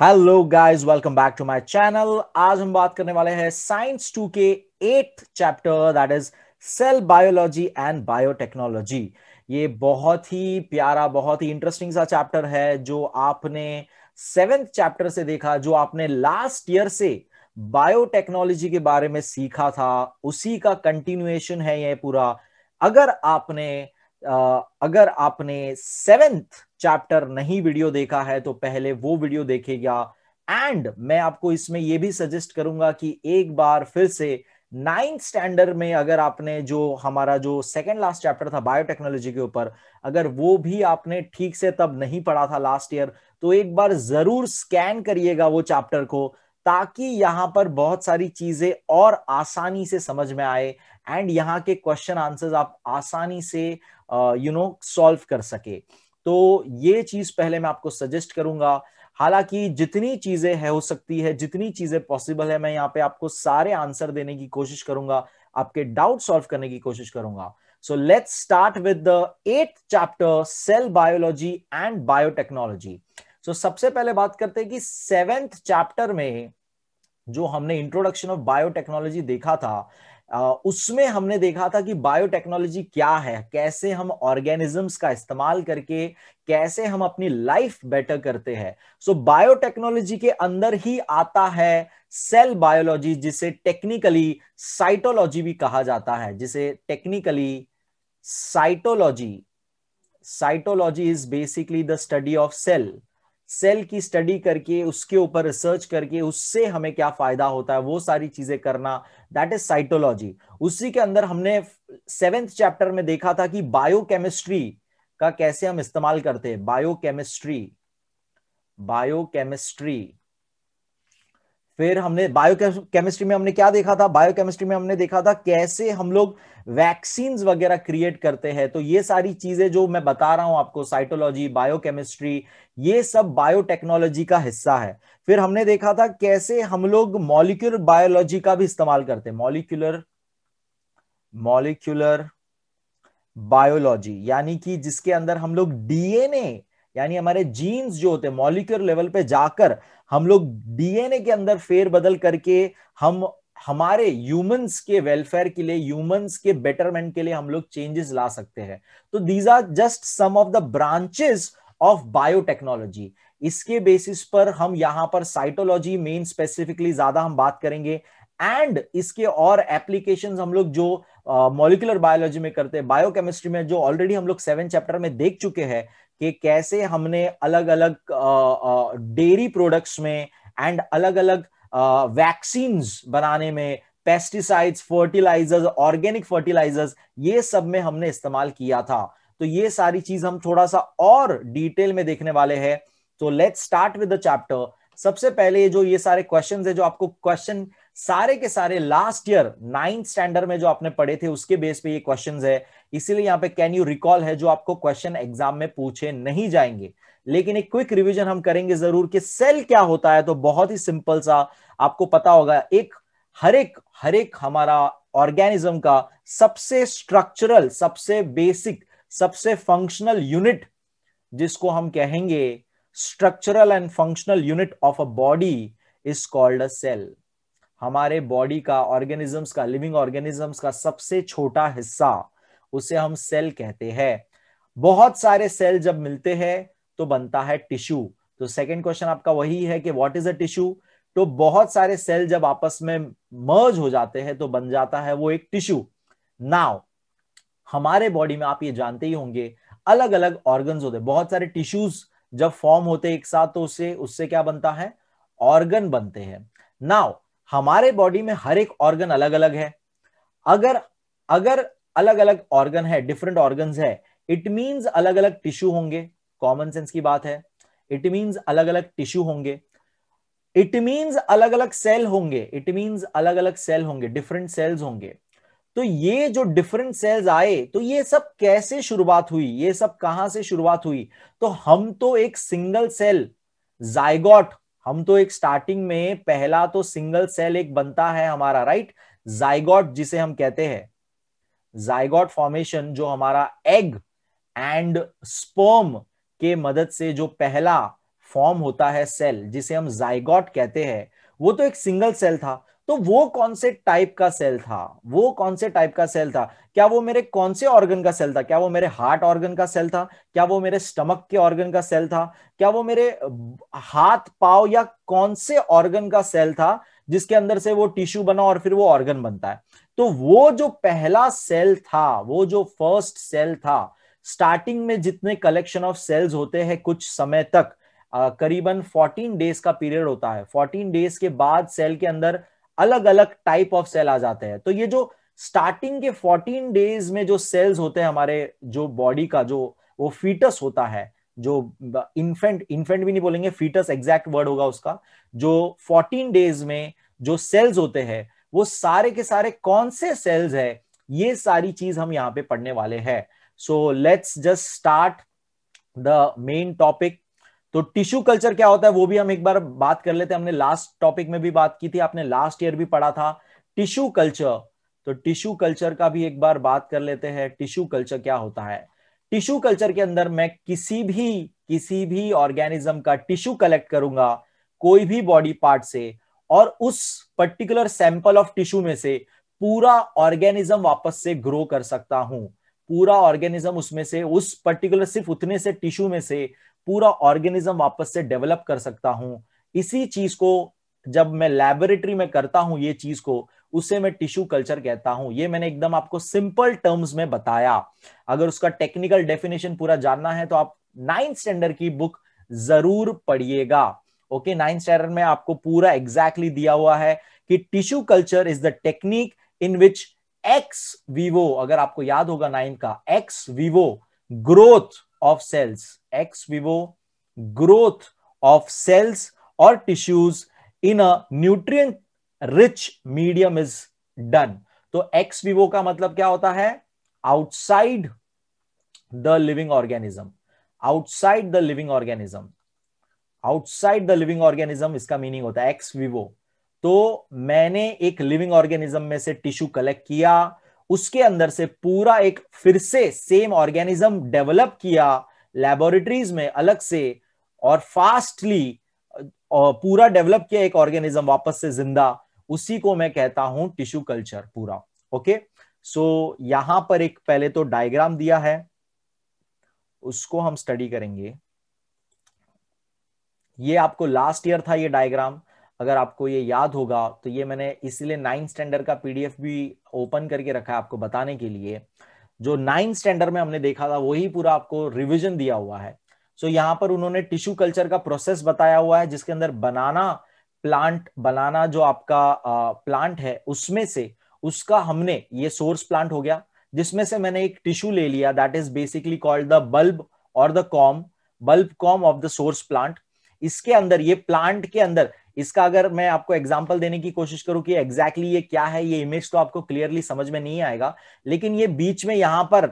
Hello guys welcome back to my channel आज हम बात करने वाले हैं साइंस टू के eight chapter that is cell biology and biotechnology ये बहुत ही प्यारा बहुत ही इंटरेस्टिंग सा चैप्टर है जो आपने सेवेंथ चैप्टर से देखा जो आपने लास्ट ईयर से बायोटेक्नोलॉजी के बारे में सीखा था उसी का कंटिन्यूएशन है ये पूरा अगर आपने अगर आपने सेवेंथ चैप्टर नहीं वीडियो देखा है तो पहले वो वीडियो देखेगा एंड मैं आपको इसमें यह भी सजेस्ट करूंगा कि एक बार फिर से नाइन्थ स्टैंडर्ड में अगर आपने जो हमारा जो सेकेंड लास्ट चैप्टर था बायोटेक्नोलॉजी के ऊपर अगर वो भी आपने ठीक से तब नहीं पढ़ा था लास्ट ईयर तो एक बार जरूर स्कैन करिएगा वो चैप्टर को ताकि यहां पर बहुत सारी चीजें और आसानी से समझ में आए एंड यहाँ के क्वेश्चन आंसर्स आप आसानी से यू नो सॉल्व कर सके तो ये चीज पहले मैं आपको सजेस्ट करूंगा हालांकि जितनी चीजें है हो सकती है जितनी चीजें पॉसिबल है मैं यहाँ पे आपको सारे आंसर देने की कोशिश करूंगा आपके डाउट सॉल्व करने की कोशिश करूंगा so let's start with the eight chapter cell biology and biotechnology so so, सबसे पहले बात करते हैं कि सेवेंथ चैप्टर में जो हमने इंट्रोडक्शन ऑफ बायोटेक्नोलॉजी देखा था उसमें हमने देखा था कि बायोटेक्नोलॉजी क्या है कैसे हम ऑर्गेनिजम्स का इस्तेमाल करके कैसे हम अपनी लाइफ बेटर करते हैं सो so, बायोटेक्नोलॉजी के अंदर ही आता है सेल बायोलॉजी जिसे टेक्निकली साइटोलॉजी भी कहा जाता है जिसे technically cytology cytology is basically the study of cell cell की स्टडी करके उसके ऊपर रिसर्च करके उससे हमें क्या फायदा होता है वो सारी चीजें करना दैट इज साइटोलॉजी उसी के अंदर हमने सेवेंथ चैप्टर में देखा था कि बायोकेमिस्ट्री का कैसे हम इस्तेमाल करते हैं बायोकेमिस्ट्री बायोकेमिस्ट्री फिर हमने बायो केमिस्ट्री में हमने क्या देखा था बायो केमिस्ट्री में हमने देखा था कैसे हम लोग वैक्सीन वगैरह क्रिएट करते हैं तो ये सारी चीजें जो मैं बता रहा हूं आपको साइटोलॉजी बायोकेमिस्ट्री ये सब बायोटेक्नोलॉजी का हिस्सा है फिर हमने देखा था कैसे हम लोग मॉलिक्यूलर बायोलॉजी का भी इस्तेमाल करते हैं मॉलिक्यूलर मॉलिक्यूलर बायोलॉजी यानी कि जिसके अंदर हम लोग डीएनए यानी हमारे जीन्स जो होते हैं मॉलिक्यूर लेवल पे जाकर हम लोग डीएनए के अंदर फेर बदल करके हम हमारे ह्यूमंस के वेलफेयर के लिए ह्यूमंस के बेटरमेंट के लिए हम लोग चेंजेस ला सकते हैं तो these are just some of the branches of biotechnology इसके बेसिस पर हम यहां पर साइटोलॉजी मेन स्पेसिफिकली ज्यादा हम बात करेंगे एंड इसके और एप्लीकेशन हम लोग जो मॉलिकुलर uh, बायोलॉजी में करते हैं बायोकेमिस्ट्री में जो ऑलरेडी हम लोग सेवन चैप्टर में देख चुके हैं कि कैसे हमने अलग अलग डेयरी प्रोडक्ट्स में एंड अलग अलग वैक्सीन बनाने में पेस्टिसाइड्स फर्टिलाइजर्स ऑर्गेनिक फर्टिलाइजर्स ये सब में हमने इस्तेमाल किया था तो ये सारी चीज हम थोड़ा सा और डिटेल में देखने वाले हैं तो let's start with the chapter सबसे पहले जो ये सारे क्वेश्चन है जो आपको क्वेश्चन सारे के सारे लास्ट ईयर नाइन्थ स्टैंडर्ड में जो आपने पढ़े थे उसके बेस पे ये क्वेश्चन है इसीलिए यहाँ पे कैन यू रिकॉल है जो आपको क्वेश्चन एग्जाम में पूछे नहीं जाएंगे लेकिन एक क्विक रिविजन हम करेंगे जरूर कि सेल क्या होता है तो बहुत ही सिंपल सा आपको पता होगा एक हर एक हर एक हमारा ऑर्गेनिज्म का सबसे स्ट्रक्चरल सबसे बेसिक सबसे फंक्शनल यूनिट जिसको हम कहेंगे structural and functional unit of a body is called a cell हमारे बॉडी का ऑर्गेनिजम्स का लिविंग ऑर्गेनिजम्स का सबसे छोटा हिस्सा उसे हम सेल कहते हैं बहुत सारे सेल जब मिलते हैं तो बनता है टिश्यू तो सेकेंड क्वेश्चन आपका वही है कि व्हाट इज अ टिश्यू तो बहुत सारे सेल जब आपस में मर्ज हो जाते हैं तो बन जाता है वो एक टिश्यू नाव हमारे बॉडी में आप ये जानते ही होंगे अलग अलग ऑर्गन होते बहुत सारे टिश्यूज जब फॉर्म होते एक साथ तो उससे उससे क्या बनता है ऑर्गन बनते हैं नाव हमारे बॉडी में हर एक ऑर्गन अलग अलग है अगर अगर अलग अलग ऑर्गन है डिफरेंट ऑर्गन है इट मीन्स अलग अलग टिश्यू होंगे कॉमन सेंस की बात है इट मीन्स अलग अलग टिश्यू होंगे इट मीन्स अलग अलग सेल होंगे इट मीन्स अलग अलग सेल होंगे डिफरेंट सेल्स होंगे तो ये जो डिफरेंट सेल्स आए तो ये सब कैसे शुरुआत हुई ये सब कहां से शुरुआत हुई तो हम तो एक सिंगल सेल जायगॉट हम तो एक स्टार्टिंग में पहला तो सिंगल सेल एक बनता है हमारा राइट जायगॉट जिसे हम कहते हैं जाइगॉट फॉर्मेशन जो हमारा एग एंड स्पर्म के मदद से जो पहला फॉर्म होता है सेल जिसे हम जाइगॉट कहते हैं वो तो एक सिंगल सेल था तो वो कौन से टाइप का सेल था वो कौन से टाइप का सेल था क्या वो मेरे कौन से ऑर्गन का सेल था क्या वो मेरे हार्ट ऑर्गन का सेल था क्या वो मेरे स्टमक के ऑर्गन का सेल था क्या वो मेरे हाथ पाव या कौन से ऑर्गन का सेल था जिसके अंदर से वो टिश्यू बना और फिर वो ऑर्गन बनता है तो वो जो पहला सेल था वो जो फर्स्ट सेल था स्टार्टिंग में जितने कलेक्शन ऑफ सेल्स होते हैं कुछ समय तक करीबन 14 डेज का पीरियड होता है 14 डेज के बाद सेल के अंदर अलग अलग टाइप ऑफ सेल आ जाते हैं तो ये जो स्टार्टिंग के 14 डेज में जो सेल्स होते हैं हमारे जो बॉडी का जो वो फीटस होता है जो इन्फेंट इन्फेंट भी नहीं बोलेंगे फीटस एग्जैक्ट वर्ड होगा उसका जो 14 डेज में जो सेल्स होते हैं वो सारे के सारे कौन से सेल्स है ये सारी चीज हम यहाँ पे पढ़ने वाले हैं so let's just start the main topic तो टिश्यू कल्चर क्या होता है वो भी हम एक बार बात कर लेते हैं हमने लास्ट टॉपिक में भी बात की थी आपने लास्ट ईयर भी पढ़ा था टिश्यू कल्चर तो टिश्यू कल्चर का भी एक बार बात कर लेते हैं टिश्यू कल्चर क्या होता है टिश्यू कल्चर के अंदर मैं किसी भी किसी भी ऑर्गेनिज्म का टिश्यू कलेक्ट करूंगा कोई भी बॉडी पार्ट से और उस पर्टिकुलर सैंपल ऑफ टिश्यू में से पूरा ऑर्गेनिज्म वापस से ग्रो कर सकता हूं पूरा ऑर्गेनिज्म उसमें से उस पर्टिकुलर सिर्फ उतने से टिश्यू में से पूरा ऑर्गेनिज्म वापस से डेवलप कर सकता हूं इसी चीज को जब मैं लेबोरेटरी में करता हूं ये चीज को उसे मैं टिश्यू कल्चर कहता हूं ये मैंने एकदम आपको सिंपल टर्म्स में बताया अगर उसका टेक्निकल डेफिनेशन पूरा जानना है तो आप नाइन्थ स्टैंडर्ड की बुक जरूर पढ़िएगा ओके नाइन स्टैंडर्ड में आपको पूरा एग्जैक्टली exactly दिया हुआ है कि tissue culture is the technique in which ex vivo अगर आपको याद होगा नाइन का ex vivo growth of cells ex vivo growth of cells और tissues in a nutrient rich medium is done तो एक्स वीवो का मतलब क्या होता है outside the living organism outside the living organism outside the living organism इसका meaning होता है एक्स विवो तो मैंने एक लिविंग ऑर्गेनिज्म में से टिश्यू कलेक्ट किया उसके अंदर से पूरा एक फिर से सेम ऑर्गेनिज्म डेवलप किया लेबोरेटरीज में अलग से और फास्टली पूरा डेवलप किया एक ऑर्गेनिज्म वापस से जिंदा उसी को मैं कहता हूं टिश्यू कल्चर पूरा ओके सो so, यहां पर एक पहले तो डायग्राम दिया है उसको हम स्टडी करेंगे ये आपको लास्ट ईयर था ये डायग्राम अगर आपको ये याद होगा तो ये मैंने इसलिए नाइन्थ स्टैंडर्ड का पीडीएफ भी ओपन करके रखा है आपको बताने के लिए जो नाइन्थ स्टैंडर्ड में हमने देखा था वही पूरा आपको रिविजन दिया हुआ है सो so, यहाँ पर उन्होंने टिश्यू कल्चर का प्रोसेस बताया हुआ है जिसके अंदर बनाना प्लांट बनाना जो आपका आ, प्लांट है उसमें से उसका हमने ये सोर्स प्लांट हो गया जिसमें से मैंने एक टिश्यू ले लिया that is basically called the bulb और the corm bulb corm of the source plant इसके अंदर ये प्लांट के अंदर इसका अगर मैं आपको एग्जाम्पल देने की कोशिश करूं कि एग्जैक्टली exactly ये क्या है ये इमेज तो आपको क्लियरली समझ में नहीं आएगा लेकिन ये बीच में यहां पर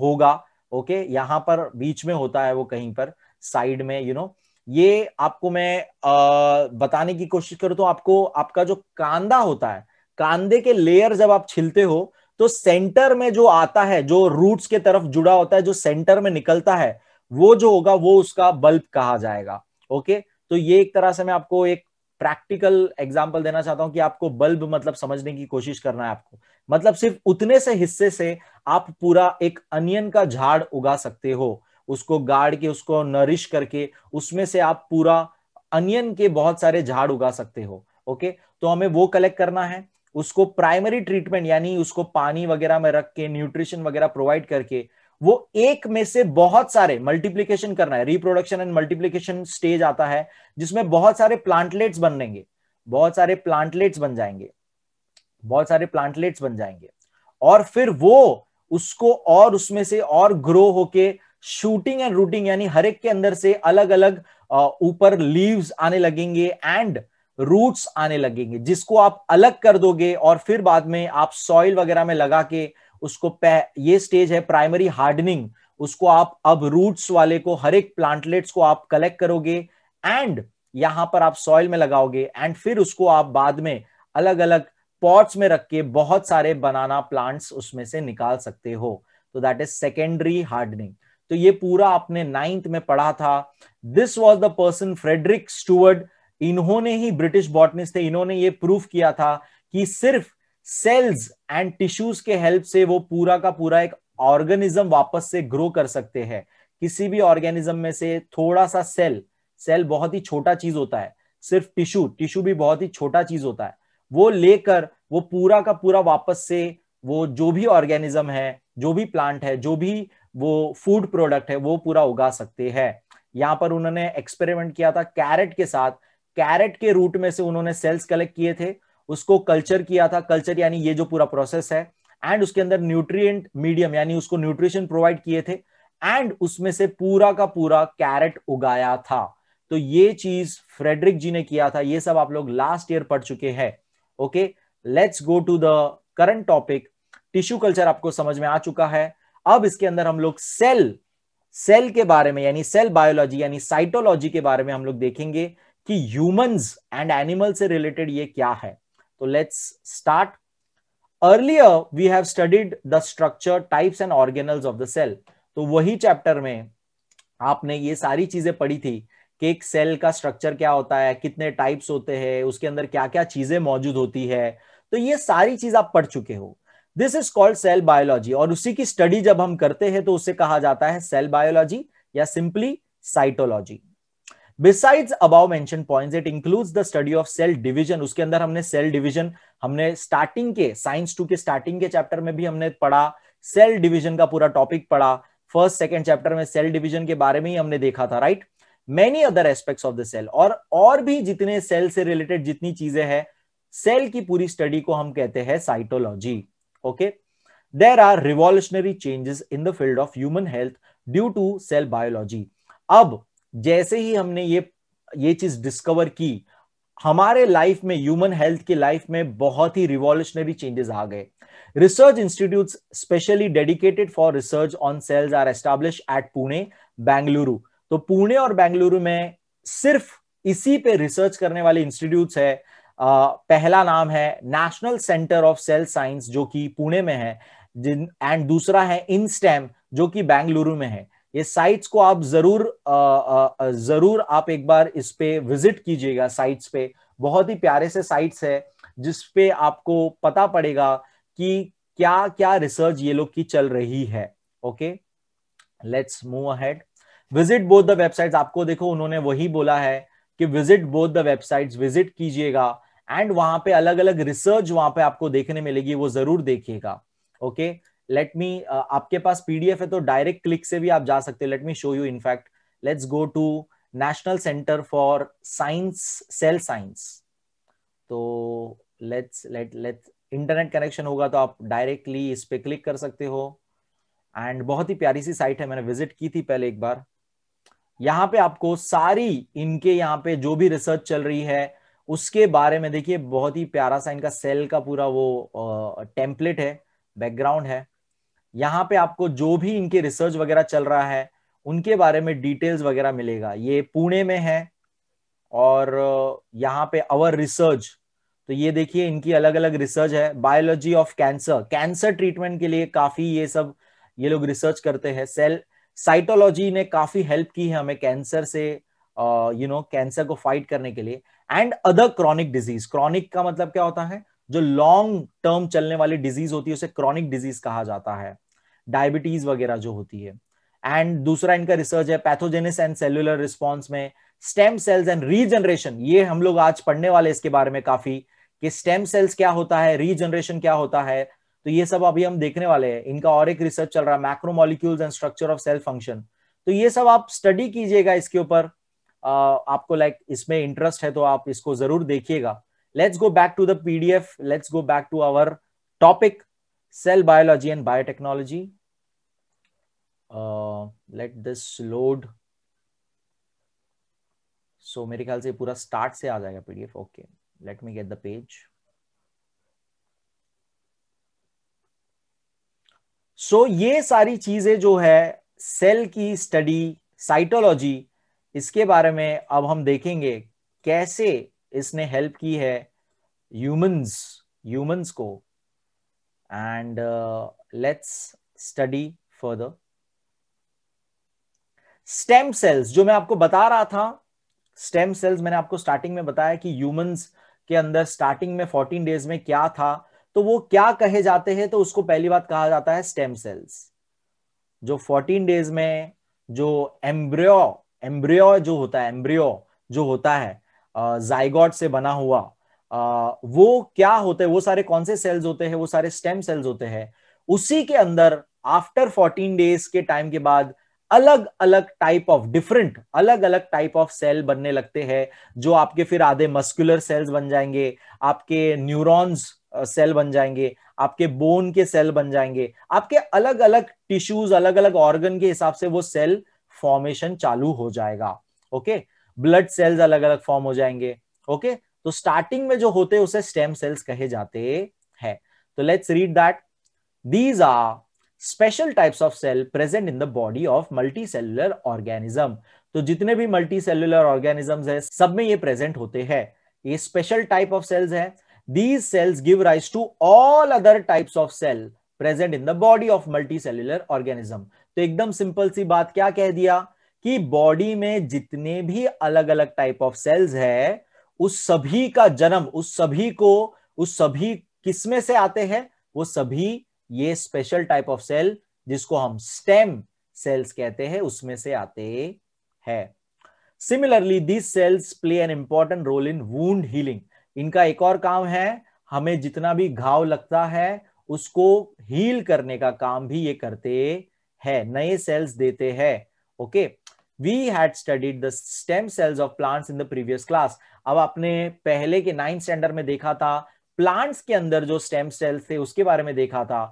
होगा ओके okay? यहाँ पर बीच में होता है वो कहीं पर साइड में यू you नो know, ये आपको मैं आ, बताने की कोशिश करूं तो आपको आपका जो कांदा होता है कांदे के लेयर जब आप छिलते हो तो सेंटर में जो आता है जो रूट्स के तरफ जुड़ा होता है जो सेंटर में निकलता है वो जो होगा वो उसका बल्ब कहा जाएगा ओके तो ये एक तरह से मैं आपको एक प्रैक्टिकल एग्जाम्पल देना चाहता हूं कि आपको बल्ब मतलब समझने की कोशिश करना है आपको मतलब सिर्फ उतने से हिस्से से आप पूरा एक अनियन का झाड़ उगा सकते हो उसको गाड़ के उसको नरिश करके उसमें से आप पूरा अनियन के बहुत सारे झाड़ उगा सकते हो ओके तो हमें वो कलेक्ट करना है उसको प्राइमरी ट्रीटमेंट यानी उसको पानी वगैरह में रख के न्यूट्रिशन वगैरह प्रोवाइड करके वो एक में से बहुत सारे मल्टीप्लीकेशन करना है रिप्रोडक्शन एंड मल्टीप्लीकेशन स्टेज आता है जिसमें बहुत सारे प्लांटलेट्स बनेंगे बहुत सारे प्लांटलेट्स बन जाएंगे बहुत सारे प्लांटलेट्स बन जाएंगे और फिर वो उसको और उसमें से और ग्रो होके शूटिंग एंड रूटिंग यानी हर एक के अंदर से अलग अलग ऊपर लीव्स आने लगेंगे एंड रूट्स आने लगेंगे जिसको आप अलग कर दोगे और फिर बाद में आप सॉइल वगैरह में लगा के उसको ये स्टेज है प्राइमरी हार्डनिंग उसको आप अब रूट्स वाले को हर एक प्लांटलेट्स को आप कलेक्ट करोगे एंड यहां पर आप सॉइल में लगाओगे एंड फिर उसको आप बाद में अलग अलग पॉट्स में रख के बहुत सारे बनाना प्लांट्स उसमें से निकाल सकते हो तो दैट इज सेकेंडरी हार्डनिंग तो ये पूरा आपने नाइन्थ में पढ़ा था this was the person Frederick Steward इन्होंने ही ब्रिटिश बॉटनिस्ट थे इन्होंने ये प्रूफ किया था कि सिर्फ सेल्स एंड टिश्यूज के हेल्प से वो पूरा का पूरा एक ऑर्गेनिज्म वापस से ग्रो कर सकते हैं किसी भी ऑर्गेनिज्म में से थोड़ा सा सेल सेल बहुत ही छोटा चीज होता है सिर्फ टिश्यू टिश्यू भी बहुत ही छोटा चीज होता है वो लेकर वो पूरा का पूरा वापस से वो जो भी ऑर्गेनिज्म है जो भी प्लांट है जो भी वो फूड प्रोडक्ट है वो पूरा उगा सकते हैं यहां पर उन्होंने एक्सपेरिमेंट किया था कैरेट के साथ कैरेट के रूट में से उन्होंने सेल्स कलेक्ट किए थे उसको कल्चर किया था कल्चर यानी ये जो पूरा प्रोसेस है एंड उसके अंदर न्यूट्रिएंट मीडियम यानी उसको न्यूट्रिशन प्रोवाइड किए थे एंड उसमें से पूरा का पूरा कैरेट उगाया था तो ये चीज फ्रेडरिक जी ने किया था ये सब आप लोग लास्ट ईयर पढ़ चुके हैं okay let's go to the current topic tissue culture आपको समझ में आ चुका है अब इसके अंदर हम लोग सेल सेल के बारे में यानी सेल बायोलॉजी यानी साइटोलॉजी के बारे में हम लोग देखेंगे कि ह्यूमंस एंड एनिमल से रिलेटेड ये क्या है So let's start. Earlier, we have studied the structure, types and organelles of the cell. तो वही चैप्टर में आपने ये सारी चीजें पढ़ी थी कि एक सेल का स्ट्रक्चर क्या होता है कितने टाइप्स होते हैं उसके अंदर क्या क्या चीजें मौजूद होती है तो ये सारी चीज आप पढ़ चुके हो this is called cell biology और उसी की स्टडी जब हम करते हैं तो उसे कहा जाता है सेल बायोलॉजी या simply cytology besides abou mentioned points it includes the study of cell division उसके अंदर हमने सेल डिवीजन हमने स्टार्टिंग के साइंस टू के स्टार्टिंग के चैप्टर में भी हमने पढ़ा सेल डिवीजन का पूरा टॉपिक पढ़ा फर्स्ट सेकेंड चैप्टर में सेल डिवीजन के बारे में ही हमने देखा था right many other aspect of the cell और और भी जितने सेल से रिलेटेड जितनी चीजें हैं सेल की पूरी स्टडी को हम कहते हैं cytology okay there are revolutionary changes in the field of human health due to cell biology अब जैसे ही हमने ये ये चीज डिस्कवर की हमारे लाइफ में ह्यूमन हेल्थ की लाइफ में बहुत ही रिवॉल्यूशनरी चेंजेस आ गए research institute specially dedicated for research on cells are establish at Pune Bengaluru तो पुणे और बेंगलुरु में सिर्फ इसी पे रिसर्च करने वाले इंस्टीट्यूट है आ, पहला नाम है national centre of cell science जो कि पुणे में है जिन एंड दूसरा है इनस्टेम जो कि बेंगलुरु में है ये साइट्स को आप जरूर आ, आ, जरूर आप एक बार इस पे विजिट कीजिएगा साइट्स पे बहुत ही प्यारे से साइट्स है जिसपे आपको पता पड़ेगा कि क्या क्या रिसर्च ये लोग की चल रही है okay let's move ahead visit both the websites आपको देखो उन्होंने वही बोला है कि visit both the websites visit कीजिएगा एंड वहां पे अलग अलग रिसर्च वहां पे आपको देखने मिलेगी वो जरूर देखिएगा okay okay? Let me uh, आपके पास पीडीएफ है तो डायरेक्ट क्लिक से भी आप जा सकते हो let me show you in fact let's go to national centre for science cell science तो let's let let internet connection होगा तो आप डायरेक्टली इस पे क्लिक कर सकते हो एंड बहुत ही प्यारी सी साइट है मैंने विजिट की थी पहले एक बार यहाँ पे आपको सारी इनके यहाँ पे जो भी रिसर्च चल रही है उसके बारे में देखिए बहुत ही प्यारा सा इनका सेल का पूरा वो टेम्पलेट uh, है बैकग्राउंड है यहाँ पे आपको जो भी इनके रिसर्च वगैरह चल रहा है उनके बारे में डिटेल्स वगैरह मिलेगा ये पुणे में है और यहाँ पे अवर रिसर्च तो ये देखिए इनकी अलग अलग रिसर्च है biology of cancer cancer treatment के लिए काफी ये सब ये लोग रिसर्च करते हैं सेल साइटोलॉजी ने काफी हेल्प की है हमें कैंसर से यू नो कैंसर को फाइट करने के लिए and other chronic disease chronic का मतलब क्या होता है जो लॉन्ग टर्म चलने वाली डिजीज होती है उसे क्रॉनिक डिजीज कहा जाता है डायबिटीज वगैरह जो होती है एंड दूसरा इनका रिसर्च है पैथोजेनिस एंड सेल्युलर रिस्पॉन्स में स्टेम सेल्स एंड रीजनरेशन ये हम लोग आज पढ़ने वाले इसके बारे में काफी कि स्टेम सेल्स क्या होता है रीजनरेशन क्या होता है तो ये सब अभी हम देखने वाले हैं इनका और एक रिसर्च चल रहा है macromolecules and structure of cell function तो ये सब आप स्टडी कीजिएगा इसके ऊपर आपको लाइक इसमें इंटरेस्ट है तो आप इसको जरूर देखिएगा let's go back to the PDF let's go back to our topic cell biology and biotechnology. Uh, let this load. So मेरे ख्याल से पूरा start से आ जाएगा PDF. Okay, let me get the page. So so, ये सारी चीजें जो है सेल की स्टडी साइटोलॉजी इसके बारे में अब हम देखेंगे कैसे इसने हेल्प की है ह्यूमंस ह्यूमंस को and uh, let's study further. Stem cells जो मैं आपको बता रहा था स्टेम सेल्स मैंने आपको स्टार्टिंग में बताया कि ह्यूमंस के अंदर स्टार्टिंग में 14 डेज में क्या था तो वो क्या कहे जाते हैं तो उसको पहली बात कहा जाता है स्टेम सेल्स जो 14 डेज में जो एम्ब्रियो एम्ब्रियो जो होता है एम्ब्रियो जो होता है जाइगॉट uh, से बना हुआ वो क्या होते हैं वो सारे कौन से सेल्स होते हैं वो सारे स्टेम सेल्स होते हैं उसी के अंदर आफ्टर 14 डेज के टाइम के बाद अलग अलग टाइप ऑफ डिफरेंट अलग अलग टाइप ऑफ सेल बनने लगते हैं जो आपके फिर आधे मस्कुलर सेल्स बन जाएंगे आपके न्यूरॉन्स सेल बन जाएंगे आपके बोन के सेल बन जाएंगे आपके अलग अलग टिश्यूज अलग अलग ऑर्गन के हिसाब से वो सेल फॉर्मेशन चालू हो जाएगा ओके ब्लड सेल्स अलग अलग फॉर्म हो जाएंगे ओके तो स्टार्टिंग में जो होते उसे स्टेम सेल्स कहे जाते हैं तो let's read that these are special types of cell present in the body of multi cellular organism तो जितने भी मल्टी सेलुलर ऑर्गेनिज्म है सब में ये प्रेजेंट होते हैं ये स्पेशल टाइप ऑफ सेल्स है these cells give rise to all other types of cell present in the body of multi multicellular organism तो एकदम सिंपल सी बात क्या कह दिया कि बॉडी में जितने भी अलग अलग टाइप ऑफ सेल्स है उस सभी का जन्म उस सभी को उस सभी किसमें से आते हैं वो सभी ये स्पेशल टाइप ऑफ सेल जिसको हम स्टेम सेल्स कहते हैं उसमें से आते हैं similarly these cells play an important role in wound healing इनका एक और काम है हमें जितना भी घाव लगता है उसको हील करने का काम भी ये करते हैं नए सेल्स देते हैं okay okay? We had studied the stem cells of plants in the previous class अब आपने पहले के नाइन्थ स्टैंडर्ड में देखा था प्लांट्स के अंदर जो स्टेम सेल्स थे उसके बारे में देखा था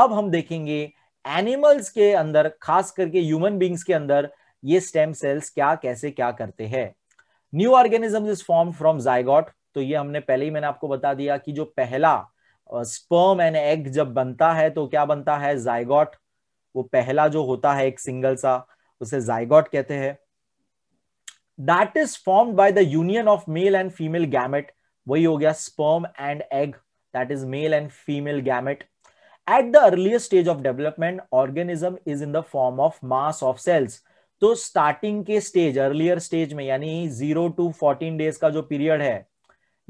अब हम देखेंगे एनिमल्स के अंदर खास करके ह्यूमन बींग्स के अंदर ये स्टेम सेल्स क्या कैसे क्या करते हैं new organism is form from zygote तो ये हमने पहले ही मैंने आपको बता दिया कि जो पहला स्पर्म एंड एग जब बनता है तो क्या बनता है जायगॉट वो पहला जो होता है एक सिंगल सा उसे जाइगॉट कहते हैं that is form by the union of male and female gamete वही हो गया sperm and egg that is male and female gamete at the earliest stage of development organism is in the form of mass of cells तो starting के stage earlier stage में यानी zero to fourteen days का जो period है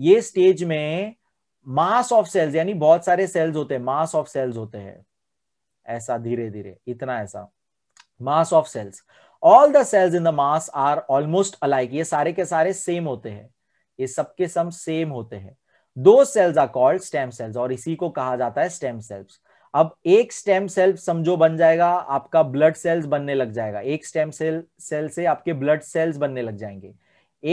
ये stage में मास of sales यानी बहुत सारे सेल्स होते हैं मास ऑफ सेल्स होते हैं ऐसा धीरे धीरे इतना ऐसा mass of cells all the cells in the mass are almost alike ये सारे के सारे सेम होते हैं ये सबके सम सेम होते हैं those cells are called stem cells और इसी को कहा जाता है स्टेम सेल्स अब एक स्टेम सेल समझो बन जाएगा आपका ब्लड सेल्स बनने लग जाएगा एक स्टेम सेल सेल से आपके ब्लड सेल्स बनने लग जाएंगे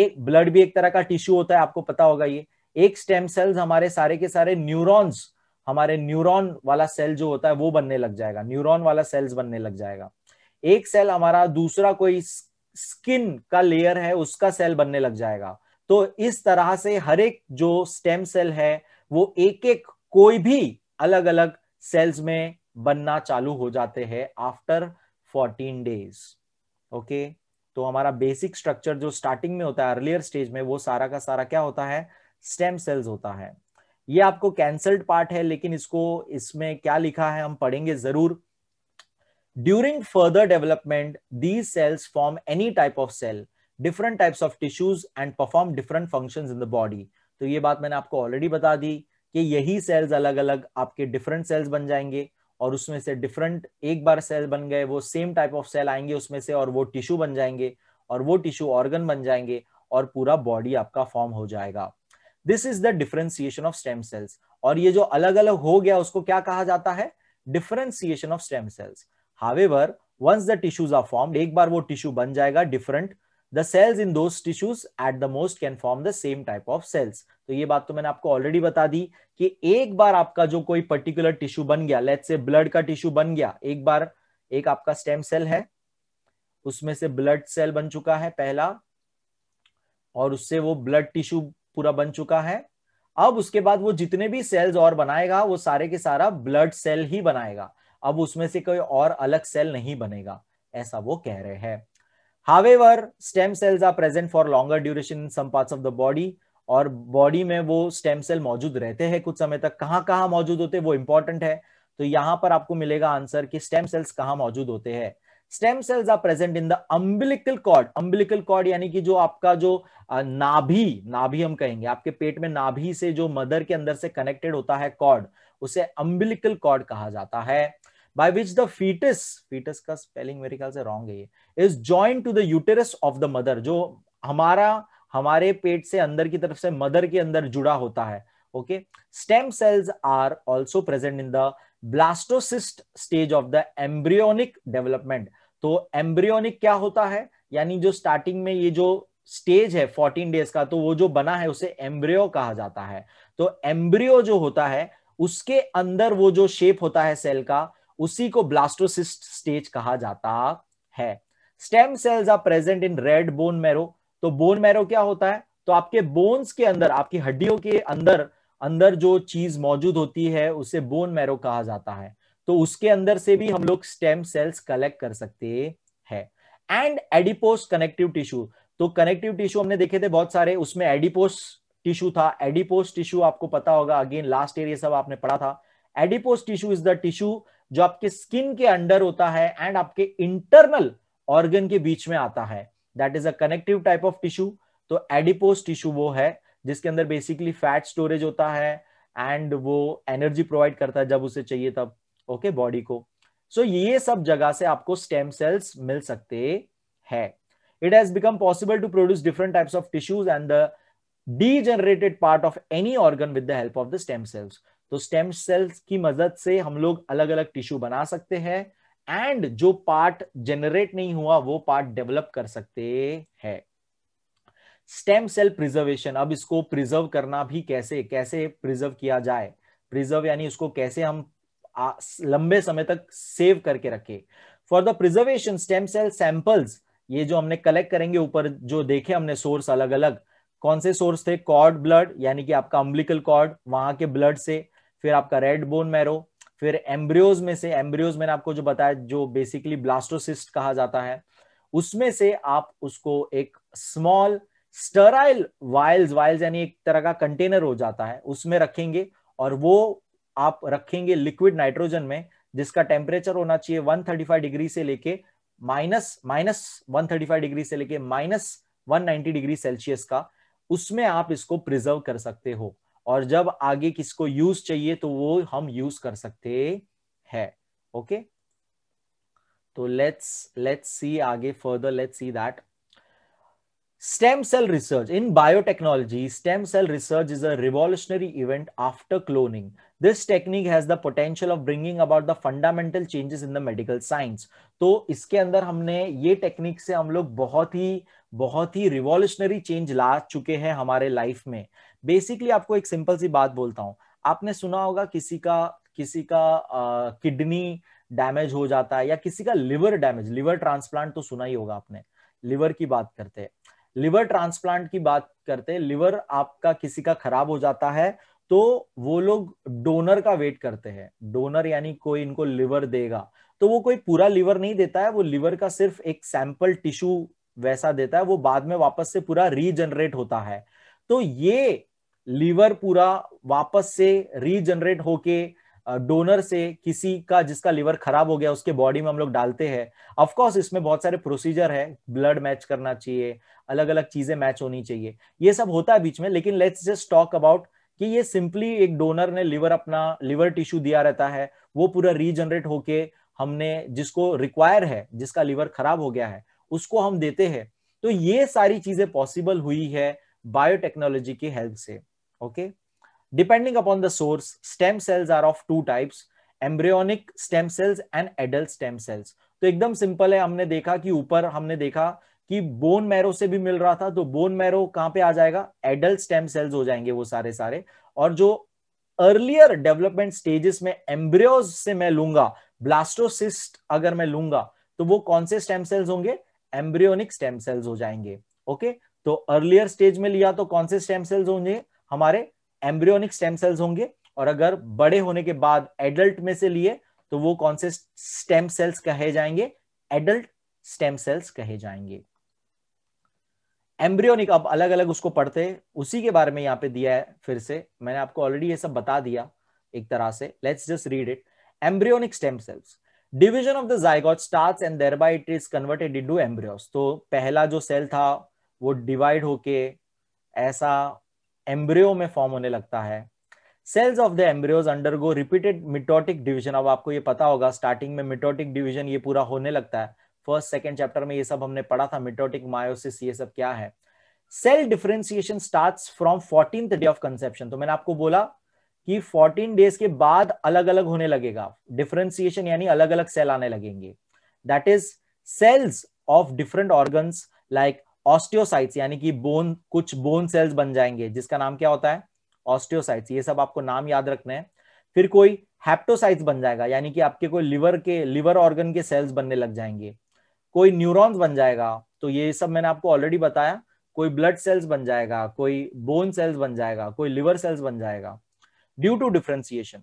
एक ब्लड भी एक तरह का टिश्यू होता है आपको पता होगा ये एक स्टेम सेल्स हमारे सारे के सारे न्यूरॉन्स हमारे न्यूरॉन वाला सेल जो होता है वो बनने लग जाएगा न्यूरॉन वाला सेल्स बनने लग जाएगा एक सेल हमारा दूसरा कोई स्किन का लेयर है उसका सेल बनने लग जाएगा तो इस तरह से हर एक जो स्टेम सेल है वो एक एक कोई भी अलग अलग सेल्स में बनना चालू हो जाते हैं आफ्टर 14 डेज ओके तो हमारा बेसिक स्ट्रक्चर जो स्टार्टिंग में होता है अर्लियर स्टेज में वो सारा का सारा क्या होता है स्टेम सेल्स होता है ये आपको कैंसल्ड पार्ट है लेकिन इसको इसमें क्या लिखा है हम पढ़ेंगे जरूर During further development, these cells form any type of cell, different types of tissues and perform different functions in the body. तो ये बात मैंने आपको ऑलरेडी बता दी कि यही सेल्स अलग अलग आपके डिफरेंट सेल्स बन जाएंगे और उसमें से डिफरेंट एक बार सेल बन गए वो सेम टाइप ऑफ सेल आएंगे उसमें से और वो टिश्यू बन जाएंगे और वो टिश्यू ऑर्गन बन जाएंगे और पूरा बॉडी आपका फॉर्म हो जाएगा this is the differentiation of stem cells और ये जो अलग अलग हो गया उसको क्या कहा जाता है differentiation of stem cells However, once the tissues are formed, एक बार वो tissue बन जाएगा different. The cells in those tissues at the most can form the same type of cells. तो ये बात तो मैंने आपको ऑलरेडी बता दी कि एक बार आपका जो कोई पर्टिकुलर टिश्यू बन गया लेट से ब्लड का टिश्यू बन गया एक बार एक आपका स्टेम सेल है उसमें से ब्लड सेल बन चुका है पहला और उससे वो ब्लड टिश्यू पूरा बन चुका है अब उसके बाद वो जितने भी सेल्स और बनाएगा वो सारे के सारा ब्लड सेल ही बनाएगा अब उसमें से कोई और अलग सेल नहीं बनेगा ऐसा वो कह रहे हैं however stem cells are present for longer duration in some parts of the body और बॉडी में वो स्टेम सेल मौजूद रहते हैं कुछ समय तक कहाँ कहाँ मौजूद होते हैं वो इंपॉर्टेंट है तो यहां पर आपको मिलेगा आंसर कि स्टेम सेल्स कहाँ मौजूद होते हैं stem cells are present in the umbilical cord umbilical cord यानी कि जो आपका जो नाभि नाभि हम कहेंगे आपके पेट में नाभि से जो मदर के अंदर से कनेक्टेड होता है कॉर्ड उसे अम्बिलिकल कॉर्ड कहा जाता है by which the foetus foetus का स्पेलिंग मेरे ख्याल से रॉन्ग है ये is join to the uterus of the mother जो हमारा हमारे पेट से अंदर की तरफ से मदर के अंदर जुड़ा होता है okay stem cells are also present in the blastocyst stage of the embryonic development तो एम्ब्रियोनिक क्या होता है यानी जो स्टार्टिंग में ये जो स्टेज है 14 डेज का तो वो जो बना है उसे एम्ब्रियो कहा जाता है तो एम्ब्रियो जो होता है उसके अंदर वो जो शेप होता है सेल का उसी को ब्लास्टोसिस्ट स्टेज कहा जाता है stem cells are present in red bone marrow तो बोन मैरो क्या होता है तो आपके बोन्स के अंदर आपकी हड्डियों के अंदर अंदर जो चीज मौजूद होती है उसे बोन मैरो कहा जाता है तो उसके अंदर से भी हम लोग स्टेम सेल्स कलेक्ट कर सकते हैं एंड एडिपोस कनेक्टिव टिश्यू तो कनेक्टिव टिश्यू हमने देखे थे बहुत सारे उसमें एडिपोस टिश्यू था एडिपोस टिश्यू आपको पता होगा अगेन लास्ट ईयर ये सब आपने पढ़ा था adipose tissue is the tissue जो आपके स्किन के अंडर होता है एंड आपके इंटरनल ऑर्गन के बीच में आता है that is a connective type of tissue तो एडिपोज टिश्यू वो है जिसके अंदर बेसिकली फैट स्टोरेज होता है एंड वो एनर्जी प्रोवाइड करता है जब उसे चाहिए तब ओके okay, बॉडी को सो so, ये सब जगह से आपको स्टेम सेल्स मिल सकते हैं has become possible to produce different types of tissues and the degenerated part of any organ with the help of the stem cells तो स्टेम सेल्स की मदद से हम लोग अलग अलग टिश्यू बना सकते हैं एंड जो पार्ट जनरेट नहीं हुआ वो पार्ट डेवलप कर सकते हैं स्टेम सेल प्रिजर्वेशन अब इसको प्रिजर्व करना भी कैसे कैसे प्रिजर्व किया जाए प्रिजर्व यानी उसको कैसे हम आ, लंबे समय तक सेव करके रखे for the preservation stem cell samples ये जो हमने कलेक्ट करेंगे ऊपर जो देखे हमने सोर्स अलग अलग कौन से सोर्स थे कॉर्ड ब्लड यानी कि आपका अम्बलिकल कॉर्ड वहां के ब्लड से फिर आपका रेड बोन मैरो फिर एम्ब्रियोज में से एम्ब्रियोज मैंने आपको जो बताया जो बेसिकली ब्लास्टोसिस्ट कहा जाता है उसमें से आप उसको एक स्मॉल स्टराइल वाइल्स वाइल्स यानी एक तरह का कंटेनर हो जाता है उसमें रखेंगे और वो आप रखेंगे लिक्विड नाइट्रोजन में जिसका टेम्परेचर होना चाहिए 135 डिग्री से लेके माइनस माइनस 135 डिग्री से लेके माइनस 190 डिग्री सेल्सियस का उसमें आप इसको प्रिजर्व कर सकते हो और जब आगे किसको यूज चाहिए तो वो हम यूज कर सकते हैं ओके तो लेट्स लेट्स सी आगे further let's see that stem cell research in biotechnology stem cell research is a revolutionary event after cloning this technique has the potential of bringing about the fundamental changes in the medical science तो इसके अंदर हमने ये technique से हम लोग बहुत ही बहुत ही रिवॉल्यूशनरी चेंज ला चुके हैं हमारे लाइफ में बेसिकली आपको एक सिंपल सी बात बोलता हूँ आपने सुना होगा किसी का किसी का किडनी डैमेज हो जाता है या किसी का लिवर डैमेज लिवर ट्रांसप्लांट तो सुना ही होगा आपने लिवर की बात करते हैं लिवर ट्रांसप्लांट की बात करते हैं लिवर आपका किसी का खराब हो जाता है तो वो लोग डोनर का वेट करते हैं डोनर यानी कोई इनको लिवर देगा तो वो कोई पूरा लिवर नहीं देता है वो लिवर का सिर्फ एक सैंपल टिश्यू वैसा देता है वो बाद में वापस से पूरा रीजनरेट होता है तो ये लीवर पूरा वापस से रीजनरेट होके डोनर से किसी का जिसका लीवर खराब हो गया उसके बॉडी में हम लोग डालते हैं ऑफ कोर्स इसमें बहुत सारे प्रोसीजर है ब्लड मैच करना चाहिए अलग अलग चीजें मैच होनी चाहिए ये सब होता है बीच में लेकिन लेट्स जस्ट टॉक अबाउट कि ये सिंपली एक डोनर ने लिवर अपना लिवर टिश्यू दिया रहता है वो पूरा रीजनरेट होके हमने जिसको रिक्वायर है जिसका लिवर खराब हो गया है उसको हम देते हैं तो ये सारी चीजें पॉसिबल हुई है बायोटेक्नोलॉजी की हेल्प से okay depending upon the source stem cells are of two types embryonic stem cells and adult stem cells तो एकदम सिंपल है हमने देखा कि ऊपर हमने देखा कि बोन मैरो से भी मिल रहा था तो बोन मैरो कहां पे आ जाएगा एडल्ट स्टेम सेल्स हो जाएंगे वो सारे सारे और जो अर्लियर डेवलपमेंट स्टेजेस में एम्ब्रियोज से मैं लूंगा ब्लास्टोसिस्ट अगर मैं लूंगा तो वो कौन से स्टेम सेल्स होंगे एम्ब्रियोनिक स्टेम सेल्स हो जाएंगे ओके तो अर्लियर स्टेज में लिया तो कौन से स्टेम सेल्स होंगे हमारे एम्ब्रियोनिक स्टेम सेल्स होंगे और अगर बड़े होने के बाद एडल्ट में से लिए तो वो कौन से स्टेम सेल्स कहे जाएंगे एडल्ट स्टेम सेल्स कहे जाएंगे एम्ब्रियोनिक अब अलग अलग उसको पढ़ते उसी के बारे में यहाँ पे दिया है फिर से मैंने आपको ऑलरेडी ये सब बता दिया एक तरह से let's just read it embryonic stem cells division of the zygote starts and thereby it is converted into embryos तो पहला जो सेल था वो डिवाइड होके ऐसा एम्ब्रियो में फॉर्म होने लगता है cells of the embryos undergo repeated mitotic division अब आपको ये पता होगा स्टार्टिंग में मिटोटिक डिविजन ये पूरा होने लगता है फर्स्ट सेकेंड चैप्टर में ये सब हमने पढ़ा था मिटोटिक मायोसिस ये सब क्या है cell differentiation start from fourteen day of conception तो मैंने आपको बोला कि 14 डेज के बाद अलग अलग होने लगेगा डिफ्रेंसिएशन यानी अलग अलग सेल आने लगेंगे that is cells of different organ like osteocytes यानी कि बोन कुछ बोन सेल्स बन जाएंगे जिसका नाम क्या होता है ऑस्टियोसाइट्स ये सब आपको नाम याद रखना है फिर कोई हैप्टोसाइट्स बन जाएगा यानी कि आपके कोई लिवर के लिवर ऑर्गन के सेल्स बनने लग जाएंगे कोई न्यूरॉन्स बन जाएगा तो ये सब मैंने आपको ऑलरेडी बताया कोई ब्लड सेल्स बन जाएगा कोई बोन सेल्स बन जाएगा कोई लिवर सेल्स बन जाएगा due to differentiation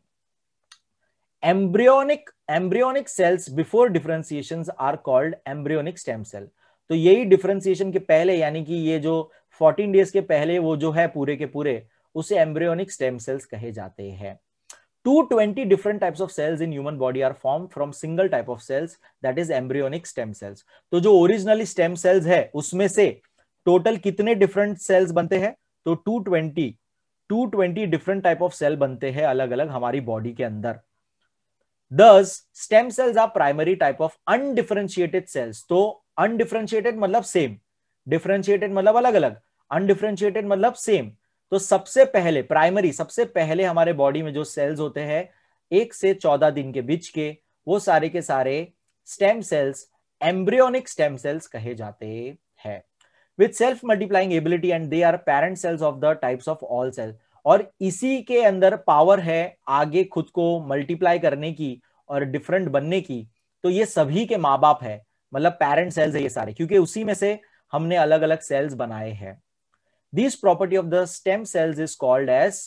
embryonic embryonic cells before differentiation are called embryonic stem cell तो यही डिफ्रेंसिएशन के पहले यानी कि ये जो 14 डेज के पहले वो जो है पूरे के पूरे उसे एम्ब्रियोनिक स्टेम सेल्स कहे जाते हैं 220 different types of cells in human body are formed from single type of cells that is embryonic stem cells तो जो ओरिजिनली स्टेम सेल्स है उसमें से टोटल कितने डिफरेंट सेल्स बनते हैं तो 220 220 डिफरेंट टाइप ऑफ सेल बनते हैं अलग अलग हमारी बॉडी के अंदर दस stem cells are primary type of undifferentiated cells तो अनडिफरेंशिएटेड मतलब सेम डिफरेंशिएटेड मतलब अलग अलग अनडिफरेंशिएटेड मतलब सेम तो सबसे पहले प्राइमरी सबसे पहले हमारे बॉडी में जो सेल्स होते हैं एक से चौदह दिन के बीच के वो सारे के सारे stem cells embryonic stem cells कहे जाते हैं with self multiplying ability and they are parent cells of the types of all cells और इसी के अंदर पावर है आगे खुद को मल्टीप्लाई करने की और डिफरेंट बनने की तो ये सभी के माँ बाप है मतलब पेरेंट सेल्स है ये सारे क्योंकि उसी में से हमने अलग अलग सेल्स बनाए हैं this property of the stem cells is called as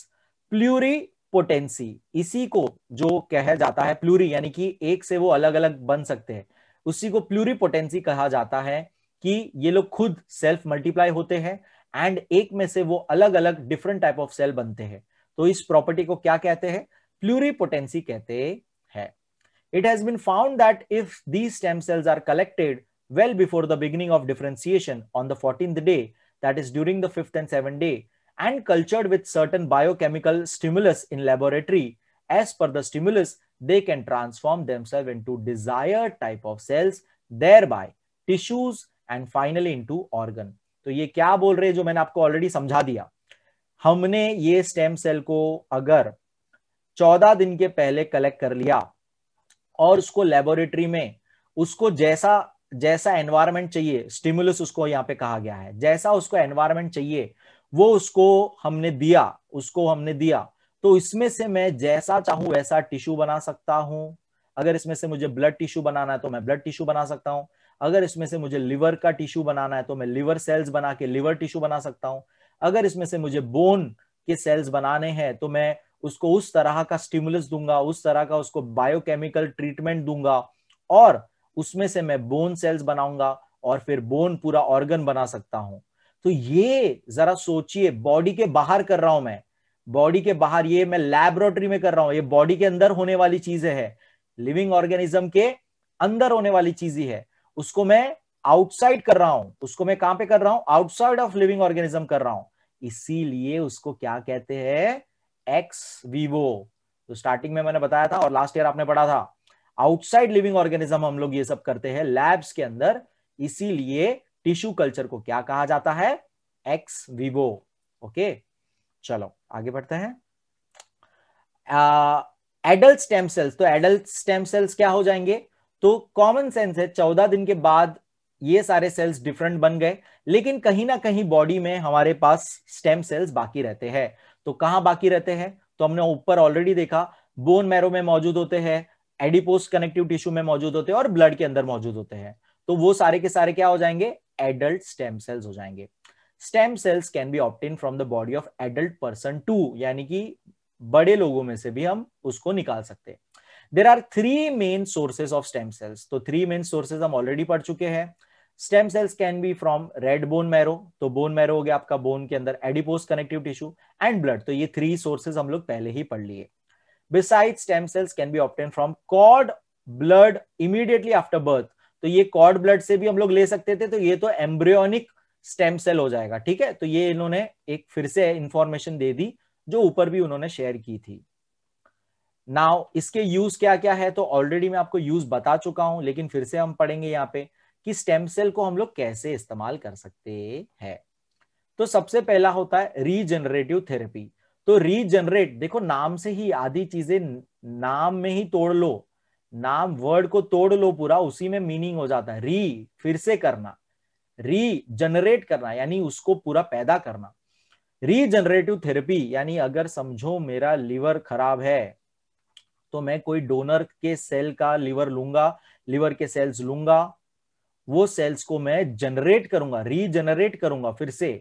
potency इसी को जो कहा जाता है प्लूरी यानी कि एक से वो अलग अलग बन सकते हैं उसी को प्लूरी पोटेंसी कहा जाता है कि ये लोग खुद सेल्फ मल्टीप्लाई होते हैं एंड एक में से वो अलग अलग डिफरेंट टाइप ऑफ सेल बनते हैं तो इस प्रॉपर्टी को क्या कहते हैं प्लूरी पोटेंसी कहते हैं it has been found that if these stem cells are collected well before the beginning of differentiation on the fourteenth day that is during the fifth and seventh day, and cultured with certain biochemical stimulus in laboratory. As per the stimulus, they can transform themselves into desired type of cells, thereby tissues and finally into organ. तो ये क्या बोल रहे जो मैंने आपको already समझा दिया हमने ये स्टेम सेल को अगर 14 दिन के पहले कलेक्ट कर लिया और उसको लेबोरेटरी में उसको जैसा जैसा एनवायरमेंट चाहिए स्टिमुलस उसको यहाँ पे कहा गया है जैसा उसको एनवायरमेंट चाहिए वो उसको हमने दिया उसको हमने दिया तो इसमें से मैं जैसा चाहूं वैसा टिश्यू बना सकता हूं अगर इसमें से मुझे ब्लड टिश्यू बनाना है तो मैं ब्लड टिश्यू बना सकता हूं अगर इसमें से मुझे लिवर का टिश्यू बनाना है तो मैं लिवर सेल्स बना के लिवर टिश्यू बना सकता हूं अगर इसमें से मुझे बोन के सेल्स बनाने हैं तो मैं उसको उस तरह का स्टिमुलस दूंगा उस तरह का उसको बायोकेमिकल ट्रीटमेंट दूंगा और उसमें से मैं बोन सेल्स बनाऊंगा और फिर बोन पूरा ऑर्गन बना सकता हूं तो ये जरा सोचिए बॉडी के बाहर कर रहा हूं मैं बॉडी के बाहर ये मैं लैबोरेटरी में कर रहा हूं ये बॉडी के अंदर होने वाली चीजें है लिविंग ऑर्गेनिज्म के अंदर होने वाली चीज ही है उसको मैं आउटसाइड कर रहा हूं उसको मैं कहां पे कर रहा हूं आउटसाइड ऑफ लिविंग ऑर्गेनिज्म कर रहा हूं इसीलिए उसको क्या कहते हैं एक्स वीवो तो स्टार्टिंग में मैंने बताया था और लास्ट ईयर आपने पढ़ा था आउटसाइड लिविंग ऑर्गेनिज्म हम लोग ये सब करते हैं लैब्स के अंदर इसीलिए टिश्यू कल्चर को क्या कहा जाता है एक्स विवो ओके चलो आगे बढ़ते हैं एडल्ट स्टेम सेल्स तो एडल्ट स्टेम सेल्स क्या हो जाएंगे तो कॉमन सेंस है चौदह दिन के बाद ये सारे सेल्स डिफरेंट बन गए लेकिन कहीं ना कहीं बॉडी में हमारे पास स्टेम सेल्स बाकी रहते हैं तो कहां बाकी रहते हैं तो हमने ऊपर ऑलरेडी देखा बोन मैरो में मौजूद होते हैं एडिपोस कनेक्टिव टिश्यू में मौजूद होते हैं और ब्लड के अंदर मौजूद होते हैं तो वो सारे के सारे क्या हो जाएंगे एडल्ट स्टेम सेल्स हो जाएंगे stem cells can be obtain from the body of adult person too यानी कि बड़े लोगों में से भी हम उसको निकाल सकते हैं there are three main sources of stem cells तो थ्री मेन सोर्सेज हम ऑलरेडी पढ़ चुके हैं stem cells can be from red bone marrow तो बोन मैरो हो गया आपका बोन के अंदर adipose connective tissue and blood तो ये थ्री सोर्सेज हम लोग पहले ही पढ़ लिए besides stem cells can be obtained from cord blood immediately after birth तो ये कॉर्ड ब्लड से भी हम लोग ले सकते थे तो ये तो एम्ब्रियोनिक स्टेम सेल हो जाएगा ठीक है तो ये इन्होंने एक फिर से इंफॉर्मेशन दे दी जो ऊपर भी उन्होंने शेयर की थी नाउ इसके यूज क्या क्या है तो ऑलरेडी मैं आपको यूज बता चुका हूं लेकिन फिर से हम पढ़ेंगे यहाँ पे कि स्टेम सेल को हम लोग कैसे इस्तेमाल कर सकते हैं तो सबसे पहला होता है रीजनरेटिव थेरेपी तो रीजनरेट देखो नाम से ही आधी चीजें नाम में ही तोड़ लो नाम वर्ड को तोड़ लो पूरा उसी में मीनिंग हो जाता है री फिर से करना री जनरेट करना यानी उसको पूरा पैदा करना रीजनरेटिव थेरेपी यानी अगर समझो मेरा लिवर खराब है तो मैं कोई डोनर के सेल का लीवर लूंगा लिवर के सेल्स लूंगा वो सेल्स को मैं जनरेट करूंगा रीजनरेट करूंगा फिर से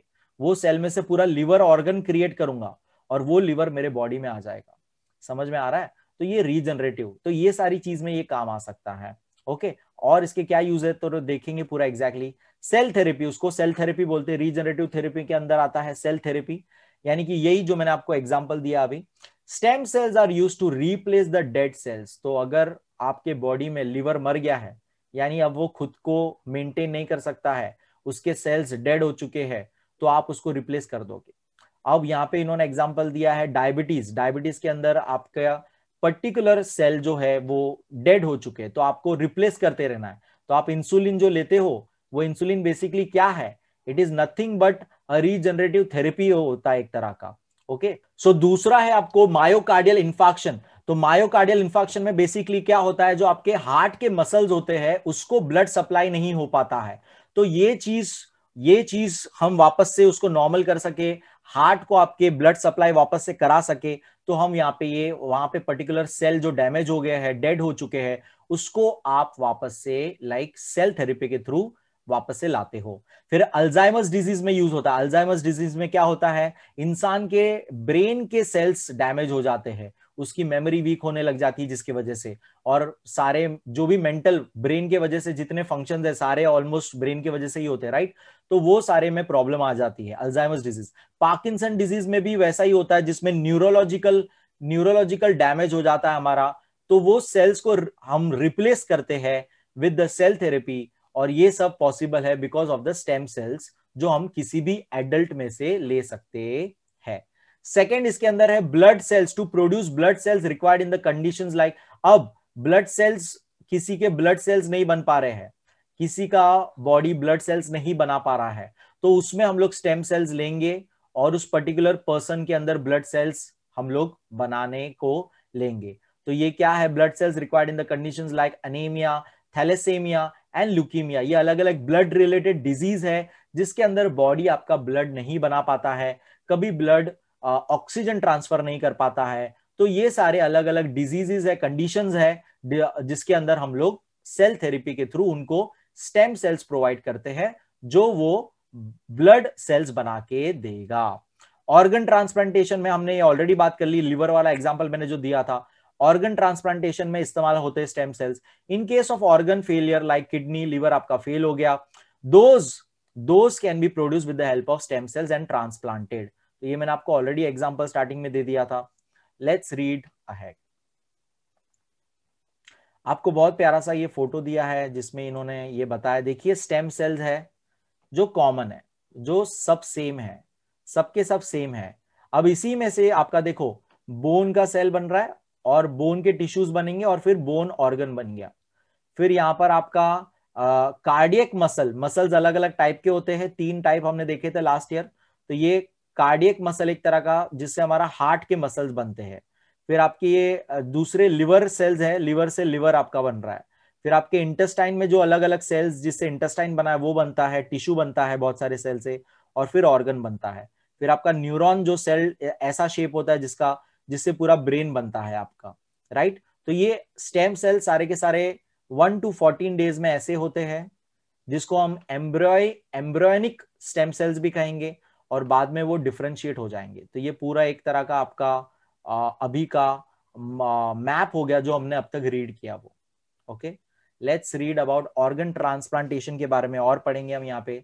वो सेल में से पूरा लीवर ऑर्गन क्रिएट करूंगा और वो लिवर मेरे बॉडी में आ जाएगा समझ में आ रहा है तो ये रीजनरेटिव तो ये सारी चीज में ये काम आ सकता है ओके और इसके क्या यूज है तो, तो देखेंगे पूरा एग्जैक्टली सेल थेरेपी उसको सेल थेरेपी बोलते हैं रीजनरेटिव थेरेपी के अंदर आता है सेल थेरेपी यानी कि यही जो मैंने आपको एग्जाम्पल दिया अभी stem cells are use to replace the dead cells तो अगर आपके बॉडी में लिवर मर गया है यानी अब वो खुद को मेंटेन नहीं कर सकता है उसके सेल्स डेड हो चुके हैं तो आप उसको रिप्लेस कर दोगे अब यहाँ पे इन्होंने एग्जाम्पल दिया है डायबिटीज डायबिटीज के अंदर आपका पर्टिकुलर सेल जो है वो डेड हो चुके हैं तो आपको रिप्लेस करते रहना है तो आप इंसुलिन जो लेते हो वो इंसुलिन बेसिकली क्या है it is nothing but regenerative therapy होता है एक तरह का ओके okay? सो so, दूसरा है आपको मायोकार्डियल इन्फॉक्शन तो मायोकार्डियल इन्फॉक्शन में बेसिकली क्या होता है जो आपके हार्ट के मसल्स होते हैं उसको ब्लड सप्लाई नहीं हो पाता है तो ये चीज ये चीज हम वापस से उसको नॉर्मल कर सके हार्ट को आपके ब्लड सप्लाई वापस से करा सके तो हम यहाँ पे ये वहां पे पर्टिकुलर सेल जो डैमेज हो गया है डेड हो चुके हैं उसको आप वापस से लाइक सेल थेरेपी के थ्रू वापस से लाते हो फिर अल्जाइमस डिजीज में यूज होता है अल्जाइमस डिजीज में क्या होता है इंसान के ब्रेन के सेल्स डैमेज हो जाते हैं उसकी मेमोरी वीक होने लग जाती है जिसकी वजह से और सारे जो भी मेंटल ब्रेन के वजह से जितने फंक्शन है सारे ऑलमोस्ट ब्रेन के वजह से ही होते हैं राइट तो वो सारे में प्रॉब्लम आ जाती है अल्जाइमस डिजीज पार्किंसन डिजीज में भी वैसा ही होता है जिसमें न्यूरोलॉजिकल न्यूरोलॉजिकल डैमेज हो जाता है हमारा तो वो सेल्स को हम रिप्लेस करते हैं विद द सेल थेरेपी और ये सब पॉसिबल है because of the stem cells जो हम किसी भी एडल्ट में से ले सकते हैं सेकेंड इसके अंदर है blood cells to produce blood cells required in the condition like अब ब्लड सेल्स किसी के ब्लड सेल्स नहीं बन पा रहे हैं किसी का बॉडी ब्लड सेल्स नहीं बना पा रहा है तो उसमें हम लोग स्टेम सेल्स लेंगे और उस पर्टिकुलर पर्सन के अंदर ब्लड सेल्स हम लोग बनाने को लेंगे तो ये क्या है blood cells required in the condition like anaemia thalassaemia and leukaemia ये अलग अलग ब्लड रिलेटेड डिजीज है जिसके अंदर बॉडी आपका ब्लड नहीं बना पाता है कभी ब्लड ऑक्सीजन ट्रांसफर नहीं कर पाता है तो ये सारे अलग अलग डिजीजेज है कंडीशन है जिसके अंदर हम लोग सेल थेरेपी के थ्रू उनको स्टेम सेल्स प्रोवाइड करते हैं जो वो ब्लड सेल्स बना के देगा ऑर्गन ट्रांसप्लांटेशन में हमने ऑलरेडी बात कर ली लिवर वाला एग्जाम्पल मैंने जो दिया था ऑर्गन ट्रांसप्लांटेशन में इस्तेमाल होते stem cells in case of organ failure like kidney liver आपका फेल हो गया those those can be produce with the help of stem cells and transplanted तो ये मैंने आपको ऑलरेडी एग्जाम्पल स्टार्टिंग में दे दिया था लेट्स रीड अहेड आपको बहुत प्यारा सा ये फोटो दिया है जिसमें इन्होंने ये बताया देखिए स्टेम सेल्स है जो कॉमन है जो सब सेम है सबके सब सेम है अब इसी में से आपका देखो बोन का सेल बन रहा है और बोन के टिश्यूज बनेंगे और फिर बोन ऑर्गन बन गया फिर यहाँ पर आपका कार्डियक मसल मसल्स अलग अलग टाइप के होते हैं तीन टाइप हमने देखे थे लास्ट ईयर तो ये कार्डियक मसल एक तरह का जिससे हमारा हार्ट के मसल्स बनते हैं फिर आपके ये दूसरे लिवर सेल्स है लिवर से लिवर आपका बन रहा है फिर आपके इंटेस्टाइन में जो अलग अलग सेल्स जिससे इंटेस्टाइन बना है वो बनता है टिश्यू बनता है बहुत सारे सेल से और फिर ऑर्गन बनता है फिर आपका न्यूरॉन जो सेल ऐसा शेप होता है जिसका जिससे पूरा ब्रेन बनता है आपका राइट तो ये स्टेम सेल सारे के सारे वन टू फोर्टीन डेज में ऐसे होते हैं जिसको हम एम्ब्रॉय एम्ब्रॉयनिक स्टेम सेल्स भी कहेंगे और बाद में वो डिफ्रेंशिएट हो जाएंगे तो ये पूरा एक तरह का आपका आ, अभी का मैप हो गया जो हमने अब तक रीड किया वो okay let's read about organ transplantation के बारे में और पढ़ेंगे हम यहाँ पे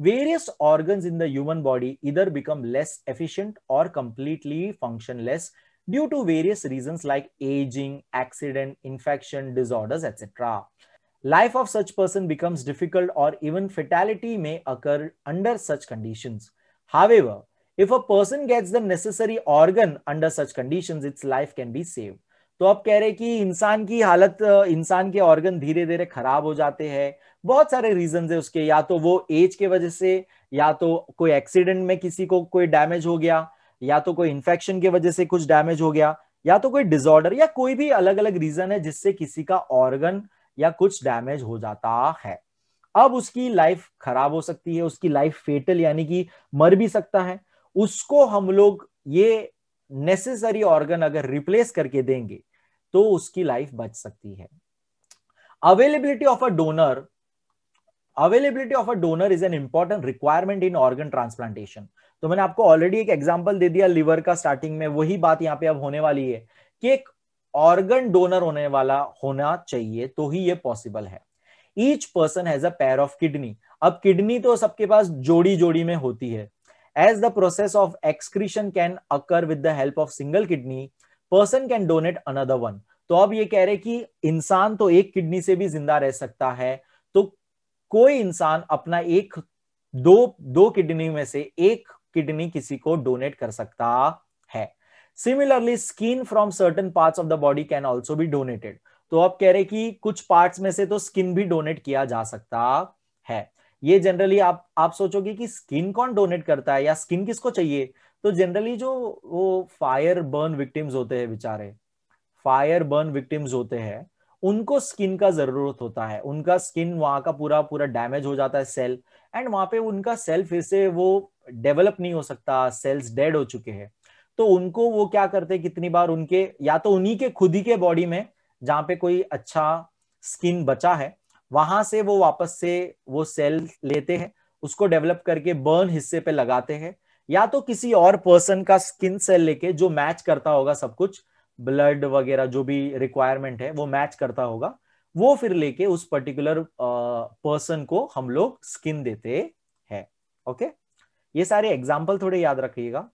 various organs in the human body either become less efficient or completely functionless due to various reasons like aging, accident, infection, disorders, etc. Life of such person becomes difficult or even fatality may occur under such conditions. However, if a person gets the necessary organ under such conditions, its life can be saved. तो आप कह रहे हैं कि इंसान की हालत इंसान के ऑर्गन धीरे धीरे खराब हो जाते हैं बहुत सारे रीजन है उसके या तो वो एज के वजह से या तो कोई एक्सीडेंट में किसी को कोई डैमेज हो गया या तो कोई इन्फेक्शन के वजह से कुछ डैमेज हो गया या तो कोई डिसऑर्डर या कोई भी अलग अलग रीजन है जिससे किसी का ऑर्गन या कुछ डैमेज हो जाता है अब उसकी लाइफ खराब हो सकती है उसकी लाइफ फेटल यानी कि मर भी सकता है उसको हम लोग ये नेसेसरी ऑर्गन अगर रिप्लेस करके देंगे तो उसकी लाइफ बच सकती है availability of a donor availability of a donor is an important requirement in organ transplantation तो मैंने आपको ऑलरेडी एक एग्जाम्पल दे दिया लिवर का स्टार्टिंग में वही बात यहाँ पे अब होने वाली है कि एक ऑर्गन डोनर होने वाला होना चाहिए तो ही ये पॉसिबल है each person has a pair of kidney अब किडनी तो सबके पास जोड़ी जोड़ी में होती है as the process of excretion can occur with the help of single kidney person can donate another one तो अब ये कह रहे कि इंसान तो एक किडनी से भी जिंदा रह सकता है कोई इंसान अपना एक दो दो किडनी में से एक किडनी किसी को डोनेट कर सकता है similarly skin from certain parts of the body can also भी डोनेटेड तो आप कह रहे कि कुछ पार्ट्स में से तो स्किन भी डोनेट किया जा सकता है ये जनरली आप आप सोचोगे कि स्किन कौन डोनेट करता है या स्किन किसको चाहिए तो जनरली जो वो फायर बर्न विक्टिम्स होते हैं बेचारे फायर बर्न विक्टिम्स होते हैं उनको स्किन का जरूरत होता है उनका स्किन वहां का पूरा पूरा डैमेज हो जाता है सेल एंड वहां पे उनका सेल फिर से वो डेवलप नहीं हो सकता सेल्स डेड हो चुके हैं तो उनको वो क्या करते हैं कितनी बार उनके या तो उन्हीं के खुद ही के बॉडी में जहाँ पे कोई अच्छा स्किन बचा है वहां से वो वापस से वो सेल लेते हैं उसको डेवलप करके बर्न हिस्से पे लगाते हैं या तो किसी और पर्सन का स्किन सेल लेके जो मैच करता होगा सब कुछ ब्लड वगैरह जो भी रिक्वायरमेंट है वो मैच करता होगा वो फिर लेके उस पर्टिकुलर पर्सन को हम लोग स्किन देते हैं ओके ये सारे एग्जाम्पल थोड़े याद रखिएगा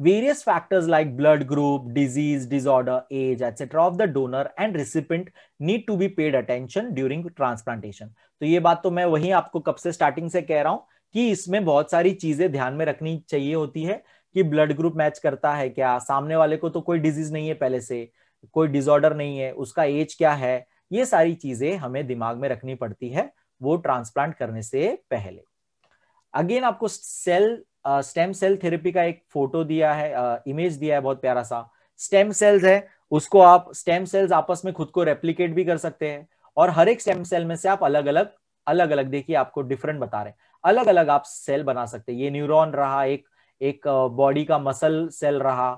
various factors like blood group disease disorder age etcetera of the donor and recipient need to be paid attention during transplantation तो ये बात तो मैं वही आपको कब से स्टार्टिंग से कह रहा हूं कि इसमें बहुत सारी चीजें ध्यान में रखनी चाहिए होती है कि ब्लड ग्रुप मैच करता है क्या सामने वाले को तो कोई डिजीज नहीं है पहले से कोई डिजॉर्डर नहीं है उसका एज क्या है ये सारी चीजें हमें दिमाग में रखनी पड़ती है वो ट्रांसप्लांट करने से पहले अगेन आपको सेल स्टेम सेल थेरेपी का एक फोटो दिया है इमेज दिया है बहुत प्यारा सा स्टेम सेल्स है उसको आप स्टेम सेल्स आपस में खुद को रेप्लीकेट भी कर सकते हैं और हर एक स्टेम सेल में से आप अलग अलग अलग अलग देखिए आपको डिफरेंट बता रहे हैं अलग अलग आप सेल बना सकते हैं ये न्यूरॉन रहा एक एक बॉडी का मसल सेल रहा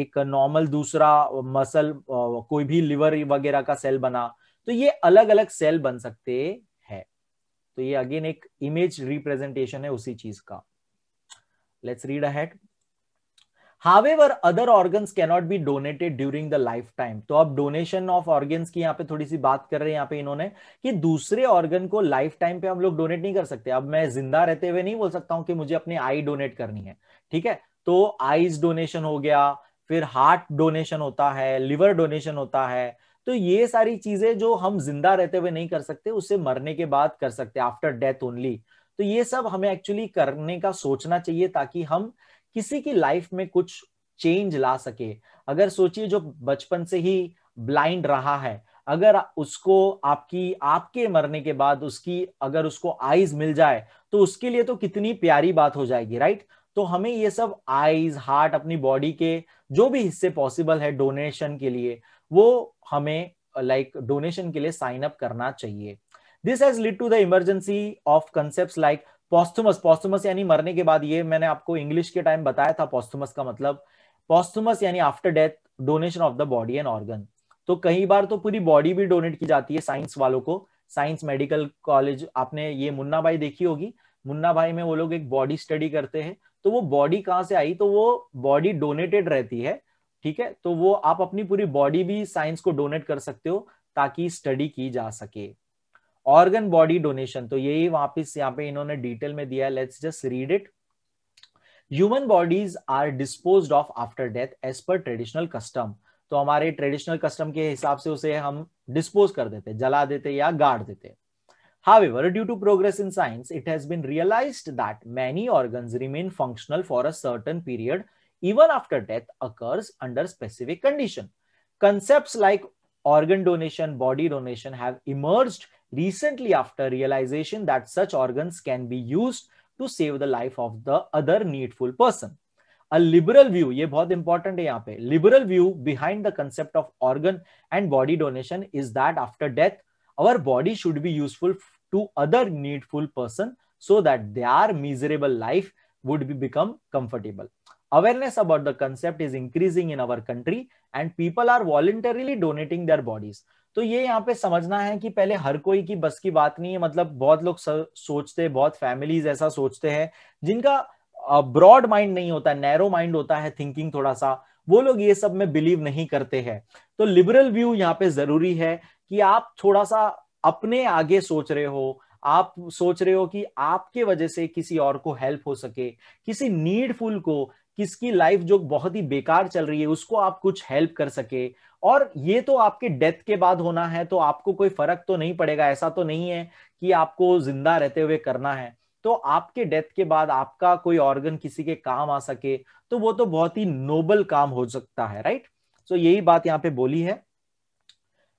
एक नॉर्मल दूसरा मसल कोई भी लिवर वगैरह का सेल बना तो ये अलग अलग सेल बन सकते हैं तो ये अगेन एक इमेज रिप्रेजेंटेशन है उसी चीज का let's read ahead however other organs cannot be donated during the life time तो अब डोनेशन ऑफ ऑर्गन्स की यहाँ पे थोड़ी सी बात कर रहे हैं यहाँ पे इन्होंने कि दूसरे ऑर्गन को लाइफ टाइम पे हम लोग डोनेट नहीं कर सकते अब मैं जिंदा रहते हुए नहीं बोल सकता हूँ कि मुझे अपनी आई डोनेट करनी है ठीक है तो आईज डोनेशन हो गया फिर हार्ट डोनेशन होता है लिवर डोनेशन होता है तो ये सारी चीजें जो हम जिंदा रहते हुए नहीं कर सकते उससे मरने के बाद कर सकते आफ्टर डेथ ओनली तो ये सब हमें एक्चुअली करने का सोचना चाहिए ताकि हम किसी की लाइफ में कुछ चेंज ला सके अगर सोचिए जो बचपन से ही ब्लाइंड रहा है अगर उसको आपकी आपके मरने के बाद उसकी अगर उसको आईज मिल जाए तो उसके लिए तो कितनी प्यारी बात हो जाएगी राइट तो हमें ये सब आईज हार्ट अपनी बॉडी के जो भी हिस्से पॉसिबल है डोनेशन के लिए वो हमें लाइक like, डोनेशन के लिए साइन अप करना चाहिए this has lead to the emergency of concept like posthumous posthumous यानी मरने के बाद ये मैंने आपको इंग्लिश के टाइम बताया था पॉस्थुमस का मतलब पॉस्थुमस यानी after death donation of the body and organ तो कई बार तो पूरी बॉडी भी डोनेट की जाती है साइंस वालों को साइंस मेडिकल कॉलेज आपने ये मुन्ना भाई देखी होगी मुन्ना भाई में वो लोग एक बॉडी स्टडी करते हैं तो वो बॉडी कहाँ से आई तो वो बॉडी डोनेटेड रहती है ठीक है तो वो आप अपनी पूरी बॉडी भी साइंस को डोनेट कर सकते हो ताकि स्टडी की जा सके ऑर्गन बॉडी डोनेशन तो यही वापिस यहाँ पे इन्होंने डिटेल में दिया let's just read it human bodies are dispose of after death as per traditional custom तो हमारे ट्रेडिशनल कस्टम के हिसाब से उसे हम डिस्पोज कर देते जला देते या गाड़ देते However, due to progress in science, it has been realized that many organs remain functional for a certain period even after death occurs under specific condition. Concepts like organ donation, body donation have emerged recently after realization that such organs can be used to save the life of the other needful person. A liberal view, ये बहुत important है liberal view behind the concept of organ and body donation is that after death, our body should be useful to other needful person so that their miserable life would be become comfortable. Awareness about the concept is increasing in our country and people are voluntarily donating their bodies. तो ये यहाँ पे समझना है कि पहले हर कोई की बस की बात नहीं है मतलब बहुत लोग सोचते हैं बहुत फैमिलीज ऐसा सोचते हैं जिनका ब्रॉड माइंड नहीं होता नैरो माइंड होता है थिंकिंग थोड़ा सा वो लोग ये सब में बिलीव नहीं करते हैं तो लिबरल व्यू यहाँ पे जरूरी है कि आप थोड़ा सा अपने आगे सोच रहे हो आप सोच रहे हो कि आपके वजह से किसी और को हेल्प हो सके किसी नीडफुल को किसकी लाइफ जो बहुत ही बेकार चल रही है उसको आप कुछ हेल्प कर सके और ये तो आपके डेथ के बाद होना है तो आपको कोई फर्क तो नहीं पड़ेगा ऐसा तो नहीं है कि आपको जिंदा रहते हुए करना है तो आपके डेथ के बाद आपका कोई ऑर्गन किसी के काम आ सके तो वो तो बहुत ही नोबल काम हो सकता है राइट सो so, यही बात यहाँ पे बोली है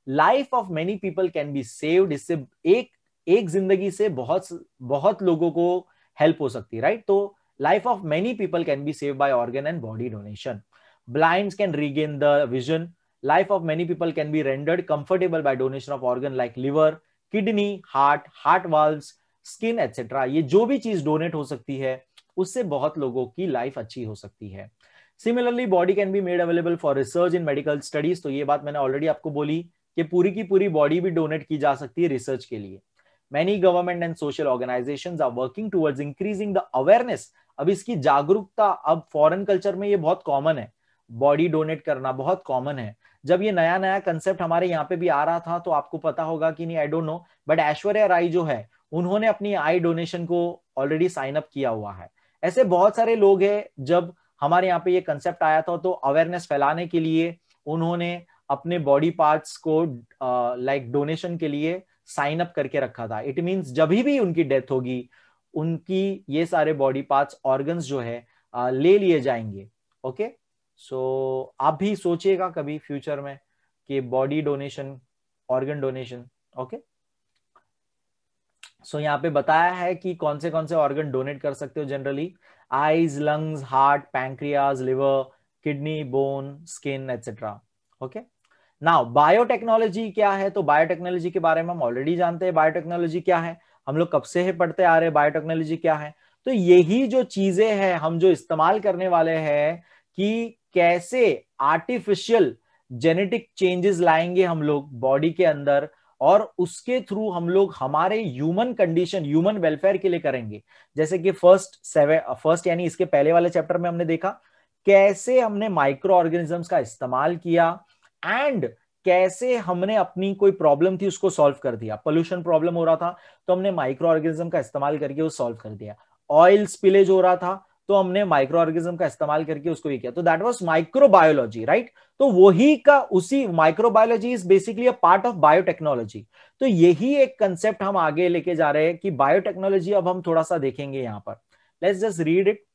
life of many people can be saved इससे एक एक जिंदगी से बहुत बहुत लोगों को हेल्प हो सकती है राइट तो life of many people can be save by organ and body donation blind can regain the vision life of many people can be rendered comfortable by donation of organ like liver kidney heart heart valves skin etc ये जो भी चीज donate हो सकती है उससे बहुत लोगों की लाइफ अच्छी हो सकती है similarly body can be made available for research in medical studies तो ये बात मैंने ऑलरेडी आपको बोली कि पूरी की पूरी बॉडी भी डोनेट की जा सकती है रिसर्च के लिए many government and social organisation are working towards increasing the awareness अब इसकी जागरूकता अब फॉरेन कल्चर में ये बहुत कॉमन है बॉडी डोनेट करना बहुत कॉमन है जब ये नया नया कंसेप्ट हमारे यहाँ पे भी आ रहा था तो आपको पता होगा कि नहीं I don't know but Aishwarya Rai जो है उन्होंने अपनी आई डोनेशन को ऑलरेडी साइन अप किया हुआ है ऐसे बहुत सारे लोग हैं जब हमारे यहाँ पे ये कंसेप्ट आया था तो अवेयरनेस फैलाने के लिए उन्होंने अपने बॉडी पार्ट्स को लाइक uh, डोनेशन like के लिए साइन अप करके रखा था इट मीन्स जब भी उनकी डेथ होगी उनकी ये सारे बॉडी पार्ट्स ऑर्गन्स जो है uh, ले लिए जाएंगे ओके okay? सो so, आप भी सोचिएगा कभी फ्यूचर में कि body donation organ donation okay so यहाँ पे बताया है कि कौन से कौन से ऑर्गन डोनेट कर सकते हो generally eyes lungs heart pancreas liver kidney bone skin etcetera okay now biotechnology क्या है तो बायोटेक्नोलॉजी के बारे में हम ऑलरेडी जानते हैं बायोटेक्नोलॉजी क्या है हम लोग कब से है पढ़ते आ रहे बायोटेक्नोलॉजी क्या है तो यही जो चीजें हैं हम जो इस्तेमाल करने वाले हैं कि कैसे आर्टिफिशियल जेनेटिक चेंजेस लाएंगे हम लोग बॉडी के अंदर और उसके थ्रू हम लोग हमारे ह्यूमन कंडीशन ह्यूमन वेलफेयर के लिए करेंगे जैसे कि फर्स्ट सेवन फर्स्ट यानी इसके पहले वाले चैप्टर में हमने देखा कैसे हमने माइक्रो ऑर्गेनिजम्स का इस्तेमाल किया एंड कैसे हमने अपनी कोई प्रॉब्लम थी उसको सॉल्व कर दिया पोल्यूशन प्रॉब्लम हो रहा था तो हमने माइक्रो ऑर्गेनिज्म का इस्तेमाल करके वो सॉल्व कर दिया ऑयल स्पिलेज हो रहा था तो हमने माइक्रो ऑर्गेजम का इस्तेमाल करके उसको ये किया तो दैट वॉज माइक्रोबायोलॉजी राइट तो वही का उसी microbiology is basically a part of biotechnology तो यही एक कंसेप्ट हम आगे लेके जा रहे हैं कि बायोटेक्नोलॉजी अब हम थोड़ा सा देखेंगे यहां पर let's just read it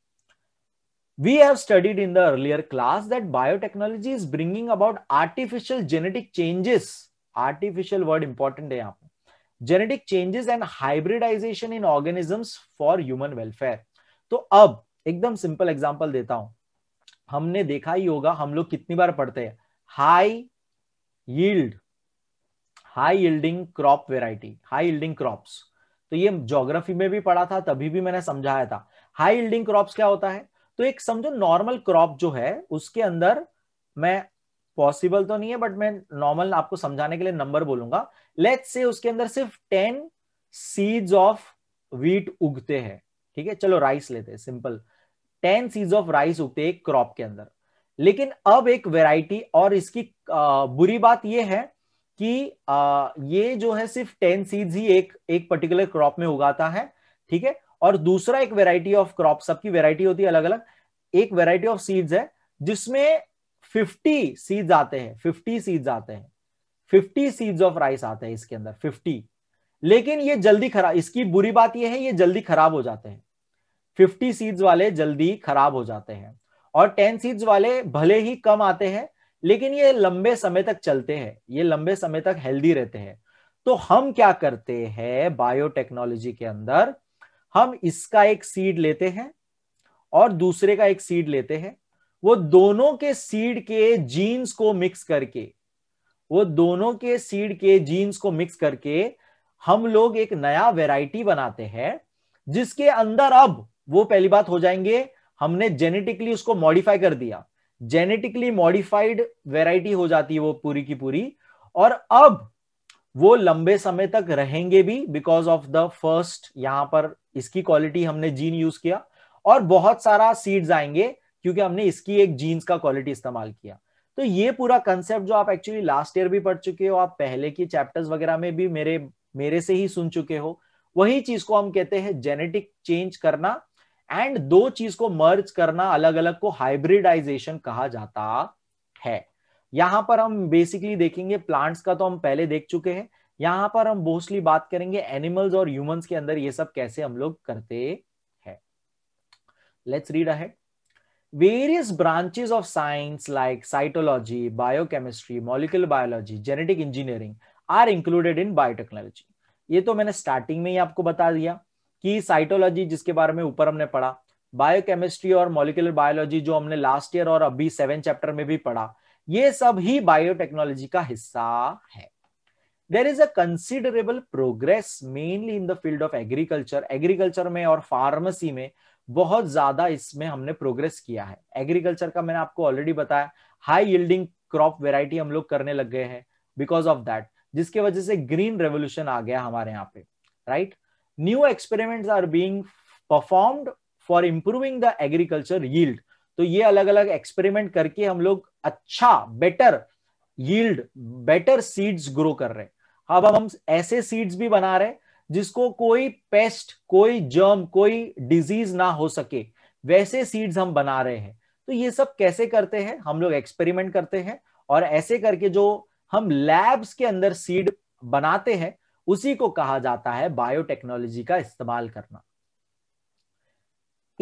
we have studied in the earlier class that biotechnology is bringing about artificial genetic changes artificial word important hai yahan pe genetic changes and hybridization in organisms for human welfare to ab एकदम simple example देता हूं हमने देखा ही होगा हम लोग कितनी बार पढ़ते हैं high yield high yielding crop variety high yielding crops तो ये ज्योग्राफी में भी पढ़ा था तभी भी मैंने समझाया था हाई यील्डिंग क्रॉप क्या होता है तो एक समझो नॉर्मल क्रॉप जो है उसके अंदर मैं पॉसिबल तो नहीं है बट मैं नॉर्मल आपको समझाने के लिए नंबर बोलूंगा लेट्स से उसके अंदर सिर्फ टेन सीड्स ऑफ वीट उगते हैं ठीक है चलो राइस लेते हैं सिंपल टेन सीज ऑफ राइस उगते हैं क्रॉप के अंदर लेकिन अब एक वेराइटी और इसकी आ, बुरी बात यह है कि आ, ये जो है सिर्फ टेन सीड्स ही एक एक पर्टिकुलर क्रॉप में उगाता है ठीक है और दूसरा एक वेराइटी ऑफ क्रॉप सबकी वेराइटी होती है अलग अलग एक वेराइटी ऑफ सीड्स है जिसमें 50 सीड्स आते हैं 50 सीड्स आते हैं 50 सीड्स ऑफ राइस आते हैं इसके अंदर 50 लेकिन ये जल्दी खराब इसकी बुरी बात ये है ये जल्दी खराब हो जाते हैं 50 सीड्स वाले जल्दी खराब हो जाते हैं और 10 सीड्स वाले भले ही कम आते हैं लेकिन ये लंबे समय तक चलते हैं ये लंबे समय तक हेल्दी रहते हैं तो हम क्या करते हैं बायोटेक्नोलॉजी के अंदर हम इसका एक सीड लेते हैं और दूसरे का एक सीड लेते हैं वो दोनों के सीड के जीन्स को मिक्स करके वो दोनों के सीड के जीन्स को मिक्स करके हम लोग एक नया वेराइटी बनाते हैं जिसके अंदर अब वो पहली बात हो जाएंगे हमने जेनेटिकली उसको मॉडिफाई कर दिया जेनेटिकली मॉडिफाइड वेराइटी हो जाती है वो पूरी की पूरी और अब वो लंबे समय तक रहेंगे भी बिकॉज ऑफ द फर्स्ट यहां पर इसकी क्वालिटी हमने जीन यूज किया और बहुत सारा सीड्स आएंगे क्योंकि हमने इसकी एक जीन्स का क्वालिटी इस्तेमाल किया तो ये पूरा कंसेप्ट जो आप एक्चुअली लास्ट ईयर भी पढ़ चुके हो आप पहले की चैप्टर्स वगैरह में भी मेरे मेरे से ही सुन चुके हो वही चीज को हम कहते हैं जेनेटिक चेंज करना एंड दो चीज को मर्ज करना अलग अलग को हाइब्रिडाइजेशन कहा जाता है यहां पर हम बेसिकली देखेंगे प्लांट्स का तो हम पहले देख चुके हैं यहां पर हम मोस्टली बात करेंगे एनिमल्स और ह्यूमंस के अंदर ये सब कैसे हम लोग करते हैं let's read ahead various branches of science like cytology biochemistry molecular biology genetic engineering are included in biotechnology ये तो मैंने स्टार्टिंग में ही आपको बता दिया कि साइटोलॉजी जिसके बारे में ऊपर हमने पढ़ा बायोकेमिस्ट्री और मॉलिकुलर बायोलॉजी जो हमने लास्ट ईयर और अभी सेवन चैप्टर में भी पढ़ा ये सब ही बायोटेक्नोलॉजी का हिस्सा है there is a considerable progress mainly in the field of agriculture agriculture में और फार्मेसी में बहुत ज्यादा इसमें हमने प्रोग्रेस किया है एग्रीकल्चर का मैंने आपको ऑलरेडी बताया हाई यील्डिंग क्रॉप वेराइटी हम लोग करने लग गए हैं बिकॉज ऑफ दैट जिसके वजह से ग्रीन रेवोल्यूशन आ गया हमारे यहाँ पे right right? New experiments are being performed for improving the agriculture yield तो ये अलग अलग एक्सपेरिमेंट करके हम लोग अच्छा better yield better seeds grow कर रहे हैं अब हम ऐसे सीड्स भी बना रहे जिसको कोई पेस्ट कोई जर्म कोई डिजीज ना हो सके वैसे सीड्स हम बना रहे हैं तो ये सब कैसे करते हैं हम लोग एक्सपेरिमेंट करते हैं और ऐसे करके जो हम लैब्स के अंदर सीड बनाते हैं उसी को कहा जाता है बायोटेक्नोलॉजी का इस्तेमाल करना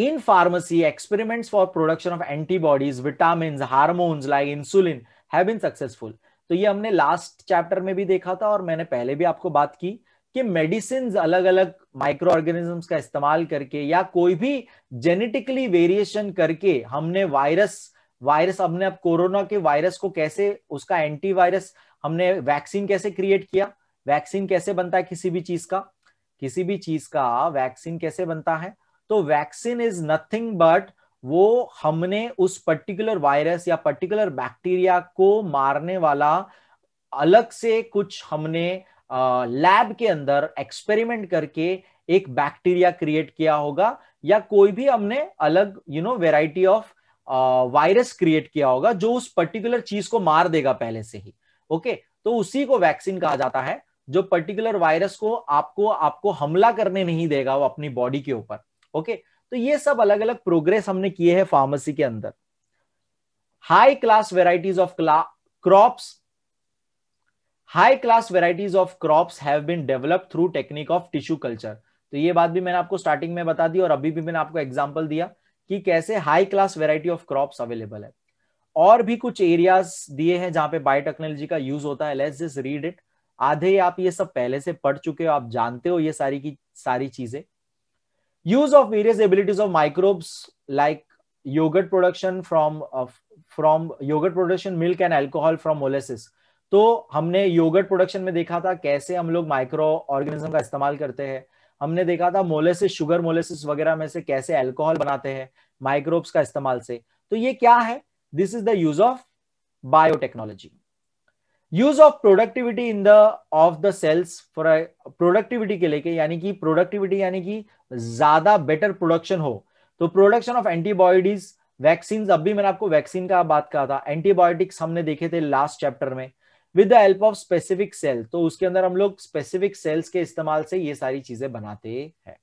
in pharmacy experiments for production of antibodies vitamin hormones like insulin have been successful तो ये हमने लास्ट चैप्टर में भी देखा था और मैंने पहले भी आपको बात की कि मेडिसिन अलग अलग माइक्रो ऑर्गेनिजम्स का इस्तेमाल करके या कोई भी जेनेटिकली वेरिएशन करके हमने वायरस वायरस हमने अब कोरोना के वायरस को कैसे उसका एंटीवायरस हमने वैक्सीन कैसे क्रिएट किया वैक्सीन कैसे बनता है किसी भी चीज का किसी भी चीज का वैक्सीन कैसे बनता है तो वैक्सीन इज नथिंग बट वो हमने उस पर्टिकुलर वायरस या पर्टिकुलर बैक्टीरिया को मारने वाला अलग से कुछ हमने लैब के अंदर एक्सपेरिमेंट करके एक बैक्टीरिया क्रिएट किया होगा या कोई भी हमने अलग you know variety of virus create किया होगा जो उस पर्टिकुलर चीज को मार देगा पहले से ही ओके okay? तो उसी को वैक्सीन कहा जाता है जो पर्टिकुलर वायरस को आपको आपको हमला करने नहीं देगा वो अपनी बॉडी के ऊपर ओके तो ये सब अलग अलग प्रोग्रेस हमने किए हैं फार्मेसी के अंदर high class varieties of crops high class varieties of crops have been develop through technique of tissue culture तो ये बात भी मैंने आपको स्टार्टिंग में बता दी और अभी भी मैंने आपको एग्जाम्पल दिया कि कैसे high class variety of crop available है और भी कुछ एरियाज दिए हैं जहां पे बायोटेक्नोलॉजी का यूज होता है लेट्स जस्ट रीड इट आधे आप ये सब पहले से पढ़ चुके हो आप जानते हो ये सारी की सारी चीजें use of various abilities of microbes like yogurt production from from from production milk and alcohol from molasses तो हमने योगर्ट प्रोडक्शन में देखा था कैसे हम लोग माइक्रो ऑर्गेनिज्म का इस्तेमाल करते हैं हमने देखा था मोलेसिस शुगर मोलेसिस वगैरह में से कैसे अल्कोहल बनाते हैं माइक्रोब्स का इस्तेमाल से तो ये क्या है this is the use of biotechnology use of productivity in the of the cells for productivity के लेके यानी कि प्रोडक्टिविटी यानी कि ज्यादा बेटर प्रोडक्शन हो तो प्रोडक्शन ऑफ एंटीबॉडीज वैक्सीन अब भी मैंने आपको वैक्सीन का बात कहा था एंटीबायोटिक्स हमने देखे थे लास्ट चैप्टर में with the help of specific cell तो उसके अंदर हम लोग स्पेसिफिक सेल्स के इस्तेमाल से ये सारी चीजें बनाते हैं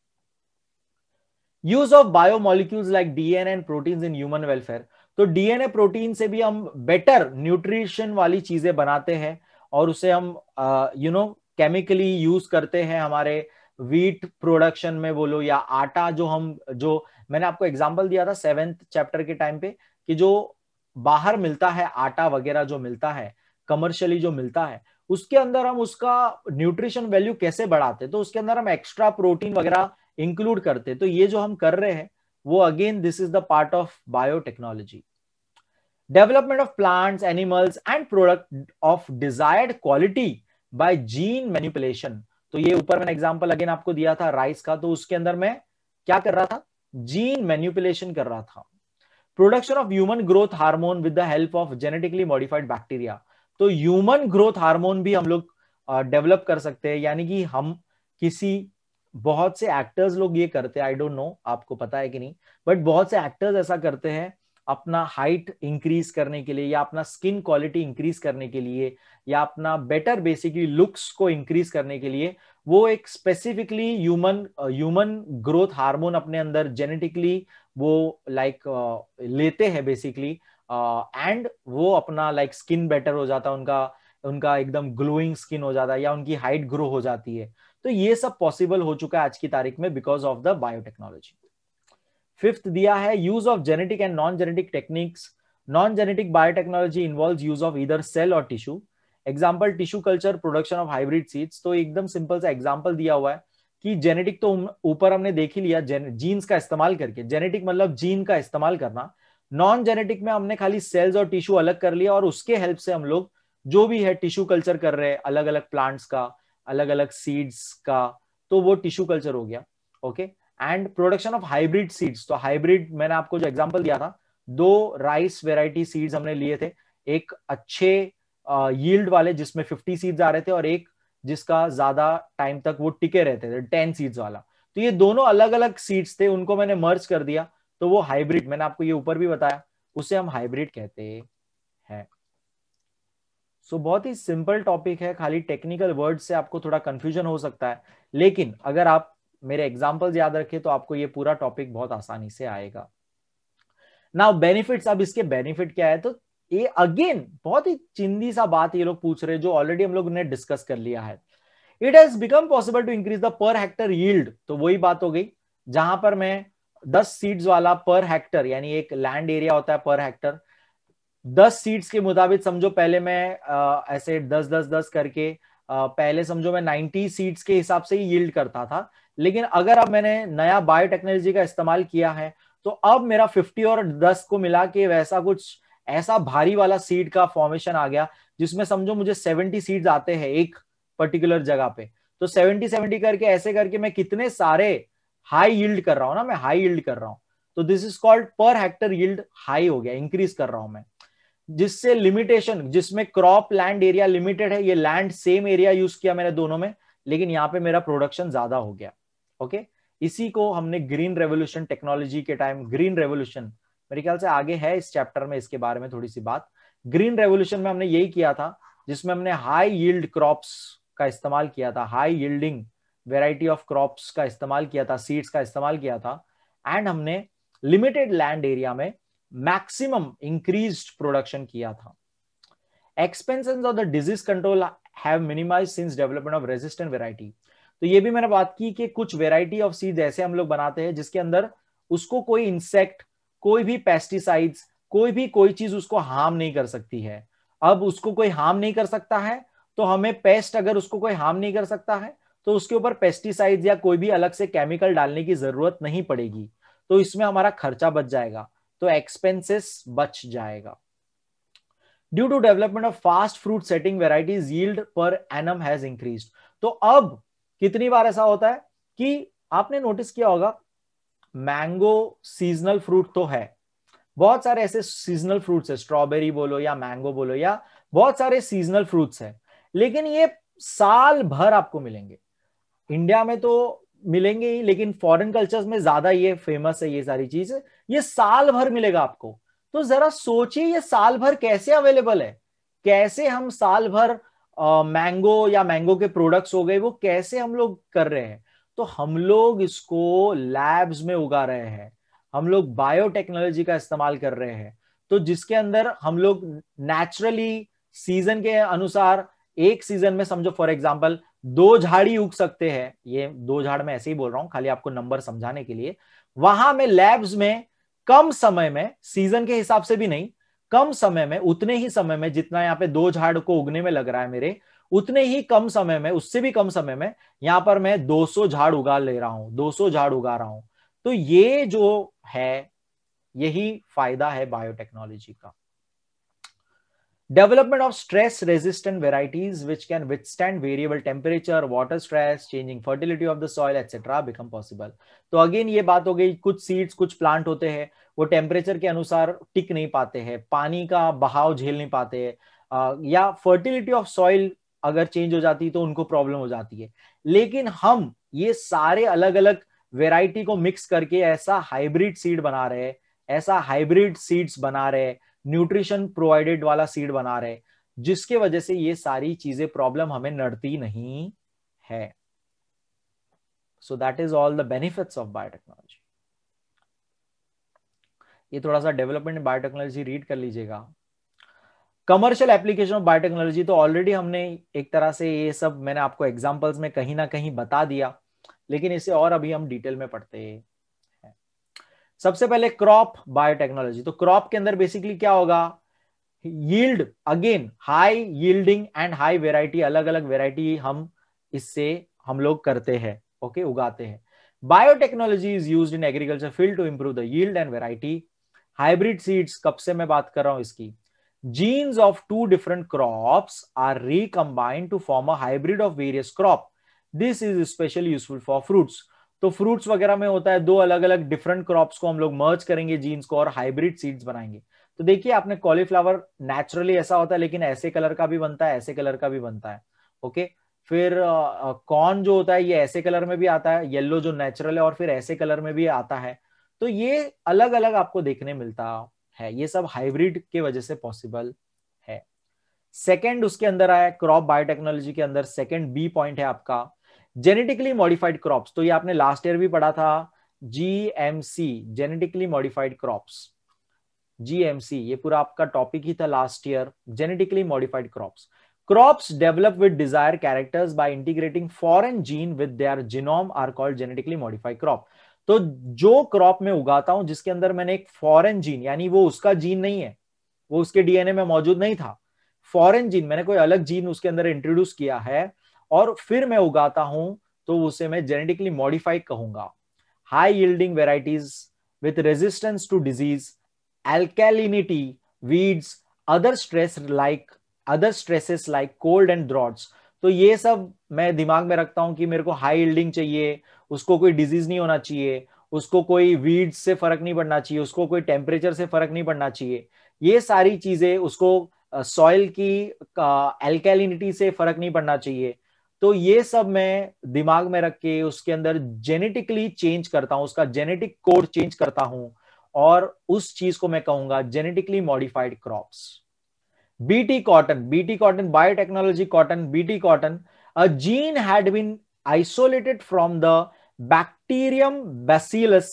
use of biomolecules like DNA and protein in human welfare तो डीएनए प्रोटीन से भी हम बेटर न्यूट्रिशन वाली चीजें बनाते हैं और उसे हम यू नो केमिकली यूज करते हैं हमारे वीट प्रोडक्शन में बोलो या आटा जो हम जो मैंने आपको एग्जाम्पल दिया था सेवेंथ चैप्टर के टाइम पे कि जो बाहर मिलता है आटा वगैरह जो मिलता है कमर्शियली जो मिलता है उसके अंदर हम उसका न्यूट्रिशन वैल्यू कैसे बढ़ाते तो उसके अंदर हम एक्स्ट्रा प्रोटीन वगैरह इंक्लूड करते तो ये जो हम कर रहे हैं वो again this is the part of biotechnology development of plants, animals, and product of desired quality by gene manipulation. तो ये ऊपर मैंने एग्जाम्पल अगेन आपको दिया था राइस का तो उसके अंदर मैं क्या कर रहा था जीन मैन्युपुलेशन कर रहा था production of human growth hormone with the help of genetically modified bacteria तो ह्यूमन ग्रोथ हार्मोन भी हम लोग डेवलप कर सकते हैं यानी कि हम किसी बहुत से एक्टर्स लोग ये करते हैं आई डोंट नो आपको पता है कि नहीं बट बहुत से एक्टर्स ऐसा करते हैं अपना हाइट इंक्रीज करने के लिए या अपना स्किन क्वालिटी इंक्रीज करने के लिए या अपना बेटर बेसिकली लुक्स को इंक्रीज करने के लिए वो एक specifically human human growth hormone अपने अंदर जेनेटिकली वो लाइक like, uh, लेते हैं बेसिकली एंड uh, वो अपना लाइक स्किन बेटर हो जाता है उनका उनका एकदम ग्लोइंग स्किन हो जाता है या उनकी हाइट ग्रो हो जाती है तो ये सब पॉसिबल हो चुका है आज की तारीख में because of the biotechnology fifth दिया है use of genetic and non genetic techniques non genetic biotechnology involve use of either cell और tissue example tissue culture production of hybrid seeds तो एकदम सिंपल सा एग्जाम्पल दिया हुआ है कि जेनेटिक तो ऊपर हमने देख ही लिया जीन्स का इस्तेमाल करके जेनेटिक मतलब जीन का इस्तेमाल करना नॉन जेनेटिक में हमने खाली सेल्स और टिश्यू अलग कर लिया और उसके हेल्प से हम लोग जो भी है टिश्यू कल्चर कर रहे हैं अलग अलग प्लांट्स का अलग अलग सीड्स का तो वो टिश्यू कल्चर हो गया okay and production of hybrid seeds तो हाइब्रिड मैंने आपको जो एग्जाम्पल दिया था दो राइस वेराइटी सीड्स हमने लिए थे एक अच्छे यील्ड वाले जिसमें 50 सीड्स आ रहे थे और एक जिसका ज्यादा टाइम तक वो टिके रहते थे टेन सीड्स वाला तो ये दोनों अलग अलग सीड्स थे उनको मैंने मर्ज कर दिया तो वो हाइब्रिड मैंने आपको ये ऊपर भी बताया उसे हम हाइब्रिड कहते हैं सो so, बहुत ही सिंपल टॉपिक है खाली टेक्निकल वर्ड से आपको थोड़ा कंफ्यूजन हो सकता है लेकिन अगर आप मेरे एग्जाम्पल्स याद रखे तो आपको ये पूरा टॉपिक बहुत आसानी से आएगा नाउ बेनिफिट्स अब इसके बेनिफिट क्या है तो ये अगेन बहुत ही चिंदी सा बात ये लोग पूछ रहे हैं जो ऑलरेडी हम लोग ने डिस्कस कर लिया है it has become possible to increase the per hectare yield तो वही बात हो गई जहां पर मैं 10 सीड्स वाला पर हेक्टर यानी एक लैंड एरिया होता है पर हेक्टर 10 सीड्स के मुताबिक समझो पहले मैं आ, ऐसे 10 10 10 करके आ, पहले समझो मैं 90 सीड्स के हिसाब से ही यील्ड करता था लेकिन अगर अब मैंने नया बायोटेक्नोलॉजी का इस्तेमाल किया है तो अब मेरा फिफ्टी और दस को मिला के वैसा कुछ ऐसा भारी वाला सीड का फॉर्मेशन आ गया जिसमें समझो मुझे सेवेंटी सीड्स आते हैं एक पर्टिकुलर जगह पे तो सेवेंटी सेवेंटी करके ऐसे करके मैं कितने सारे हाई यील्ड कर रहा हूँ ना मैं हाई यील्ड कर रहा हूँ तो this is called per hectare yield high हो गया इंक्रीज कर रहा हूं मैं जिससे लिमिटेशन जिसमें क्रॉप लैंड एरिया लिमिटेड है ये लैंड सेम एरिया यूज किया मैंने दोनों में लेकिन यहाँ पे मेरा प्रोडक्शन ज्यादा हो गया ओके इसी को हमने ग्रीन रेवोल्यूशन टेक्नोलॉजी के टाइम ग्रीन रेवोल्यूशन मेरे ख्याल से आगे है इस चैप्टर में इसके बारे में थोड़ी सी बात ग्रीन रेवोल्यूशन में हमने यही किया था जिसमें हमने हाई यील्ड क्रॉप्स का इस्तेमाल किया था high yielding variety of crops का इस्तेमाल किया था सीड्स का इस्तेमाल किया था एंड हमने लिमिटेड लैंड एरिया में मैक्सिमम इंक्रीज प्रोडक्शन किया था expenses of the disease control have minimized since development of resistant variety तो ये भी मैंने बात की कि कुछ वेराइटी ऑफ सीड्स ऐसे हम लोग बनाते हैं जिसके अंदर उसको कोई इंसेक्ट कोई भी पेस्टिसाइड्स कोई भी कोई चीज उसको हार्म नहीं कर सकती है अब उसको कोई हार्म नहीं कर सकता है तो हमें पेस्ट अगर उसको कोई हार्म नहीं कर सकता है तो उसके ऊपर पेस्टिसाइड्स या कोई भी अलग से केमिकल डालने की जरूरत नहीं पड़ेगी तो इसमें हमारा खर्चा बच जाएगा तो एक्सपेंसेस बच जाएगा due to development of fast fruit setting varieties yield per annum has increase तो अब कितनी बार ऐसा होता है कि आपने नोटिस किया होगा मैंगो सीजनल फ्रूट तो है बहुत सारे ऐसे सीजनल फ्रूट्स है स्ट्रॉबेरी बोलो या मैंगो बोलो या बहुत सारे सीजनल फ्रूट्स है लेकिन ये साल भर आपको मिलेंगे इंडिया में तो मिलेंगे ही लेकिन फॉरेन कल्चर्स में ज्यादा ये फेमस है ये सारी चीज ये साल भर मिलेगा आपको तो जरा सोचिए ये साल भर कैसे अवेलेबल है कैसे हम साल भर मैंगो या मैंगो के प्रोडक्ट्स हो गए वो कैसे हम लोग कर रहे हैं तो हम लोग इसको लैब्स में उगा रहे हैं हम लोग बायोटेक्नोलॉजी का इस्तेमाल कर रहे हैं तो जिसके अंदर हम लोग नेचुरली सीजन के अनुसार एक सीजन में समझो फॉर एग्जाम्पल दो झाड़ी उग सकते हैं ये दो झाड़ में ऐसे ही बोल रहा हूँ खाली आपको नंबर समझाने के लिए वहां में लैब्स में कम समय में सीजन के हिसाब से भी नहीं कम समय में उतने ही समय में जितना यहाँ पे दो झाड़ को उगने में लग रहा है मेरे उतने ही कम समय में उससे भी कम समय में यहाँ पर मैं 200 झाड़ उगा ले रहा हूं 200 झाड़ उगा रहा हूं तो ये जो है यही फायदा है बायोटेक्नोलॉजी का Development of stress resistant varieties which can withstand variable temperature, water stress, changing fertility of the soil, etc. become possible. तो अगेन ये बात हो गई कुछ सीड्स कुछ प्लांट होते हैं वो टेम्परेचर के अनुसार टिक नहीं पाते हैं पानी का बहाव झेल नहीं पाते है या फर्टिलिटी ऑफ सॉइल अगर चेंज हो जाती है तो उनको प्रॉब्लम हो जाती है लेकिन हम ये सारे अलग अलग वेराइटी को मिक्स करके ऐसा हाइब्रिड सीड बना रहे ऐसा हाइब्रिड सीड्स बना रहे हैं न्यूट्रिशन प्रोवाइडेड वाला सीड बना रहे जिसके वजह से ये सारी चीजें प्रॉब्लम हमें नड़ती नहीं है so that is all the benefits of biotechnology ये थोड़ा सा डेवलपमेंट बायोटेक्नोलॉजी रीड कर लीजिएगा कमर्शियल एप्लीकेशन ऑफ बायोटेक्नोलॉजी तो ऑलरेडी हमने एक तरह से ये सब मैंने आपको एग्जाम्पल्स में कहीं ना कहीं बता दिया लेकिन इसे और अभी हम डिटेल में पढ़ते हैं सबसे पहले क्रॉप बायोटेक्नोलॉजी तो क्रॉप के अंदर बेसिकली क्या होगा yield again high yielding and high variety अलग अलग वेराइटी हम इससे हम लोग करते हैं ओके okay, उगाते हैं biotechnology is use in agriculture field to improve the yield and variety hybrid seeds कब से मैं बात कर रहा हूं इसकी genes of two different crop are recombined to form a hybrid of various crop this is especially useful for तो fruits वगैरह में होता है दो अलग अलग डिफरेंट क्रॉप्स को हम लोग मर्ज करेंगे जीन्स को और हाइब्रिड सीड्स बनाएंगे तो देखिए आपने कॉलीफ्लावर नेचुरली ऐसा होता है लेकिन ऐसे कलर का भी बनता है ऐसे कलर का भी बनता है ओके फिर कॉर्न जो होता है ये ऐसे कलर में भी आता है येल्लो जो नेचुरल है और फिर ऐसे कलर में भी आता है तो ये अलग अलग आपको देखने मिलता है ये सब हाइब्रिड के वजह से पॉसिबल है सेकेंड उसके अंदर आया क्रॉप बायोटेक्नोलॉजी के अंदर सेकेंड बी पॉइंट है आपका जेनेटिकली मॉडिफाइड क्रॉप्स तो ये आपने लास्ट ईयर भी पढ़ा था GMC genetically modified crops GMC ये पूरा आपका टॉपिक ही था last year genetically modified crops crop develop with desire characters by integrating foreign gene with their genome are called genetically modified crop तो जो क्रॉप में उगाता हूं जिसके अंदर मैंने एक फॉरेन जीन यानी वो उसका जीन नहीं है वो उसके डीएनए में मौजूद नहीं था फॉरेन जीन मैंने कोई अलग जीन उसके अंदर इंट्रोड्यूस किया है और फिर मैं उगाता हूं तो उसे मैं जेनेटिकली मॉडिफाइड कहूंगा high yielding varieties with resistance to disease alkalinity weeds other stress like other stresses like cold and droughts तो ये सब मैं दिमाग में रखता हूं कि मेरे को हाई यील्डिंग चाहिए उसको कोई डिजीज नहीं होना चाहिए उसको कोई वीड से फर्क नहीं पड़ना चाहिए उसको कोई टेम्परेचर से फर्क नहीं पड़ना चाहिए ये सारी चीजें उसको सॉइल की एल्केलिनिटी से फर्क नहीं पड़ना चाहिए तो ये सब मैं दिमाग में रख के उसके अंदर जेनेटिकली चेंज करता हूं उसका जेनेटिक कोड चेंज करता हूं और उस चीज को मैं कहूंगा genetically modified crops BT cotton BT cotton biotechnology cotton BT cotton a gene had been isolated from the bacterium Bacillus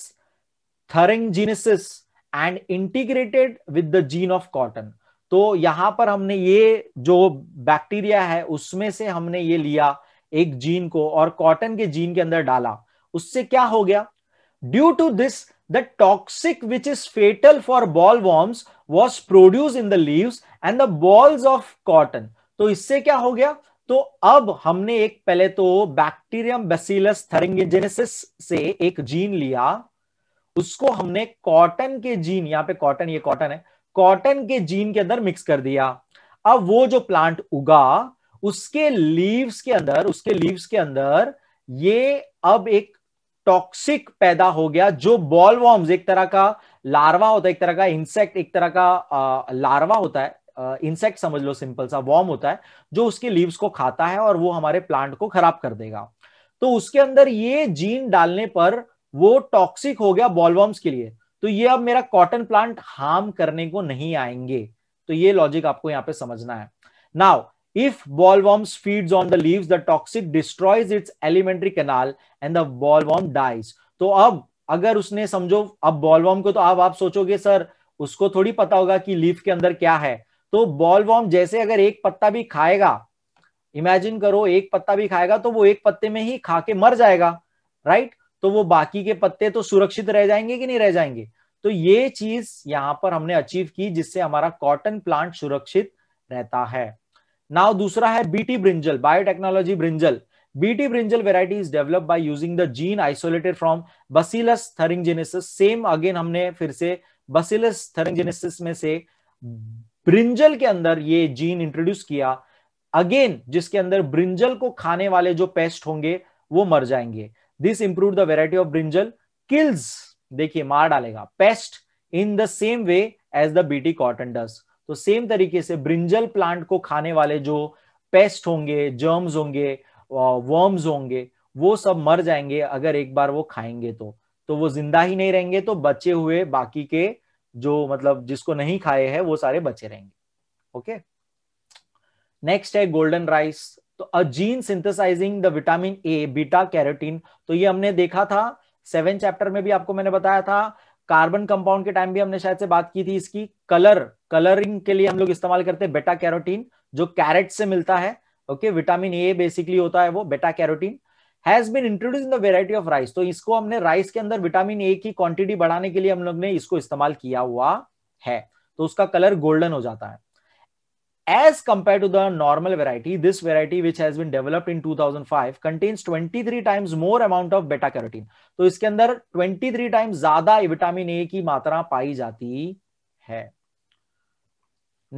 thuringiensis and integrated with the gene of cotton तो यहां पर हमने ये जो बैक्टीरिया है उसमें से हमने ये लिया एक जीन को और कॉटन के जीन के अंदर डाला उससे क्या हो गया due to this the toxic which is fatal for boll worms was produce in the leaves and the bolls of cotton तो इससे क्या हो गया तो अब हमने एक पहले तो बैक्टीरियम बेसिलस थरिंगजेनेसिस से एक जीन लिया उसको हमने कॉटन के जीन यहां पे कॉटन ये कॉटन है कॉटन के जीन के अंदर मिक्स कर दिया अब वो जो प्लांट उगा उसके लीव्स के अंदर उसके लीव्स के अंदर ये अब एक टॉक्सिक पैदा हो गया जो बॉलवॉर्म्स एक तरह का लार्वा होता है एक तरह का इंसेक्ट एक तरह का आ, लार्वा होता है इंसेक्ट समझ लो सिंपल सा वॉर्म होता है जो उसके लीव्स को खाता है और वो हमारे प्लांट को खराब कर देगा तो उसके अंदर ये जीन डालने पर वो टॉक्सिक हो गया बॉलवॉर्म्स के लिए तो ये अब मेरा कॉटन प्लांट हार्म करने को नहीं आएंगे तो ये लॉजिक आपको यहां पे समझना है now if ballworms feeds on the leaves the toxic destroys its alimentary canal and the bollworm dies तो अब अगर उसने समझो अब बॉलवॉर्म को तो आप, आप सोचोगे सर उसको थोड़ी पता होगा कि लीफ के अंदर क्या है तो बॉलवॉर्म जैसे अगर एक पत्ता भी खाएगा इमेजिन करो एक पत्ता भी खाएगा तो वो एक पत्ते में ही खा के मर जाएगा राइट तो वो बाकी के पत्ते तो सुरक्षित रह जाएंगे कि नहीं रह जाएंगे तो ये चीज यहाँ पर हमने अचीव की जिससे हमारा कॉटन प्लांट सुरक्षित रहता है नाउ दूसरा है BT brinjal biotechnology brinjal BT brinjal variety is developed by using the gene isolated from Bacillus thuringiensis. Same again हमने फिर से बसिलस thuringiensis में से ब्रिंजल के अंदर ये जीन इंट्रोड्यूस किया अगेन जिसके अंदर ब्रिंजल को खाने वाले जो पेस्ट होंगे वो मर जाएंगे this improve the variety of brinjal kills देखिए मार डालेगा pest in the same way as the BT cotton dust तो सेम तरीके से ब्रिंजल प्लांट को खाने वाले जो पेस्ट होंगे जर्म्स होंगे वर्म्स होंगे वो सब मर जाएंगे अगर एक बार वो खाएंगे तो तो वो जिंदा ही नहीं रहेंगे तो बचे हुए बाकी के जो मतलब जिसको नहीं खाए हैं वो सारे बचे रहेंगे ओके नेक्स्ट है गोल्डन राइस तो a gene synthesising the vitamin A beta carotene तो ये हमने देखा था सेवन चैप्टर में भी आपको मैंने बताया था कार्बन कंपाउंड के टाइम भी हमने शायद से बात की थी इसकी कलर कलरिंग के लिए हम लोग इस्तेमाल करते हैं बेटा कैरोटीन जो कैरेट से मिलता है ओके विटामिन ए बेसिकली होता है वो beta carotene has been introduce in the variety of rice तो इसको हमने राइस के अंदर विटामिन ए की क्वांटिटी बढ़ाने के लिए हम लोग ने इसको इस्तेमाल किया हुआ है तो उसका कलर गोल्डन हो जाता है As compared to the normal variety, this variety which has been developed in 2005 contains 23 times more amount of beta carotene. E तो इसके अंदर 23 times ज्यादा विटामिन ए की मात्रा पाई जाती है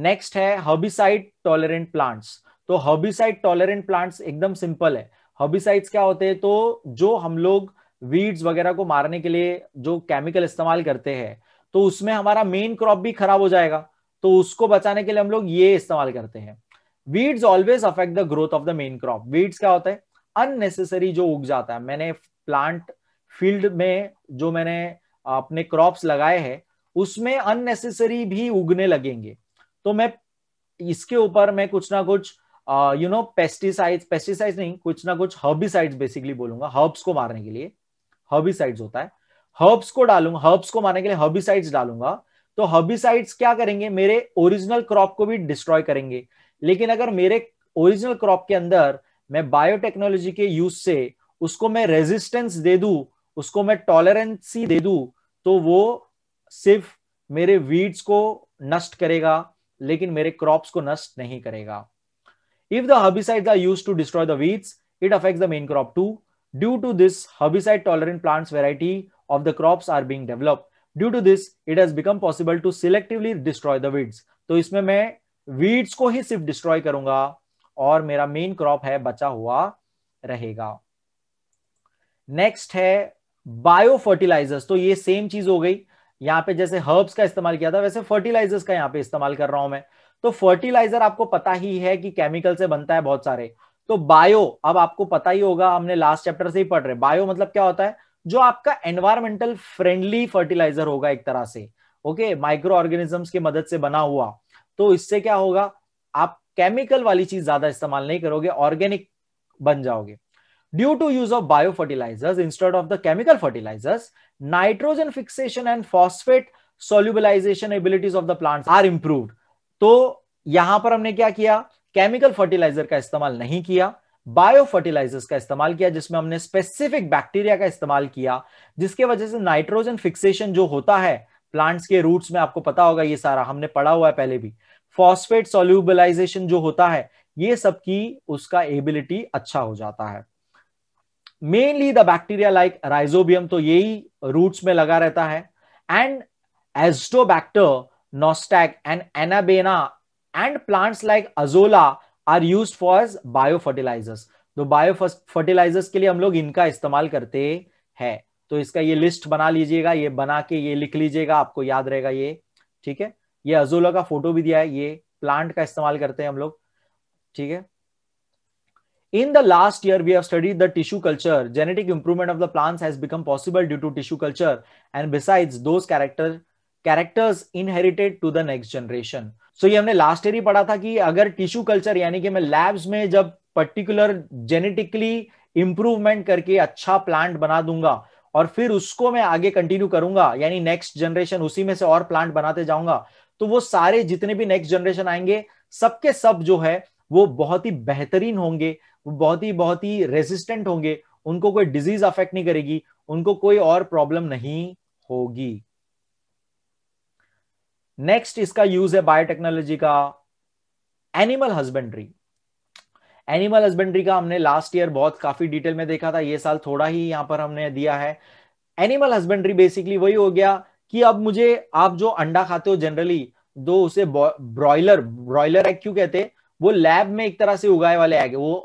नेक्स्ट है हर्बिसाइड टॉलरेंट प्लांट्स तो हर्बिसाइड टॉलरेंट प्लांट्स एकदम सिंपल है हर्बिसाइड्स क्या होते हैं तो जो हम लोग वीड्स वगैरह को मारने के लिए जो केमिकल इस्तेमाल करते हैं तो उसमें हमारा मेन क्रॉप भी खराब हो जाएगा तो उसको बचाने के लिए हम लोग ये इस्तेमाल करते हैं weeds always affect the growth of the main crop weeds क्या होता है अननेसेसरी जो उग जाता है मैंने प्लांट फील्ड में जो मैंने अपने क्रॉप्स लगाए हैं उसमें अननेसेसरी भी उगने लगेंगे तो मैं इसके ऊपर मैं कुछ ना कुछ यू नो पेस्टिसाइड्स पेस्टिसाइड्स नहीं कुछ ना कुछ हर्बिसाइड्स बेसिकली बोलूंगा हर्ब्स को मारने के लिए हर्बिसाइड्स होता है हर्ब्स को डालूंगा हर्ब्स को मारने के लिए हर्बिसाइड्स डालूंगा तो हर्बिसाइड्स क्या करेंगे मेरे ओरिजिनल क्रॉप को भी डिस्ट्रॉय करेंगे लेकिन अगर मेरे ओरिजिनल क्रॉप के अंदर मैं बायोटेक्नोलॉजी के यूज से उसको मैं रेजिस्टेंस दे दू उसको मैं टॉलरेंसी दे दू तो वो सिर्फ मेरे वीड्स को नष्ट करेगा लेकिन मेरे क्रॉप्स को नष्ट नहीं करेगा if the herbicides are use to destroy the weeds it affects the main crop too due to this herbicide tolerant plants variety of the crops are being developed due to this it has become possible to selectively destroy the weeds तो इसमें मैं weeds को ही सिर्फ destroy करूंगा और मेरा main crop है बचा हुआ रहेगा नेक्स्ट है बायो फर्टिलाइजर्स तो ये सेम चीज हो गई यहाँ पे जैसे हर्ब्स का इस्तेमाल किया था वैसे फर्टिलाइजर्स का यहां पे इस्तेमाल कर रहा हूं मैं तो फर्टिलाइजर आपको पता ही है कि केमिकल से बनता है बहुत सारे तो बायो अब आपको पता ही होगा हमने लास्ट चैप्टर से ही पढ़ रहे बायो मतलब क्या होता है जो आपका एनवायरमेंटल फ्रेंडली फर्टिलाइजर होगा एक तरह से ओके माइक्रो ऑर्गेनिजम्स की मदद से बना हुआ तो इससे क्या होगा आप केमिकल वाली चीज ज्यादा इस्तेमाल नहीं करोगे ऑर्गेनिक बन जाओगे due to use of bio fertilisers instead of the chemical fertilisers nitrogen fixation and phosphate solubilisation abilities of the plant are improve तो यहां पर हमने क्या किया केमिकल फर्टिलाइजर का इस्तेमाल नहीं किया बायो फर्टिलाइजर्स का इस्तेमाल किया जिसमें हमने स्पेसिफिक बैक्टीरिया का इस्तेमाल किया जिसके वजह से नाइट्रोजन फिक्सेशन जो होता है प्लांट्स के रूट्स में आपको पता होगा ये सारा हमने पढ़ा हुआ है पहले भी फॉस्फेट सोल्यूबलाइजेशन जो होता है ये सब की उसका एबिलिटी अच्छा हो जाता है mainly the bacteria like Rhizobium तो यही रूट्स में लगा रहता है and Azotobacter Nostoc and Anabaena and plants like Azolla are use for bio fertilisers तो बायो फर्टिलाइजर्स के लिए हम लोग इनका इस्तेमाल करते हैं तो इसका ये लिस्ट बना लीजिएगा ये बना के ये लिख लीजिएगा आपको याद रहेगा ये ठीक है ये अजोला का फोटो भी दिया है ये प्लांट का इस्तेमाल करते हैं हम लोग ठीक है in the last year we have study the tissue culture genetic improvement of the plants has become possible due to tissue culture and besides those character characters inherited to the next generation so ये हमने last year ही पढ़ा था कि अगर tissue culture यानी कि मैं labs में जब पर्टिकुलर जेनेटिकली इंप्रूवमेंट करके अच्छा प्लांट बना दूंगा और फिर उसको मैं आगे कंटिन्यू करूंगा यानी नेक्स्ट जनरेशन उसी में से और प्लांट बनाते जाऊंगा तो वो सारे जितने भी नेक्स्ट जनरेशन आएंगे सबके सब जो है वो बहुत ही बेहतरीन होंगे वो बहुत ही बहुत ही रेजिस्टेंट होंगे उनको कोई डिजीज अफेक्ट नहीं करेगी उनको कोई और प्रॉब्लम नहीं होगी नेक्स्ट इसका यूज है बायोटेक्नोलॉजी का एनिमल हस्बेंड्री एनिमल हस्बेंड्री का हमने लास्ट ईयर बहुत काफी डिटेल में देखा था ये साल थोड़ा ही यहां पर हमने दिया है एनिमल हस्बेंड्री बेसिकली वही हो गया कि अब मुझे आप जो अंडा खाते हो जनरली दो उसे ब्रॉयलर ब्रॉयलर एग क्यों कहते हैं वो लैब में एक तरह से उगाए वाले एग वो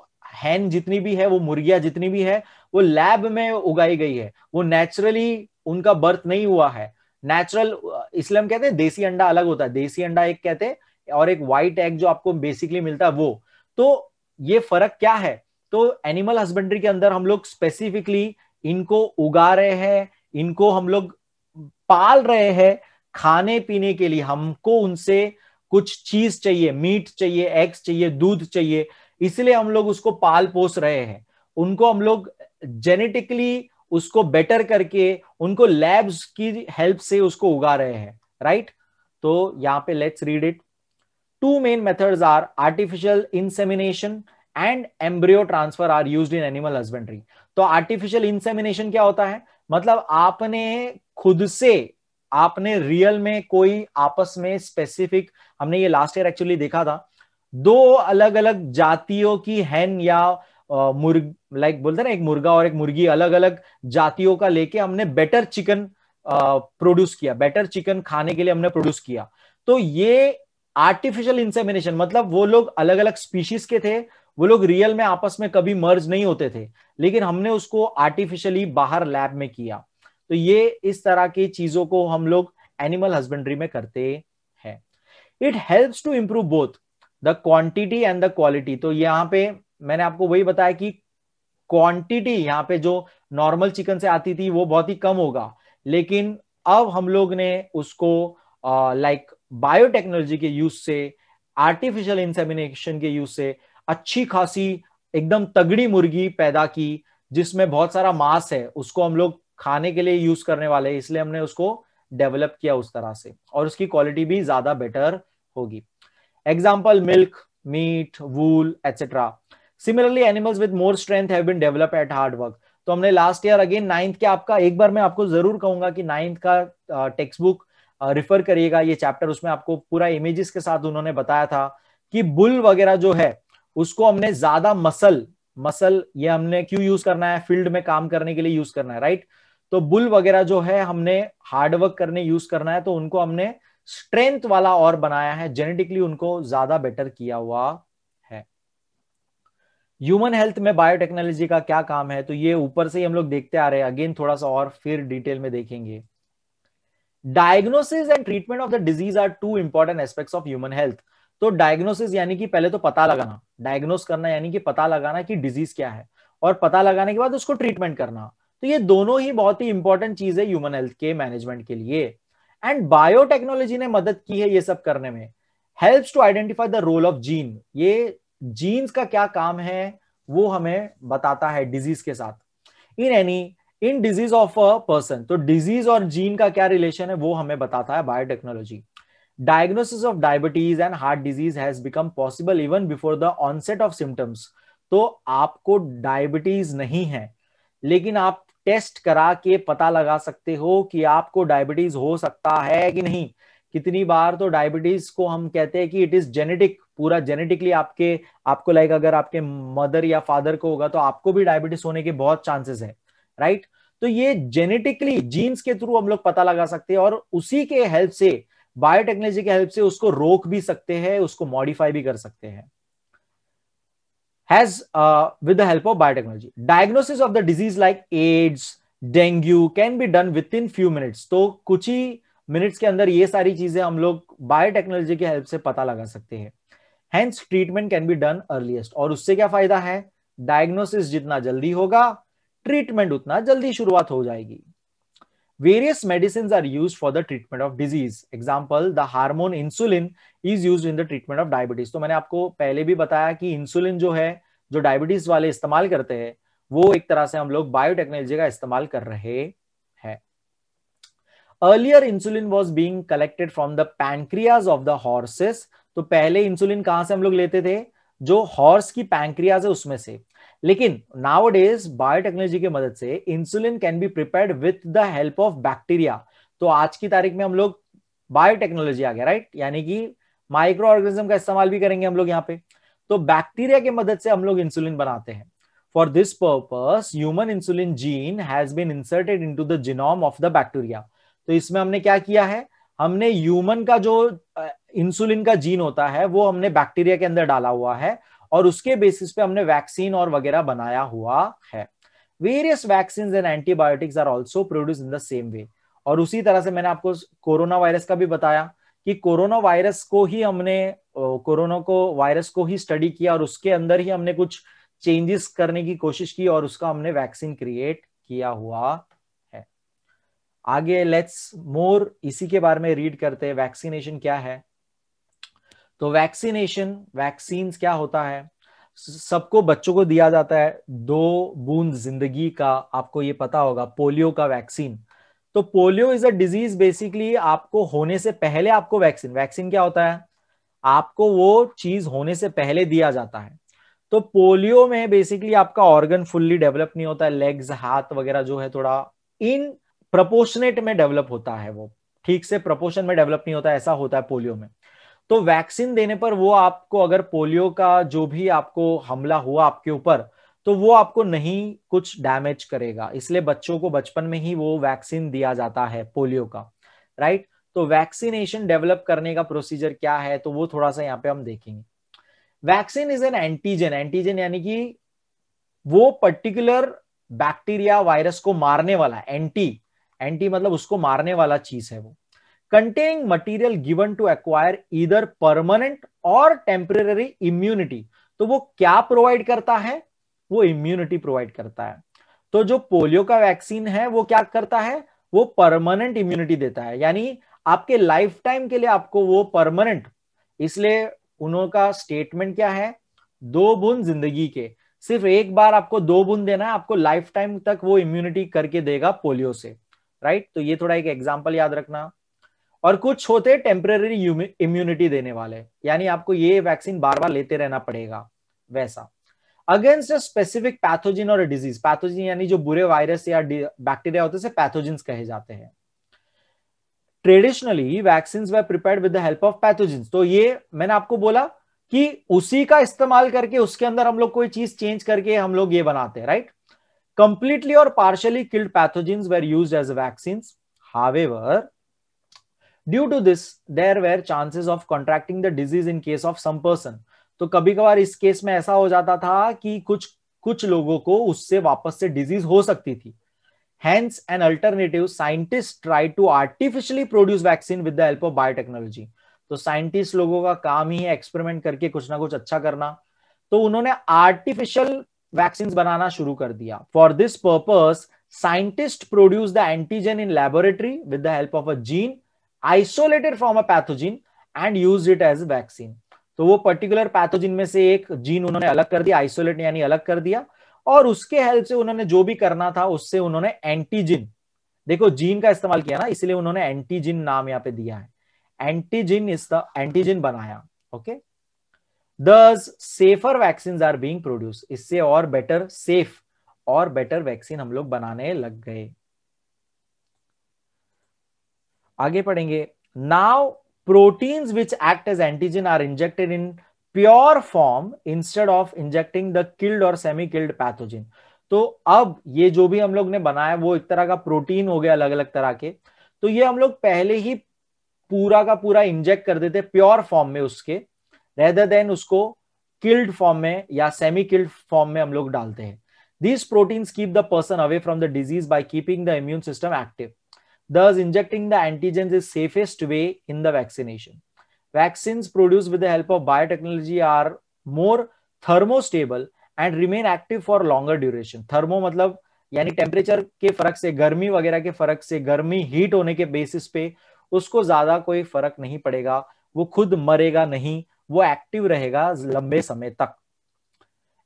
हैन जितनी भी है वो मुर्गिया जितनी भी है वो लैब में उगाई गई है वो नेचुरली उनका बर्थ नहीं हुआ है नेचुरल uh, इसलिए हम कहते हैं देसी अंडा अलग होता है देसी अंडा एक कहते हैं और एक व्हाइट एग जो आपको बेसिकली मिलता है वो तो ये फर्क क्या है तो एनिमल हस्बेंड्री के अंदर हम लोग स्पेसिफिकली इनको उगा रहे हैं इनको हम लोग पाल रहे हैं खाने पीने के लिए हमको उनसे कुछ चीज चाहिए मीट चाहिए एग्स चाहिए दूध चाहिए इसलिए हम लोग उसको पाल पोस रहे हैं उनको हम लोग जेनेटिकली उसको बेटर करके उनको लैब्स की हेल्प से उसको उगा रहे हैं राइट तो यहां पे let's read it two main methods are artificial insemination and embryo transfer are used in animal husbandry तो आर्टिफिशियल इंसेमिनेशन क्या होता है मतलब आपने खुद से आपने रियल में कोई आपस में स्पेसिफिक हमने ये लास्ट ईयर एक्चुअली देखा था दो अलग अलग जातियों की हैन या मुर्ग लाइक बोलते ना एक मुर्गा और एक मुर्गी अलग अलग जातियों का लेके हमने बेटर चिकन प्रोड्यूस किया बेटर चिकन खाने के लिए हमने प्रोड्यूस किया तो ये आर्टिफिशियल इंसेमिनेशन मतलब वो लोग अलग अलग स्पीशीज के थे वो लोग रियल में आपस में कभी मर्ज नहीं होते थे लेकिन हमने उसको आर्टिफिशियली बाहर लैब में किया तो ये इस तरह की चीजों को हम लोग एनिमल हस्बेंड्री में करते हैं it help to improve both the quantity and the quality तो यहाँ पे मैंने आपको वही बताया कि क्वांटिटी यहाँ पे जो नॉर्मल चिकन से आती थी वो बहुत ही कम होगा लेकिन अब हम लोग ने उसको लाइक बायोटेक्नोलॉजी के यूज से आर्टिफिशियल इंसेमिनेशन के यूज से अच्छी खासी एकदम तगड़ी मुर्गी पैदा की जिसमें बहुत सारा मांस है उसको हम लोग खाने के लिए यूज करने वाले हैं इसलिए हमने उसको डेवलप किया उस तरह से और उसकी क्वालिटी भी ज्यादा बेटर होगी example milk meat wool etcetera similarly animals with more strength have been develop at hard work तो हमने लास्ट ईयर अगेन नाइन्थ के आपका एक बार मैं आपको जरूर कहूंगा कि नाइन्थ का टेक्स्ट बुक रिफर करिएगा ये चैप्टर उसमें आपको पूरा इमेजेस के साथ उन्होंने बताया था कि बुल वगैरह जो है उसको हमने ज्यादा मसल मसल ये हमने क्यों यूज करना है फील्ड में काम करने के लिए यूज करना है राइट तो बुल वगैरह जो है हमने हार्डवर्क करने यूज करना है तो उनको हमने स्ट्रेंथ वाला और बनाया है जेनेटिकली उनको ज्यादा बेटर किया हुआ ह्यूमन हेल्थ में बायोटेक्नोलॉजी का क्या काम है तो ये ऊपर से ही हम लोग देखते आ रहे हैं अगेन थोड़ा सा और फिर डिटेल में देखेंगे diagnosis and treatment of the disease are two important aspects of human health तो डायग्नोसिस यानी कि पहले तो पता लगाना डायग्नोस करना यानी कि पता लगाना कि डिजीज क्या है और पता लगाने के बाद उसको ट्रीटमेंट करना तो ये दोनों ही बहुत ही इंपॉर्टेंट चीज है ह्यूमन हेल्थ के मैनेजमेंट के लिए एंड बायोटेक्नोलॉजी ने मदद की है ये सब करने में helps to identify the role of gene ये जीन्स का क्या काम है वो हमें बताता है डिजीज के साथ in any in disease of a person तो डिजीज और जीन का क्या रिलेशन है वो हमें बताता है biotechnology diagnosis of diabetes and heart disease has become possible even before the onset of symptoms तो आपको डायबिटीज नहीं है लेकिन आप टेस्ट करा के पता लगा सकते हो कि आपको डायबिटीज हो सकता है कि नहीं कितनी बार तो डायबिटीज को हम कहते हैं कि इट इज जेनेटिक पूरा जेनेटिकली आपके आपको लाइक अगर आपके मदर या फादर को होगा तो आपको भी डायबिटीज होने के बहुत चांसेस है राइट तो ये जेनेटिकली जीन्स के थ्रू हम लोग पता लगा सकते हैं और उसी के हेल्प से बायोटेक्नोलॉजी के हेल्प से उसको रोक भी सकते हैं उसको मॉडिफाई भी कर सकते हैं has with the help of biotechnology diagnosis of the disease like AIDS dengue can be done within few minutes तो कुछ ही मिनट्स के अंदर ये सारी चीजें हम लोग बायोटेक्नोलॉजी की हेल्प से पता लगा सकते हैं hence treatment can be done earliest और उससे क्या फायदा है डायग्नोसिस जितना जल्दी होगा ट्रीटमेंट उतना जल्दी शुरुआत हो जाएगी various medicine are use for the treatment of disease example the hormone insulin is use in the treatment of diabetes तो मैंने आपको पहले भी बताया कि इंसुलिन जो है जो डायबिटीज वाले इस्तेमाल करते हैं वो एक तरह से हम लोग बायोटेक्नोलॉजी का इस्तेमाल कर रहे earlier insulin was being collected from the pancreas of the horses तो पहले इंसुलिन कहां से हम लोग लेते थे जो हॉर्स की पैंक्रियाज है उसमें से लेकिन नाव डेज बायोटेक्नोलॉजी की मदद से insulin can be prepare with the help of bacteria तो आज की तारीख में हम लोग बायोटेक्नोलॉजी आ गया राइट यानी कि माइक्रो ऑर्गेनिज्म का इस्तेमाल भी करेंगे हम लोग यहाँ पे तो बैक्टीरिया की मदद से हम लोग इंसुलिन बनाते हैं for this purpose human insulin gene has been inserted into the genome of the bacteria तो इसमें हमने क्या किया है हमने ह्यूमन का जो इंसुलिन का जीन होता है वो हमने बैक्टीरिया के अंदर डाला हुआ है और उसके बेसिस पे हमने वैक्सीन और वगैरह बनाया हुआ है various vaccine and antibiotics are also produce in the same way और उसी तरह से मैंने आपको कोरोना वायरस का भी बताया कि कोरोना वायरस को ही हमने कोरोना को वायरस को ही स्टडी किया और उसके अंदर ही हमने कुछ चेंजेस करने की कोशिश की और उसका हमने वैक्सीन क्रिएट किया हुआ आगे लेट्स मोर इसी के बारे में रीड करते हैं वैक्सीनेशन क्या है तो वैक्सीनेशन वैक्सीन क्या होता है सबको बच्चों को दिया जाता है दो बूंद जिंदगी का आपको ये पता होगा पोलियो का वैक्सीन तो polio is a disease basically आपको होने से पहले आपको वैक्सीन वैक्सीन क्या होता है आपको वो चीज होने से पहले दिया जाता है तो पोलियो में बेसिकली आपका ऑर्गन फुल्ली डेवलप नहीं होता है लेग्स हाथ वगैरह जो है थोड़ा इन प्रपोशनेट में डेवलप होता है वो ठीक से प्रपोशन में डेवलप नहीं होता ऐसा होता है पोलियो में तो वैक्सीन देने पर वो आपको अगर पोलियो का जो भी आपको हमला हुआ आपके ऊपर तो वो आपको नहीं कुछ डैमेज करेगा इसलिए बच्चों को बचपन में ही वो वैक्सीन दिया जाता है पोलियो का राइट तो वैक्सीनेशन डेवलप करने का प्रोसीजर क्या है तो वो थोड़ा सा यहाँ पे हम देखेंगे vaccine is an antigen antigen यानी कि वो पर्टिकुलर बैक्टीरिया वायरस को मारने वाला एंटी एंटी मतलब उसको मारने वाला चीज है वो containing material given to acquire either permanent or temporary immunity तो वो क्या प्रोवाइड करता है वो इम्यूनिटी प्रोवाइड करता है तो जो पोलियो का वैक्सीन है वो क्या करता है वो परमानेंट इम्यूनिटी देता है यानी आपके लाइफ टाइम के लिए आपको वो परमानेंट इसलिए उनका स्टेटमेंट क्या है दो बुन जिंदगी के सिर्फ एक बार आपको दो बुन देना है आपको लाइफ टाइम तक वो इम्यूनिटी करके देगा पोलियो से राइट तो ये थोड़ा एक एग्जाम्पल याद रखना और कुछ होते हैं टेम्परेरी इम्यूनिटी देने वाले यानी आपको ये वैक्सीन बार बार लेते रहना पड़ेगा वैसा against a specific pathogen or disease pathogen यानी जो बुरे वायरस या बैक्टीरिया होते पैथोजिन कहे जाते हैं traditionally vaccine were prepare with the help of pathogen तो ये मैंने आपको बोला कि उसी का इस्तेमाल करके उसके अंदर हम लोग कोई चीज चेंज करके हम लोग ये बनाते हैं right completely or partially killed pathogens were used as vaccines. However, due to this there were chances of contracting the disease in case of some person तो कभी कभार इस केस में ऐसा हो जाता था कि कुछ कुछ लोगों को उससे वापस से डिजीज हो सकती थी hence an alternative scientist try to artificially produce vaccine with the help of biotechnology तो साइंटिस्ट लोगों का काम ही है एक्सपेरिमेंट करके कुछ ना कुछ अच्छा करना तो उन्होंने आर्टिफिशियल वैक्सीन बनाना शुरू कर दिया for this purpose scientist produce the antigen in laboratory with the help of a gene isolated from a pathogen and use it as vaccine तो वो पर्टिकुलर पैथोजिन में से एक जीन उन्होंने अलग कर दिया आइसोलेट यानी अलग कर दिया और उसके हेल्प से उन्होंने जो भी करना था उससे उन्होंने एंटीजिन देखो जीन का इस्तेमाल किया ना इसलिए उन्होंने एंटीजिन नाम यहाँ पे दिया है एंटीजिन इस एंटीजिन बनाया okay okay? Thus safer vaccine are being produce इससे और better safe or better vaccine हम लोग बनाने लग गए आगे पढ़ेंगे now proteins which act as antigen are injected in pure form instead of injecting the killed or semi killed pathogen तो अब ये जो भी हम लोग ने बनाया वो एक तरह का प्रोटीन हो गया अलग अलग तरह के तो ये हम लोग पहले ही पूरा का पूरा इंजेक्ट कर देते प्योर फॉर्म में उसके रेदर देन उसको किल्ड फॉर्म में या सेमी किल्ड फॉर्म में हम लोग डालते हैं these proteins keep the person away from the disease by keeping the immune system active thus injecting the antigens safest way in the vaccination vaccine produce with the help of biotechnology are more thermostable and remain active for longer duration thermo मतलब यानी temperature के फर्क से गर्मी वगैरह के फर्क से गर्मी हीट होने के बेसिस पे उसको ज्यादा कोई फर्क नहीं पड़ेगा वो खुद मरेगा नहीं वो एक्टिव रहेगा लंबे समय तक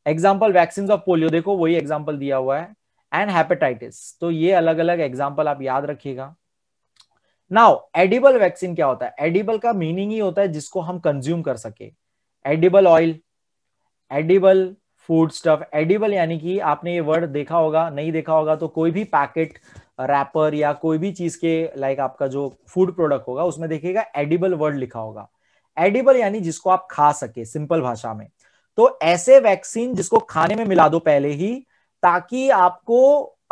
एग्जाम्पल वैक्सीन ऑफ पोलियो देखो वही एग्जाम्पल दिया हुआ है एंड हेपेटाइटिस तो ये अलग अलग एग्जाम्पल आप याद रखिएगा नाउ एडिबल वैक्सीन क्या होता है एडिबल का मीनिंग ही होता है जिसको हम कंज्यूम कर सके edible oil edible food stuff edible यानी कि आपने ये वर्ड देखा होगा नहीं देखा होगा तो कोई भी पैकेट रैपर या कोई भी चीज के लाइक आपका जो फूड प्रोडक्ट होगा उसमें देखिएगा एडिबल वर्ड लिखा होगा एडिबल यानी जिसको आप खा सके सिंपल भाषा में तो ऐसे वैक्सीन जिसको खाने में मिला दो पहले ही ताकि आपको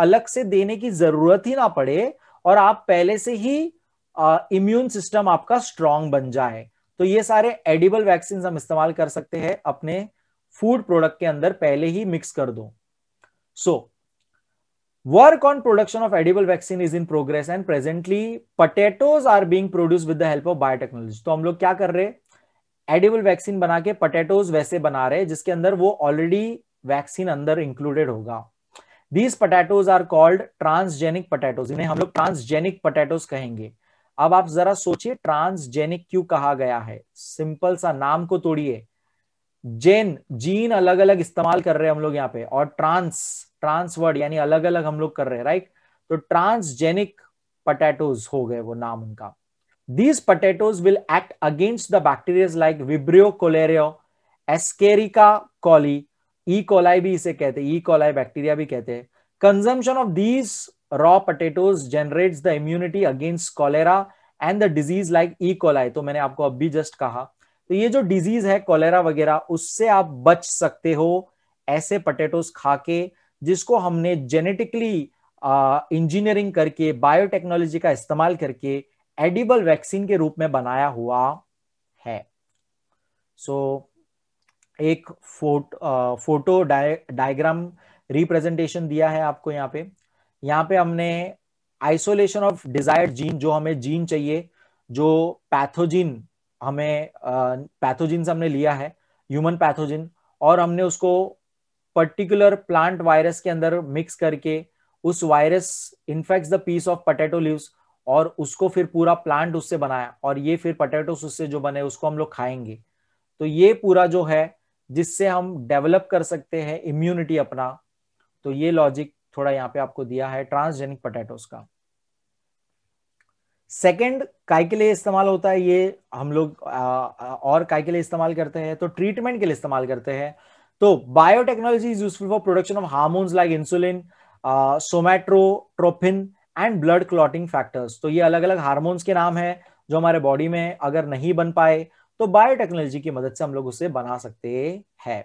अलग से देने की जरूरत ही ना पड़े और आप पहले से ही इम्यून सिस्टम आपका स्ट्रांग बन जाए तो ये सारे एडिबल वैक्सीन हम इस्तेमाल कर सकते हैं अपने फूड प्रोडक्ट के अंदर पहले ही मिक्स कर दो so so, work on production of edible vaccine is in progress and presently potatoes are being produced with the help of biotechnology. तो हम लोग क्या कर रहे हैं एडिबल वैक्सीन बना के पटेटोज वैसे बना रहे हैं जिसके अंदर वो ऑलरेडी वैक्सीन अंदर इंक्लूडेड होगा these potatoes are called transgenic potatoes इन्हें हम लोग ट्रांसजेनिक पटेटोज कहेंगे अब आप जरा सोचिए ट्रांसजेनिक क्यों कहा गया है सिंपल सा नाम को तोड़िए जेन जीन अलग अलग इस्तेमाल कर रहे हैं हम लोग यहाँ पे और ट्रांस ट्रांसवर्ड यानी अलग अलग हम लोग कर रहे हैं राइट तो ट्रांसजेनिक पटेटोज हो गए वो नाम उनका these potatoes will act against the bacterias like Vibrio cholerae Escherichia coli E coli भी इसे कहते हैं ई कोलाई बैक्टीरिया भी कहते हैं consumption of these raw potatoes generates the immunity against cholera and the disease like E coli तो मैंने आपको अभी जस्ट कहा तो ये जो डिजीज है कॉलेरा वगैरह उससे आप बच सकते हो ऐसे पटेटोज खा के जिसको हमने जेनेटिकली इंजीनियरिंग करके बायोटेक्नोलॉजी का इस्तेमाल करके एडिबल वैक्सीन के रूप में बनाया हुआ है सो so, एक फोट, आ, फोटो डाय, डायग्राम रिप्रेजेंटेशन दिया है आपको यहाँ पे यहाँ पे हमने आइसोलेशन ऑफ डिजायर्ड जीन जो हमें जीन चाहिए जो पैथोजिन हमें पैथोजिन से हमने लिया है ह्यूमन पैथोजिन और हमने उसको पर्टिकुलर प्लांट वायरस के अंदर मिक्स करके उस virus infect the piece of potato leaves और उसको फिर पूरा प्लांट उससे बनाया और ये फिर पटेटोस उससे जो बने उसको हम लोग खाएंगे तो ये पूरा जो है जिससे हम डेवलप कर सकते हैं इम्यूनिटी अपना तो ये लॉजिक थोड़ा यहाँ पे आपको दिया है ट्रांसजेनिक पटेटोस का सेकेंड काय के लिए इस्तेमाल होता है ये हम लोग और काय तो के लिए इस्तेमाल करते हैं तो ट्रीटमेंट के लिए इस्तेमाल करते हैं तो biotechnology is useful for production of hormones like insulin uh, and blood clotting factors तो ये अलग अलग हार्मोन्स के नाम है जो हमारे बॉडी में अगर नहीं बन पाए तो बायोटेक्नोलॉजी की मदद से हम लोग उसे बना सकते हैं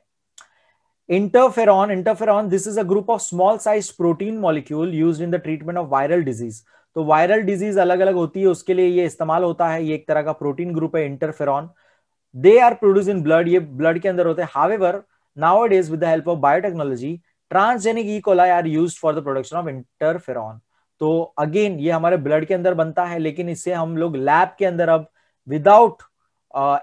interferon interferon this is a group of small size protein molecule use in the treatment of viral disease तो वायरल डिजीज अलग अलग होती है उसके लिए ये इस्तेमाल होता है ये एक तरह का प्रोटीन ग्रुप है interferon they are produce in blood ये ब्लड के अंदर होते हैं however Nowadays, with the help of biotechnology, transgenic E coli are use for the production of interferon तो अगेन ये हमारे ब्लड के अंदर बनता है लेकिन इससे हम लोग लैब के अंदर अब विदाउट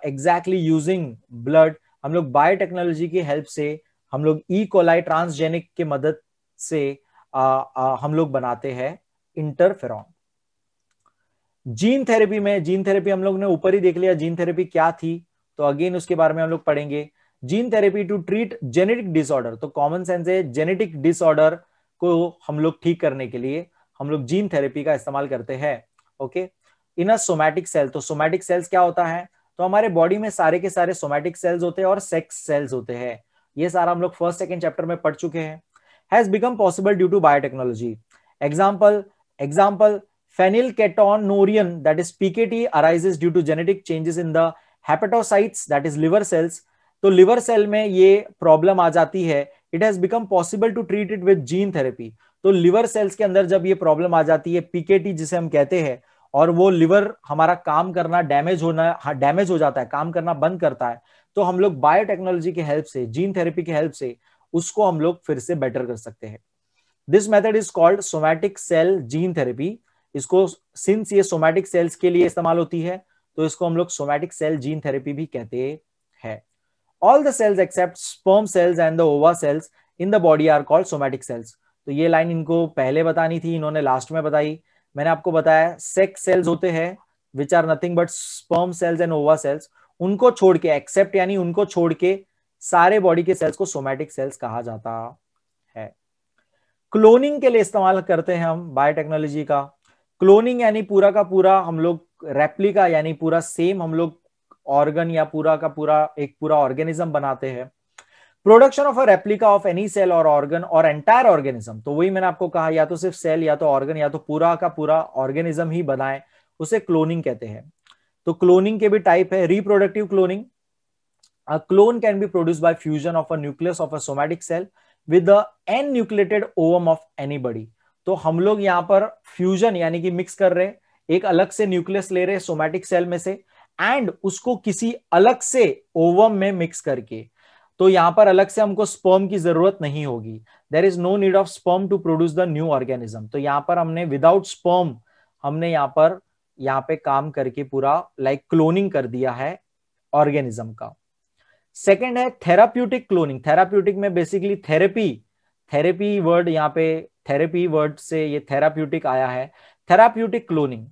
एग्जैक्टली यूजिंग ब्लड हम लोग बायोटेक्नोलॉजी की हेल्प से हम लोग ई कोलाई ट्रांसजेनिक के मदद से uh, uh, हम लोग बनाते हैं इंटरफेरॉन जीन थेरेपी में जीन थेरेपी हम लोग ने ऊपर ही देख लिया जीन थेरेपी क्या थी तो अगेन उसके बारे में हम लोग पढ़ेंगे gene therapy to treat genetic disorder तो कॉमन सेंस है जेनेटिक डिसऑर्डर को हम लोग ठीक करने के लिए हम लोग जीन थेरेपी का इस्तेमाल करते हैं okay in a somatic cell तो सोमैटिक सेल्स क्या होता है तो हमारे बॉडी में सारे के सारे सोमैटिक सेल्स होते हैं और सेक्स सेल्स होते हैं ये सारा हम लोग फर्स्ट सेकेंड चैप्टर में पढ़ चुके हैं has become possible due to biotechnology example example phenyl phenylketonurian that is PKT arises due to genetic changes in the hepatocytes that is liver cells तो लिवर सेल में ये प्रॉब्लम आ जाती है it has become possible to treat it with gene therapy तो liver cells के अंदर जब ये प्रॉब्लम आ जाती है पीकेटी जिसे हम कहते हैं और वो लिवर हमारा काम करना डैमेज होना डैमेज हाँ, हो जाता है काम करना बंद करता है तो हम लोग बायोटेक्नोलॉजी की हेल्प से जीन थेरेपी की हेल्प से उसको हम लोग फिर से बेटर कर सकते हैं this method is called somatic cell gene therapy इसको सिंस ये सोमैटिक सेल्स के लिए इस्तेमाल होती है तो इसको हम लोग सोमैटिक सेल जीन थेरेपी भी कहते हैं all the cells except sperm cells and the ova cells in the body are called somatic cells तो ये लाइन इनको पहले बतानी थी इन्होंने लास्ट में बताई मैंने आपको बताया सेक्स सेल्स होते हैं which are nothing but sperm cells and ova cells उनको छोड़ के एक्सेप्ट यानी उनको छोड़ के सारे बॉडी के सेल्स को सोमैटिक सेल्स कहा जाता है क्लोनिंग के लिए इस्तेमाल करते हैं हम बायोटेक्नोलॉजी का क्लोनिंग यानी पूरा का पूरा हम लोग रेप्लिका यानी पूरा सेम हम लोग ऑर्गन या पूरा का पूरा एक पूरा ऑर्गेनिज्म बनाते हैं production of a replica of any cell or organ or entire organism तो वही मैंने आपको कहा या तो सिर्फ सेल या तो ऑर्गन या तो पूरा का पूरा ऑर्गेनिज्म ही बनाए उसे क्लोनिंग कहते हैं तो क्लोनिंग के भी टाइप है reproductive cloning A clone can be produced by fusion of a nucleus of a somatic cell with the n-nucleated ovum of anybody. तो हम लोग यहां पर फ्यूजन यानी कि मिक्स कर रहे हैं एक अलग से न्यूक्लियस ले रहे हैं सोमैटिक सेल में से एंड उसको किसी अलग से ओवम में मिक्स करके तो यहां पर अलग से हमको स्पर्म की जरूरत नहीं होगी there is no need of sperm to produce the new organism तो यहां पर हमने विदाउट स्पर्म हमने यहां पर यहां पे काम करके पूरा लाइक like, क्लोनिंग कर दिया है ऑर्गेनिज्म का सेकेंड है थेराप्यूटिक क्लोनिंग थेराप्यूटिक में बेसिकली थेरेपी थेरेपी वर्ड यहाँ पे थेरेपी वर्ड से ये थेराप्यूटिक आया है therapeutic cloning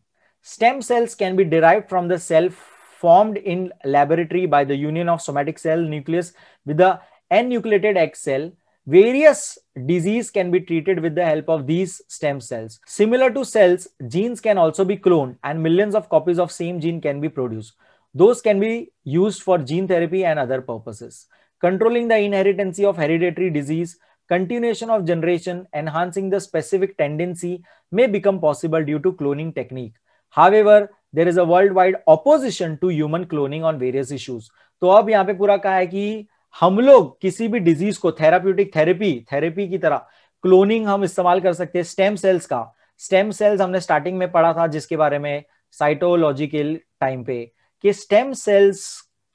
stem cells can be derive from the self formed in laboratory by the union of somatic cell nucleus with the N-nucleated egg cell, various disease can be treated with the help of these stem cells. Similar to cells, genes can also be cloned and millions of copies of same gene can be produced. Those can be used for gene therapy and other purposes. Controlling the inheritance of hereditary disease, continuation of generation, enhancing the specific tendency may become possible due to cloning technique. However, there is a worldwide opposition to human cloning on various issues तो अब यहाँ पे पूरा कहा है कि हम लोग किसी भी डिजीज को थेराप्यूटिक थेरेपी थेरेपी की तरह क्लोनिंग हम इस्तेमाल कर सकते हैं स्टेम सेल्स का स्टेम सेल्स हमने स्टार्टिंग में पढ़ा था जिसके बारे में साइटोलॉजिकल टाइम पे कि स्टेम सेल्स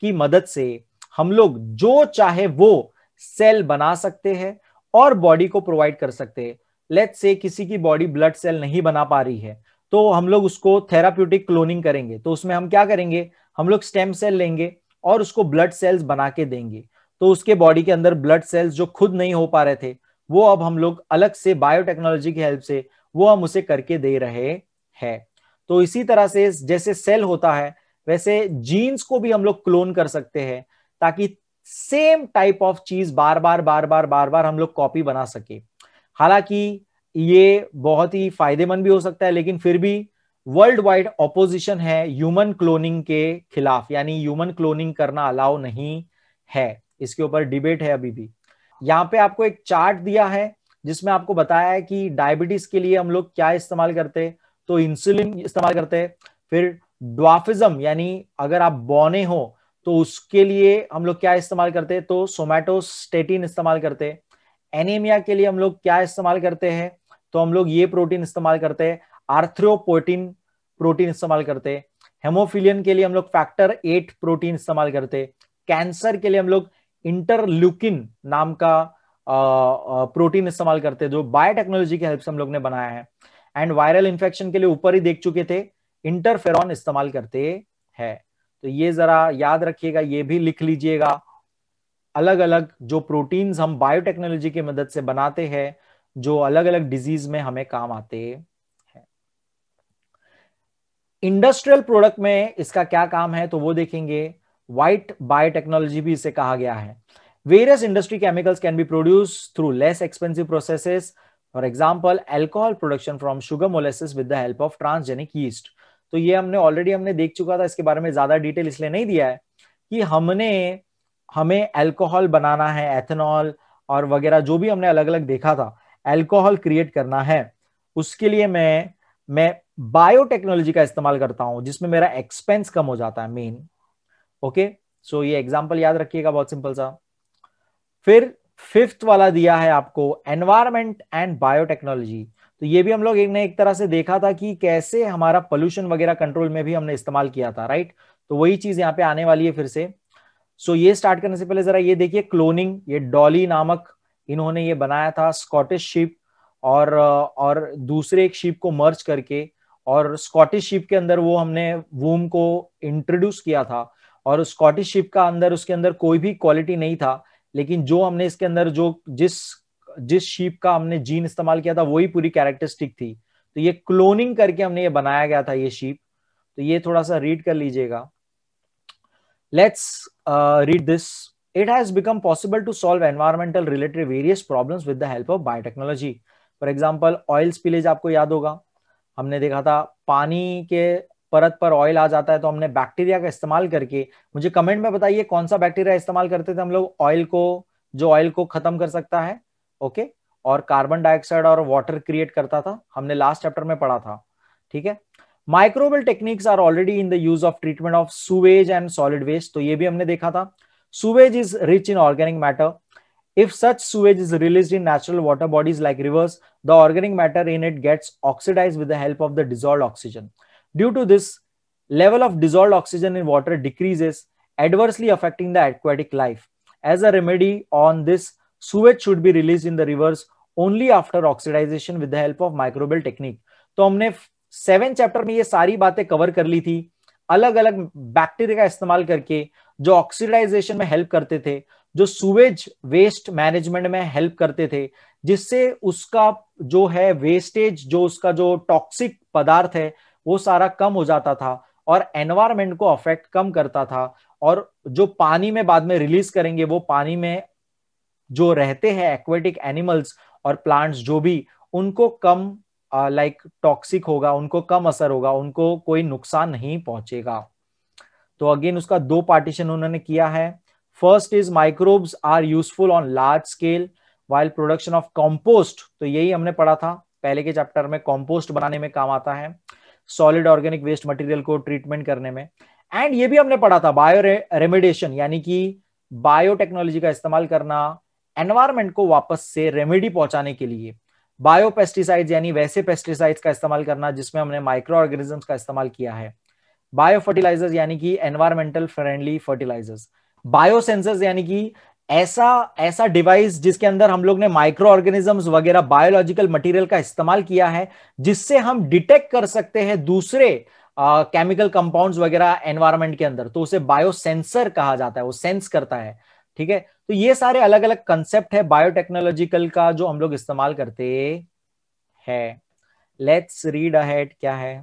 की मदद से हम लोग जो चाहे वो सेल बना सकते हैं और बॉडी को प्रोवाइड कर सकते हैं लेट्स से किसी की बॉडी ब्लड सेल नहीं बना पा रही है तो हम लोग उसको थेराप्यूटिक क्लोनिंग करेंगे तो उसमें हम क्या करेंगे हम लोग स्टेम सेल लेंगे और उसको ब्लड सेल्स बना के देंगे तो उसके बॉडी के अंदर ब्लड सेल्स जो खुद नहीं हो पा रहे थे वो अब हम लोग अलग से बायोटेक्नोलॉजी की हेल्प से वो हम उसे करके दे रहे हैं तो इसी तरह से जैसे सेल होता है वैसे जीन्स को भी हम लोग क्लोन कर सकते हैं ताकि सेम टाइप ऑफ चीज बार बार बार बार बार बार हम लोग कॉपी बना सके हालांकि ये बहुत ही फायदेमंद भी हो सकता है लेकिन फिर भी वर्ल्ड वाइड ऑपोजिशन है ह्यूमन क्लोनिंग के खिलाफ यानी ह्यूमन क्लोनिंग करना अलाउ नहीं है इसके ऊपर डिबेट है अभी भी यहाँ पे आपको एक चार्ट दिया है जिसमें आपको बताया है कि डायबिटीज के लिए हम लोग क्या इस्तेमाल करते तो इंसुलिन इस्तेमाल करते फिर ड्वाफिज्म यानी अगर आप बौने हो तो उसके लिए हम लोग क्या इस्तेमाल करते तो सोमैटोस्टेटिन इस्तेमाल करते एनीमिया के लिए हम लोग क्या इस्तेमाल करते हैं तो हम लोग ये प्रोटीन इस्तेमाल करते हैं आर्थ्रोपोटीन प्रोटीन इस्तेमाल करते हैं हेमोफिलियन के लिए हम लोग फैक्टर एट प्रोटीन इस्तेमाल करते कैंसर के लिए हम लोग इंटरल्यूकिन नाम का प्रोटीन इस्तेमाल करते जो बायोटेक्नोलॉजी की हेल्प से हम लोग ने बनाया है एंड वायरल इन्फेक्शन के लिए ऊपर ही देख चुके थे इंटरफेरॉन इस्तेमाल करते हैं तो ये जरा याद रखिएगा ये भी लिख लीजिएगा अलग अलग जो प्रोटीन्स हम बायोटेक्नोलॉजी की मदद से बनाते हैं जो अलग अलग डिजीज में हमें काम आते हैं इंडस्ट्रियल प्रोडक्ट में इसका क्या काम है तो वो देखेंगे व्हाइट बायोटेक्नोलॉजी भी इसे कहा गया है various industry chemicals can be produce through less expensive processes for example alcohol production from sugar molasses with the help of transgenic yeast तो ये हमने ऑलरेडी हमने देख चुका था इसके बारे में ज्यादा डिटेल इसलिए नहीं दिया है कि हमने हमें अल्कोहल बनाना है एथेनॉल और वगैरह जो भी हमने अलग अलग देखा था एल्कोहल क्रिएट करना है उसके लिए मैं मैं बायोटेक्नोलॉजी का इस्तेमाल करता हूं जिसमें मेरा एक्सपेंस कम हो जाता है मेन ओके सो ये एग्जाम्पल याद रखिएगा बहुत सिंपल सा फिर फिफ्थ वाला दिया है आपको एनवायरमेंट एंड बायोटेक्नोलॉजी तो ये भी हम लोग एक ने एक तरह से देखा था कि कैसे हमारा पोल्यूशन वगैरह कंट्रोल में भी हमने इस्तेमाल किया था राइट तो वही चीज यहाँ पे आने वाली है फिर से सो so, ये स्टार्ट करने से पहले जरा ये देखिए क्लोनिंग ये डॉली नामक इन्होंने ये बनाया था स्कॉटिश शिप और और दूसरे एक शिप को मर्ज करके और स्कॉटिश शिप के अंदर वो हमने वूम को इंट्रोड्यूस किया था और स्कॉटिश शिप का अंदर उसके अंदर कोई भी क्वालिटी नहीं था लेकिन जो हमने इसके अंदर जो जिस जिस शिप का हमने जीन इस्तेमाल किया था वही पूरी कैरेक्टरिस्टिक थी तो ये क्लोनिंग करके हमने ये बनाया गया था ये शिप तो ये थोड़ा सा रीड कर लीजिएगा let's read this it has become possible to solve environmental related various problems with the help of biotechnology for example oil spillage aapko yaad hoga humne dekha tha pani ke परत पर oil आ जाता है तो हमने bacteria का इस्तेमाल करके मुझे कमेंट में बताइए कौन सा बैक्टीरिया इस्तेमाल करते थे हम लोग ऑयल को जो ऑयल को खत्म कर सकता है ओके और कार्बन डाइऑक्साइड और वाटर क्रिएट करता था हमने लास्ट चैप्टर में पढ़ा था ठीक है microbial techniques are already in the use of treatment of sewage and solid waste तो ये भी हमने देखा था Sewage is rich in organic matter. If such sewage is released in natural water bodies like rivers, the organic matter in it gets oxidized with the help of the dissolved oxygen. Due to this, level of dissolved oxygen in water decreases, adversely affecting the aquatic life. As a remedy on this, sewage should be released in the rivers only after oxidization with the help of microbial technique. तो humne seven chapter mein ye sari baatein cover kar li thi अलग अलग bacteria का इस्तेमाल करके जो oxidisation में help करते थे जो सुवेज वेस्ट मैनेजमेंट में हेल्प करते थे जिससे उसका जो है वेस्टेज जो उसका जो टॉक्सिक पदार्थ है वो सारा कम हो जाता था और एनवायरमेंट को अफेक्ट कम करता था और जो पानी में बाद में रिलीज करेंगे वो पानी में जो रहते हैं एक्वेटिक एनिमल्स और प्लांट्स जो भी उनको कम लाइक टॉक्सिक होगा उनको कम असर होगा उनको कोई नुकसान नहीं पहुंचेगा तो अगेन उसका दो पार्टीशन उन्होंने किया है first is microbes are useful on large scale while production of compost तो यही हमने पढ़ा था पहले के चैप्टर में कॉम्पोस्ट बनाने में काम आता है सॉलिड ऑर्गेनिक वेस्ट मटेरियल को ट्रीटमेंट करने में एंड ये भी हमने पढ़ा था बायो रेमेडिएशन यानी कि बायोटेक्नोलॉजी का इस्तेमाल करना एनवायरमेंट को वापस से रेमेडी पहुंचाने के लिए बायोपेस्टिसाइड यानी वैसे पेस्टिसाइड्स का इस्तेमाल करना जिसमें हमने माइक्रो ऑर्गेनिजम्स का इस्तेमाल किया है बायो फर्टिलाइजर्स यानी कि एनवायरमेंटल फ्रेंडली फर्टिलाइजर्स बायोसेंसर्स यानी कि ऐसा ऐसा डिवाइस जिसके अंदर हम लोग ने माइक्रो ऑर्गेनिजम्स वगैरह बायोलॉजिकल मटेरियल का इस्तेमाल किया है जिससे हम डिटेक्ट कर सकते हैं दूसरे केमिकल कंपाउंड्स वगैरह एनवायरमेंट के अंदर तो उसे बायोसेंसर कहा जाता है वो सेंस करता है ठीक है तो ये सारे अलग अलग कंसेप्ट है बायोटेक्नोलॉजिकल का जो हम लोग इस्तेमाल करते हैं लेट्स रीड अहेड क्या है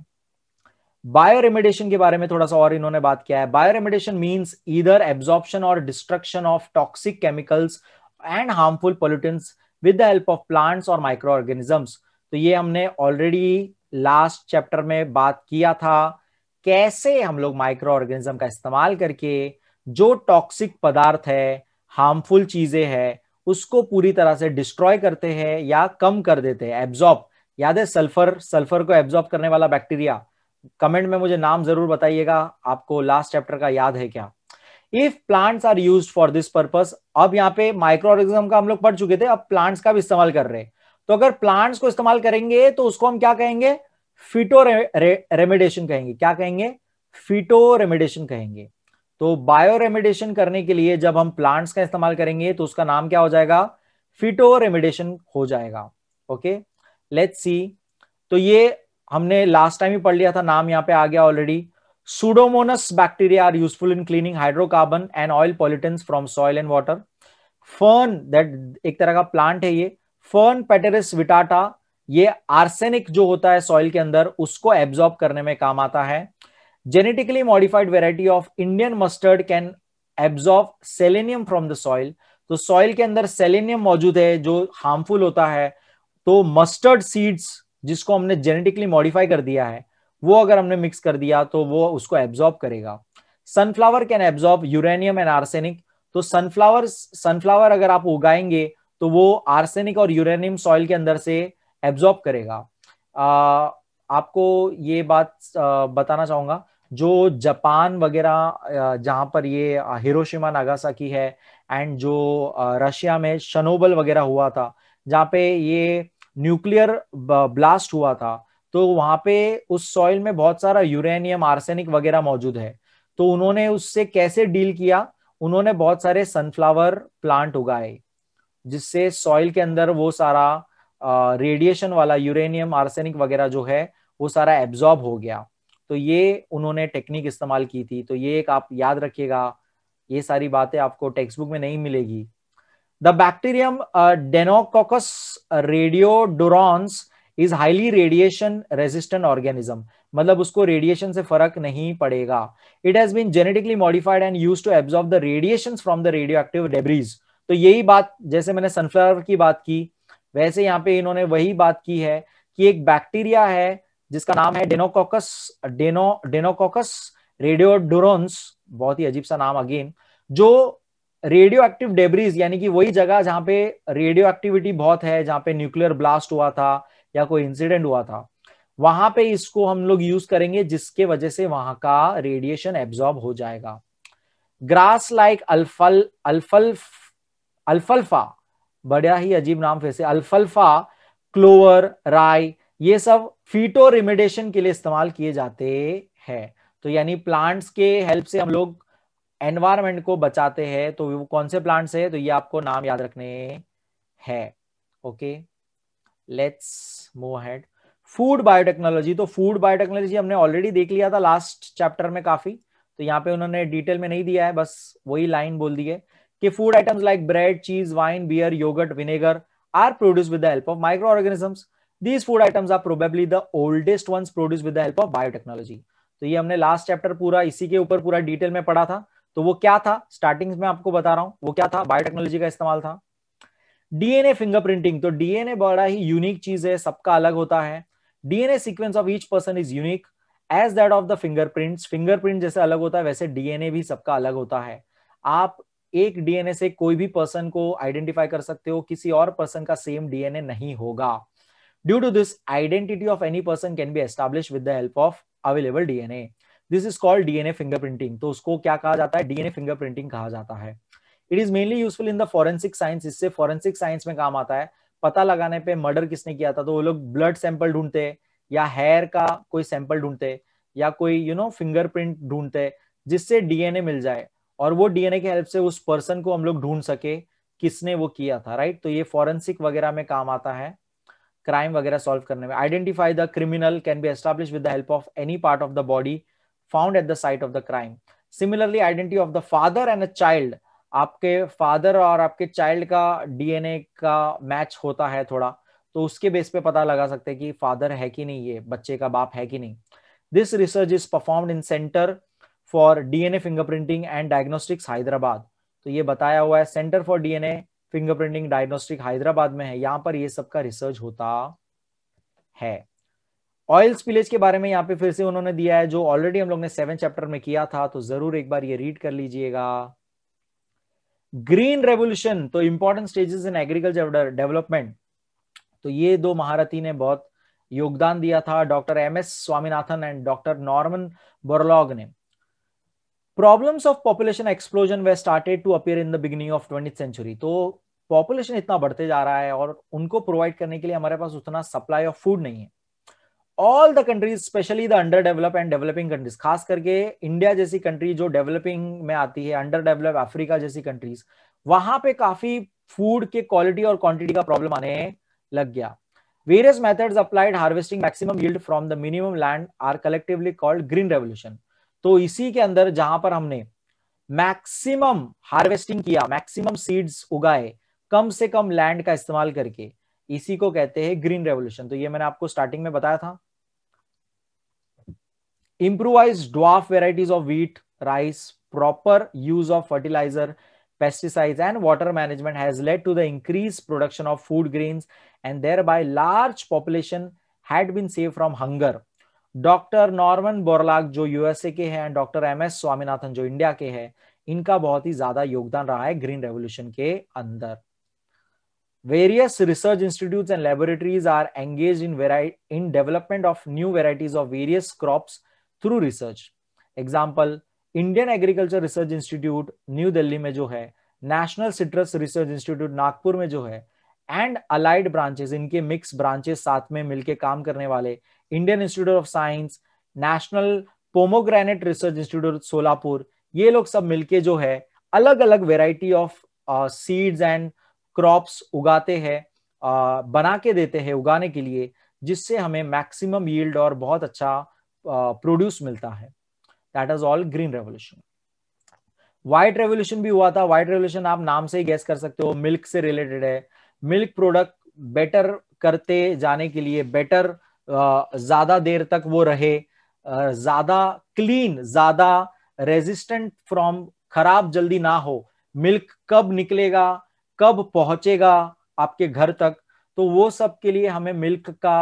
बायो रेमिडेशन के बारे में थोड़ा सा और इन्होंने बात किया है bioremediation means either absorption or destruction of toxic chemicals and harmful pollutants with the help of plants or microorganisms तो ये हमने ऑलरेडी लास्ट चैप्टर में बात किया था कैसे हम लोग माइक्रो ऑर्गेनिज्म का इस्तेमाल करके जो टॉक्सिक पदार्थ है हार्मफुल चीजें हैं उसको पूरी तरह से डिस्ट्रॉय करते हैं या कम कर देते हैं एब्जॉर्ब याद है सल्फर सल्फर को एब्जॉर्ब करने वाला बैक्टीरिया कमेंट में मुझे नाम जरूर बताइएगा आपको लास्ट चैप्टर का याद है क्या if plants are use for this purpose अब यहाँ पे माइक्रो ऑर्गेनिज्म का हम लोग पढ़ चुके थे अब प्लांट्स का भी इस्तेमाल कर रहे हैं तो अगर प्लांट्स को इस्तेमाल करेंगे तो उसको हम क्या कहेंगे फिटो रेमिडेशन रेमेडेशन कहेंगे क्या कहेंगे फिटो रेमेडेशन कहेंगे तो बायोरेमिडेशन करने के लिए जब हम प्लांट्स का इस्तेमाल करेंगे तो उसका नाम क्या हो जाएगा फिटो रेमिडेशन हो जाएगा ओके लेट सी तो ये हमने लास्ट टाइम ही पढ़ लिया था नाम यहाँ पे आ गया already Pseudomonas bacteria are useful in cleaning hydrocarbon and oil pollutants from soil and water fern that एक तरह का प्लांट है ये फर्न पेटेरिस विटाटा ये आर्सेनिक जो होता है सॉइल के अंदर उसको एब्जॉर्ब करने में काम आता है genetically modified variety of Indian mustard can absorb selenium from the soil. तो सॉइल के अंदर सेलेनियम मौजूद है जो हार्मफुल होता है तो मस्टर्ड सीड्स जिसको हमने जेनेटिकली मॉडिफाई कर दिया है वो अगर हमने मिक्स कर दिया तो वो उसको एब्जॉर्ब करेगा sunflower can absorb uranium and arsenic तो सनफ्लावर सनफ्लावर अगर आप उगाएंगे तो वो आर्सेनिक और यूरेनियम सॉइल के अंदर से एब्जॉर्ब करेगा आपको ये बात बताना चाहूंगा जो जापान वगैरह जहां पर ये हिरोशिमा नागासाकी है एंड जो रशिया में शनोबल वगैरह हुआ था जहाँ पे ये न्यूक्लियर ब्लास्ट हुआ था तो वहां पे उस सॉइल में बहुत सारा यूरेनियम आर्सेनिक वगैरह मौजूद है तो उन्होंने उससे कैसे डील किया उन्होंने बहुत सारे सनफ्लावर प्लांट उगाए जिससे सॉइल के अंदर वो सारा रेडिएशन वाला यूरेनियम आर्सेनिक वगैरह जो है वो सारा एब्जॉर्ब हो गया तो ये उन्होंने टेक्निक इस्तेमाल की थी तो ये एक आप याद रखिएगा ये सारी बातें आपको टेक्स्ट बुक में नहीं मिलेगी the bacterium Deinococcus radiodurans is highly radiation resistant organism मतलब उसको रेडिएशन से फर्क नहीं पड़ेगा it has been genetically modified and use to absorb the radiation from the radioactive debris तो यही बात जैसे मैंने सनफ्लावर की बात की वैसे यहाँ पे इन्होंने वही बात की है कि एक बैक्टीरिया है जिसका नाम है डेनोकोकस डेनो डेनोकोकस डोरोन्स बहुत ही अजीब सा नाम अगेन जो रेडियो एक्टिव डेब्रीज यानी कि वही जगह जहां पे रेडियो एक्टिविटी बहुत है जहां पे न्यूक्लियर ब्लास्ट हुआ था या कोई इंसिडेंट हुआ था वहां पे इसको हम लोग यूज करेंगे जिसके वजह से वहां का रेडिएशन एब्जॉर्ब हो जाएगा ग्रास लाइक अल्फल अल्फल अल्फल्फा बढ़िया ही अजीब नाम फिर से अल्फल्फा क्लोवर राय ये सब फीटो रिमेडेशन के लिए इस्तेमाल किए जाते हैं तो यानी प्लांट्स के हेल्प से हम लोग एनवायरमेंट को बचाते हैं तो वो कौन से प्लांट्स है तो ये आपको नाम याद रखने हैं okay let's move ahead food biotechnology तो फूड बायोटेक्नोलॉजी हमने ऑलरेडी देख लिया था लास्ट चैप्टर में काफी तो यहाँ पे उन्होंने डिटेल में नहीं दिया है बस वही लाइन बोल दी है कि food items like bread cheese wine beer yoghurt vinegar are produce with the help of micro organisms these food items are probably the oldest ones produced with the help of biotechnology तो ये हमने last chapter पूरा इसी के ऊपर पूरा detail में पढ़ा था तो वो क्या था स्टार्टिंग में आपको बता रहा हूं वो क्या था बायोटेक्नोलॉजी का इस्तेमाल था डीएनए फिंगरप्रिंटिंग तो डीएनए बड़ा ही यूनिक चीज है सबका अलग होता है DNA sequence of each person is unique as that of the fingerprints fingerprint जैसे अलग होता है वैसे डीएनए भी सबका अलग होता है आप एक डीएनए से कोई भी पर्सन को आइडेंटिफाई कर सकते हो किसी और पर्सन का सेम डीएनए नहीं होगा Due to this, identity of any person can be established with the help of available DNA. This is called DNA fingerprinting. तो उसको क्या कहा जाता है DNA fingerprinting कहा जाता है it is mainly useful in the forensic science इससे फॉरेंसिक साइंस में काम आता है पता लगाने पे मर्डर किसने किया था तो वो लोग ब्लड सैंपल ढूंढते या हेयर का कोई सैंपल ढूंढते या कोई यू नो फिंगरप्रिंट ढूंढते जिससे डीएनए मिल जाए और वो डीएनए के हेल्प से उस पर्सन को हम लोग ढूंढ सके किसने वो किया था राइट तो ये फॉरेंसिक वगैरह में काम आता है क्राइम वगैरह सॉल्व करने में identify the criminal can be establish with the help of any part of the body found at the site of the crime similarly identity of the father and a child आपके father और आपके child का DNA का match होता है थोड़ा तो उसके बेस पे पता लगा सकते हैं कि फादर है कि नहीं ये बच्चे का बाप है कि नहीं this research is perform in Centre for DNA Fingerprinting and Diagnostics Hyderabad तो ये बताया हुआ है Centre for DNA Fingerprinting Diagnostic Hyderabad में है यहाँ पर ये सब का रिसर्च होता है ऑयल स्पिलेज के बारे में यहाँ पे फिर से उन्होंने दिया है जो ऑलरेडी हम लोग ने सेवन चैप्टर में किया था तो जरूर एक बार ये रीड कर लीजिएगा ग्रीन रेवोल्यूशन तो important stages in agriculture development तो ये दो महारथी ने बहुत योगदान दिया था doctor M S Swaminathan and doctor Norman Borlaug ने problems of population explosion they started to appear in the beginning of twenty century तो पॉपुलेशन इतना बढ़ते जा रहा है और उनको प्रोवाइड करने के लिए हमारे पास उतना सप्लाई ऑफ फूड नहीं है all the countries specially the under develop and developing countries खास करके इंडिया जैसी कंट्री जो डेवलपिंग में आती है अंडर डेवलप अफ्रीका जैसी कंट्रीज वहां पे काफी फूड के क्वालिटी और क्वांटिटी का प्रॉब्लम आने लग गया various methods applied harvesting maximum yield from the minimum land are collectively called green revolution तो इसी के अंदर जहां पर हमने मैक्सिमम हार्वेस्टिंग किया मैक्सिमम सीड्स उगाए कम से कम लैंड का इस्तेमाल करके इसी को कहते हैं ग्रीन रेवोल्यूशन तो ये मैंने आपको स्टार्टिंग में बताया था improvised dwarf varieties of wheat rice proper use of fertilizer pesticide and water management has led to the increase production of food green and thereby large population had been save from hunger doctor Norman Borlaug जो USA के हैं doctor M S Swaminathan जो India के हैं इनका बहुत ही ज्यादा योगदान रहा है ग्रीन रेवोल्यूशन के अंदर various research institute and laboratories are engage in in development of new varieties of various crop through research example Indian Agriculture Research Institute New Delhi में जो है National Citrus Research Institute Nagpur में जो है एंड अलाइड ब्रांचेस इनके mix branches साथ में मिलकर काम करने वाले Indian Institute of Science National Pomegranate Research Institute Solapur ये लोग सब मिलके जो है अलग अलग variety of seeds and crops उगाते हैं uh, बना के देते हैं उगाने के लिए जिससे हमें मैक्सिमम यील्ड और बहुत अच्छा प्रोड्यूस uh, मिलता है that is all green revolution white revolution भी हुआ था व्हाइट रेवोल्यूशन आप नाम से ही गैस कर सकते हो मिल्क से रिलेटेड है मिल्क प्रोडक्ट बेटर करते जाने के लिए बेटर ज्यादा देर तक वो रहे ज्यादा क्लीन ज्यादा रेजिस्टेंट फ्रॉम खराब जल्दी ना हो मिल्क कब निकलेगा कब पहुंचेगा आपके घर तक तो वो सब के लिए हमें मिल्क का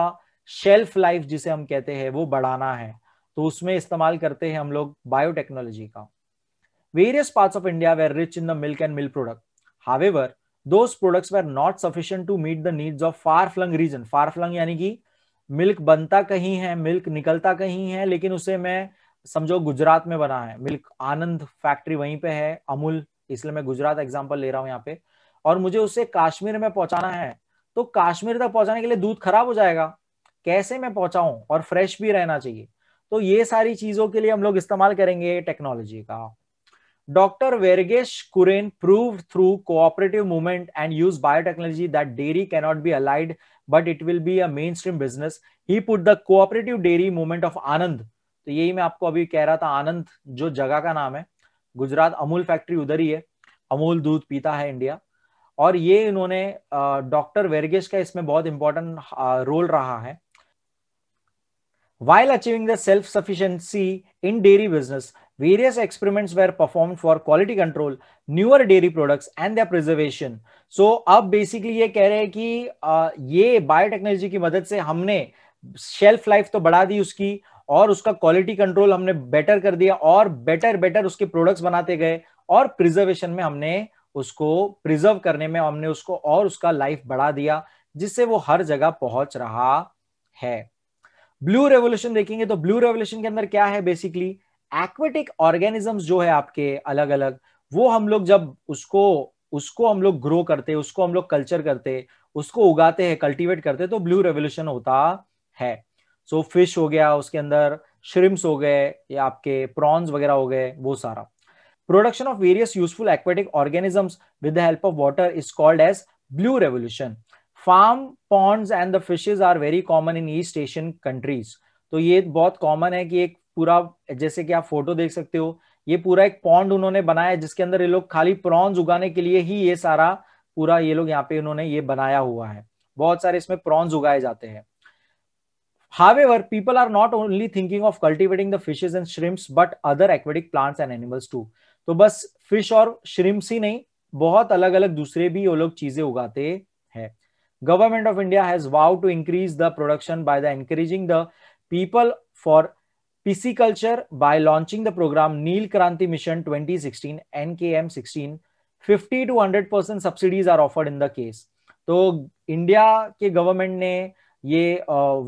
शेल्फ लाइफ जिसे हम कहते हैं वो बढ़ाना है तो उसमें इस्तेमाल करते हैं हम लोग बायोटेक्नोलॉजी का various part of India were rich in the milk and milk product however though product were not sufficient to meet the needs of far flung region far flung यानी कि मिल्क बनता कहीं है मिल्क निकलता कहीं है लेकिन उसे मैं समझो गुजरात में बना है मिल्क आनंद फैक्ट्री वहीं पे है अमूल इसलिए मैं गुजरात एग्जाम्पल ले रहा हूँ यहाँ पे और मुझे उसे कश्मीर में पहुंचाना है तो कश्मीर तक पहुंचाने के लिए दूध खराब हो जाएगा कैसे मैं पहुंचाऊं और फ्रेश भी रहना चाहिए तो ये सारी चीजों के लिए हम लोग इस्तेमाल करेंगे टेक्नोलॉजी का doctor Verghese Kurien prove through cooperative movement and use biotechnology that dairy cannot be allied but it will be a stream business he put the cooperative dairy movement of Anand तो यही मैं आपको अभी कह रहा था आनंद जो जगह का नाम है गुजरात अमूल फैक्ट्री उधर ही है अमूल दूध पीता है इंडिया और ये इन्होंने डॉक्टर वेरगेश का इसमें बहुत इंपॉर्टेंट रोल रहा है while achieving the self sufficiency in dairy business Various experiments were performed for quality control, newer dairy products and their preservation. So अब basically ये कह रहे हैं कि आ, ये बायोटेक्नोलॉजी की मदद से हमने शेल्फ लाइफ तो बढ़ा दी उसकी और उसका क्वालिटी कंट्रोल हमने बेटर कर दिया और बेटर बेटर उसके प्रोडक्ट्स बनाते गए और प्रिजर्वेशन में हमने उसको प्रिजर्व करने में हमने उसको और उसका लाइफ बढ़ा दिया जिससे वो हर जगह पहुंच रहा है ब्लू रेवोल्यूशन देखेंगे तो ब्लू रेवोल्यूशन के अंदर क्या है बेसिकली एक्वेटिक ऑर्गेनिजम्स जो है आपके अलग अलग वो हम लोग जब उसको उसको हम लोग ग्रो करते उसको हम लोग कल्चर करते उसको उगाते हैं कल्टीवेट करते तो ब्लू रेवोल्यूशन होता है सो so, फिश हो गया उसके अंदर श्रिम्स हो गए या आपके प्रॉन्स वगैरह हो गए वो सारा production of various useful aquatic organisms with the help of water is called as blue revolution farm ponds and the fishes are very common in East Asian countries तो ये बहुत कॉमन है कि एक पूरा जैसे कि आप फोटो देख सकते हो ये पूरा एक पॉन्ड उन्होंने बनाया है जिसके अंदर ये लोग खाली प्रॉन्स उगाने के लिए ही ये सारा पूरा ये लोग यहाँ पे उन्होंने ये बनाया हुआ है बहुत सारे इसमें प्रॉन्स उगाए जाते हैं However, people are not only thinking of cultivating the fishes and shrimps but other aquatic plants and animals too तो बस फिश और श्रिम्स ही नहीं बहुत अलग अलग दूसरे भी वो लोग चीजें उगाते हैं government of India has vow to increase the production by the encouraging the people for pisciculture by launching the program Neel Kranti Mission 2016 NKM 16 50 to 100% subsidies are offered in the case तो India के government ने ये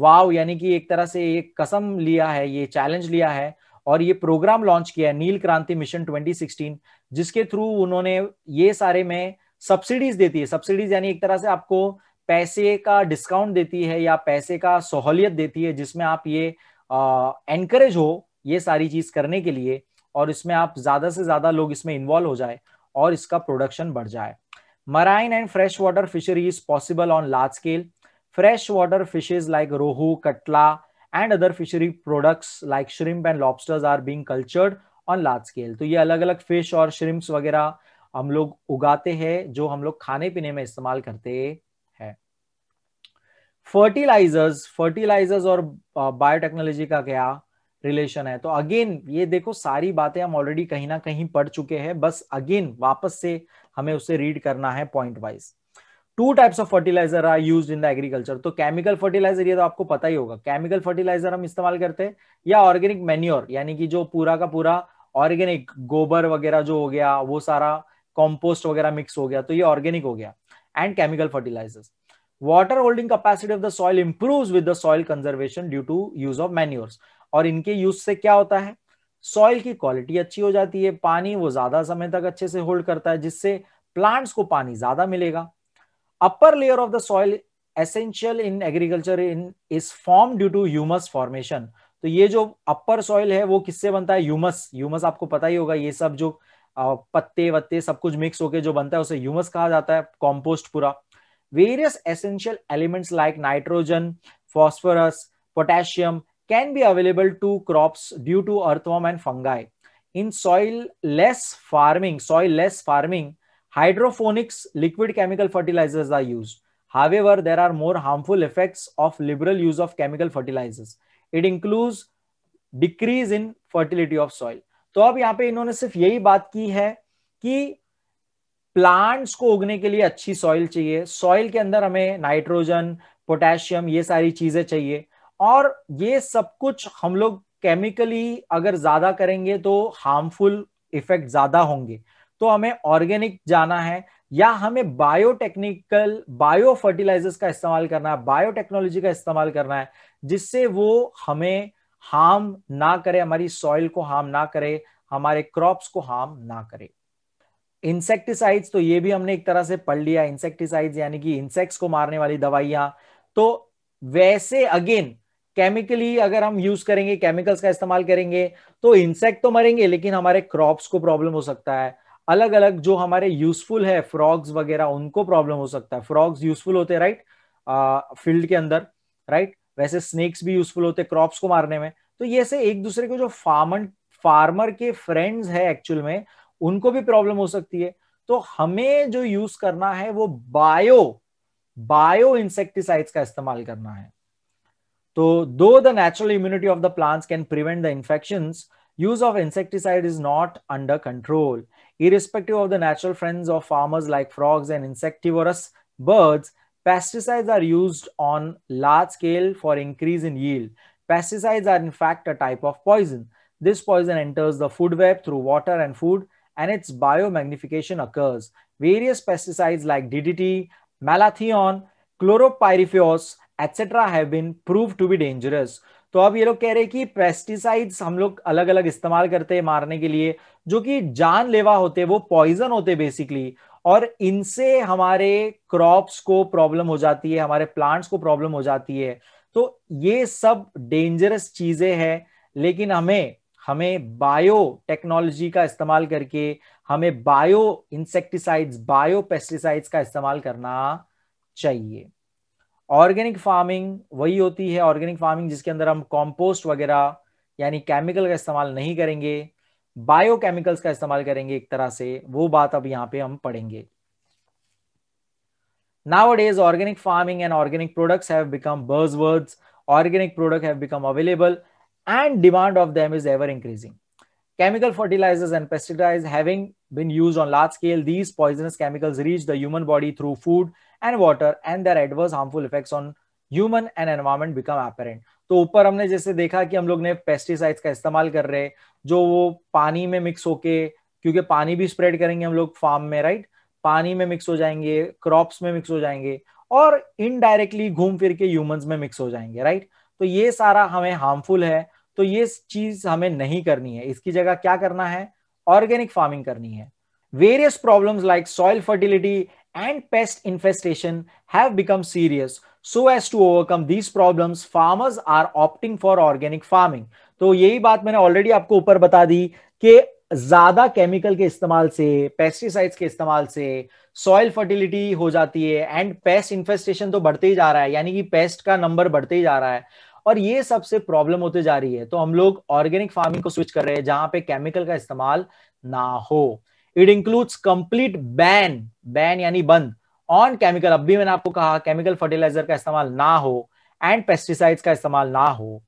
वाव यानी कि एक तरह से एक कसम लिया है ये चैलेंज लिया है और ये प्रोग्राम लॉन्च किया है नील क्रांति मिशन 2016 जिसके थ्रू उन्होंने ये सारे में सब्सिडीज देती है सब्सिडीज यानी एक तरह से आपको पैसे का डिस्काउंट देती है या पैसे का सहूलियत देती है जिसमें आप ये एनकरेज हो ये सारी चीज करने के लिए और इसमें आप ज्यादा से ज्यादा लोग इसमें इन्वॉल्व हो जाए और इसका प्रोडक्शन बढ़ जाए marine and fresh water fishery is possible on large scale fresh water fishes like rohu catla and other fishery products like shrimp and lobsters are being cultured on large scale तो ये अलग अलग फिश और श्रिम्प्स वगैरह हम लोग उगाते हैं जो हम लोग खाने पीने में इस्तेमाल करते फर्टिलाइजर्स फर्टिलाइजर्स और बायोटेक्नोलॉजी का क्या रिलेशन है तो अगेन ये देखो सारी बातें हम ऑलरेडी कहीं ना कहीं पढ़ चुके हैं बस अगेन वापस से हमें उसे रीड करना है point wise two types of fertilizer are use in the agriculture तो केमिकल फर्टिलाइजर ये तो आपको पता ही होगा केमिकल फर्टिलाइजर हम इस्तेमाल करते हैं या ऑर्गेनिक मेन्योर यानी कि जो पूरा का पूरा ऑर्गेनिक गोबर वगैरह जो हो गया वो सारा कॉम्पोस्ट वगैरह मिक्स हो गया तो ये ऑर्गेनिक हो गया and chemical fertilizers water holding capacity of the soil improve with the soil conservation due to use of manures और इनके यूज से क्या होता है सॉइल की क्वालिटी अच्छी हो जाती है पानी वो ज्यादा समय तक अच्छे से होल्ड करता है जिससे प्लांट्स को पानी ज्यादा मिलेगा upper layer of the soil essential in agriculture in is form due to humus formation तो ये जो अपर सॉइल है वो किससे बनता है ह्यूमस ह्यूमस आपको पता ही होगा ये सब जो पत्ते वत्ते सब कुछ मिक्स होके जो बनता है उसे ह्यूमस कहा जाता है कॉम्पोस्ट पूरा various essential elements like nitrogen, phosphorus, potassium can be available to crops due to earthworm and fungi. In soil-less farming, soil-less farming, hydroponics liquid chemical fertilizers are used. However, there are more harmful effects of liberal use of chemical fertilizers. It includes decrease in fertility of soil. तो अब यहाँ पे इन्होंने सिर्फ यही बात की है कि प्लांट्स को उगने के लिए अच्छी सॉइल चाहिए सॉइल के अंदर हमें नाइट्रोजन पोटेशियम ये सारी चीजें चाहिए और ये सब कुछ हम लोग केमिकली अगर ज्यादा करेंगे तो हार्मफुल इफेक्ट ज्यादा होंगे तो हमें ऑर्गेनिक जाना है या हमें बायोटेक्निकल बायो फर्टिलाइजर्स का इस्तेमाल करना है बायोटेक्नोलॉजी का इस्तेमाल करना है जिससे वो हमें हार्म ना करे हमारी सॉइल को हार्म ना करे हमारे क्रॉप्स को हार्म ना करे इंसेक्टिसाइड्स तो ये भी हमने एक तरह से पढ़ लिया इंसेक्टिसाइड्स यानी कि इंसेक्ट्स को मारने वाली दवाइयां तो वैसे अगेन केमिकली अगर हम यूज करेंगे केमिकल्स का इस्तेमाल करेंगे तो इंसेक्ट तो मरेंगे लेकिन हमारे क्रॉप्स को प्रॉब्लम हो सकता है अलग अलग जो हमारे यूजफुल है फ्रॉग्स वगैरह उनको प्रॉब्लम हो सकता है फ्रॉग्स यूजफुल होते हैं राइट फील्ड के अंदर राइट वैसे स्नेक्स भी यूजफुल होते हैं क्रॉप्स को मारने में तो ये से एक दूसरे को जो फार्मर फार्मर के फ्रेंड्स है एक्चुअल में उनको भी प्रॉब्लम हो सकती है तो हमें जो यूज करना है वो बायो बायो इंसेक्टिसाइड्स का इस्तेमाल करना है तो though the natural immunity of the plants can prevent the infection use of insecticide is not under control irrespective of the natural friends of farmers like frogs and insectivorous birds pesticides are use on large scale for increase in yield pesticides are in fact a type of poison this poison enters the food web through water and food and its biomagnification occurs. Various pesticides like DDT, malathion, chloropyrifos, etc. have been proved to be dangerous. तो अब ये लोग कह रहे हैं कि pesticides हम लोग अलग अलग इस्तेमाल करते हैं मारने के लिए जो कि जानलेवा होते वो पॉइजन होते बेसिकली और इनसे हमारे क्रॉप्स को प्रॉब्लम हो जाती है हमारे प्लांट्स को प्रॉब्लम हो जाती है तो ये सब डेंजरस चीजें हैं लेकिन हमें हमें बायो टेक्नोलॉजी का इस्तेमाल करके हमें बायो इंसेक्टिसाइड्स बायो पेस्टिसाइड्स का इस्तेमाल करना चाहिए ऑर्गेनिक फार्मिंग वही होती है ऑर्गेनिक फार्मिंग जिसके अंदर हम कॉम्पोस्ट वगैरह यानी केमिकल का इस्तेमाल नहीं करेंगे बायो केमिकल्स का इस्तेमाल करेंगे एक तरह से वो बात अब यहाँ पे हम पढ़ेंगे organic farming and organic products have become buzz words organic product have become available and demand of them is ever increasing. Chemical fertilizers and pesticides having been used on large scale, these poisonous chemicals reach the human body through food and water and their adverse harmful effects on human and environment become apparent तो ऊपर हमने जैसे देखा कि हम लोग ने pesticides का इस्तेमाल कर रहे जो वो पानी में मिक्स होके क्योंकि पानी भी स्प्रेड करेंगे हम लोग फार्म में राइट पानी में मिक्स हो जाएंगे क्रॉप्स में मिक्स हो जाएंगे और इनडायरेक्टली घूम फिर के ह्यूमंस में मिक्स हो जाएंगे राइट तो ये सारा हमें हार्मफुल है तो ये चीज हमें नहीं करनी है इसकी जगह क्या करना है ऑर्गेनिक फार्मिंग करनी है various problem like soil fertility and pest infestation have become serious so as to overcome these problem farmers are opting for organic farming तो यही बात मैंने ऑलरेडी आपको ऊपर बता दी कि ज्यादा केमिकल के इस्तेमाल से पेस्टिसाइड्स के इस्तेमाल से सॉइल फर्टिलिटी हो जाती है एंड पेस्ट इन्फेस्टेशन तो बढ़ते ही जा रहा है यानी कि पेस्ट का नंबर बढ़ते ही जा रहा है और ये सबसे प्रॉब्लम होते जा रही है तो हम लोग ऑर्गेनिक फार्मिंग को स्विच कर रहे हैं जहां पे केमिकल का इस्तेमाल ना हो it includes complete ban ban यानी बंद ऑन केमिकल अब भी मैंने आपको कहा केमिकल फर्टिलाइजर का इस्तेमाल ना हो एंड पेस्टिसाइड्स का इस्तेमाल ना हो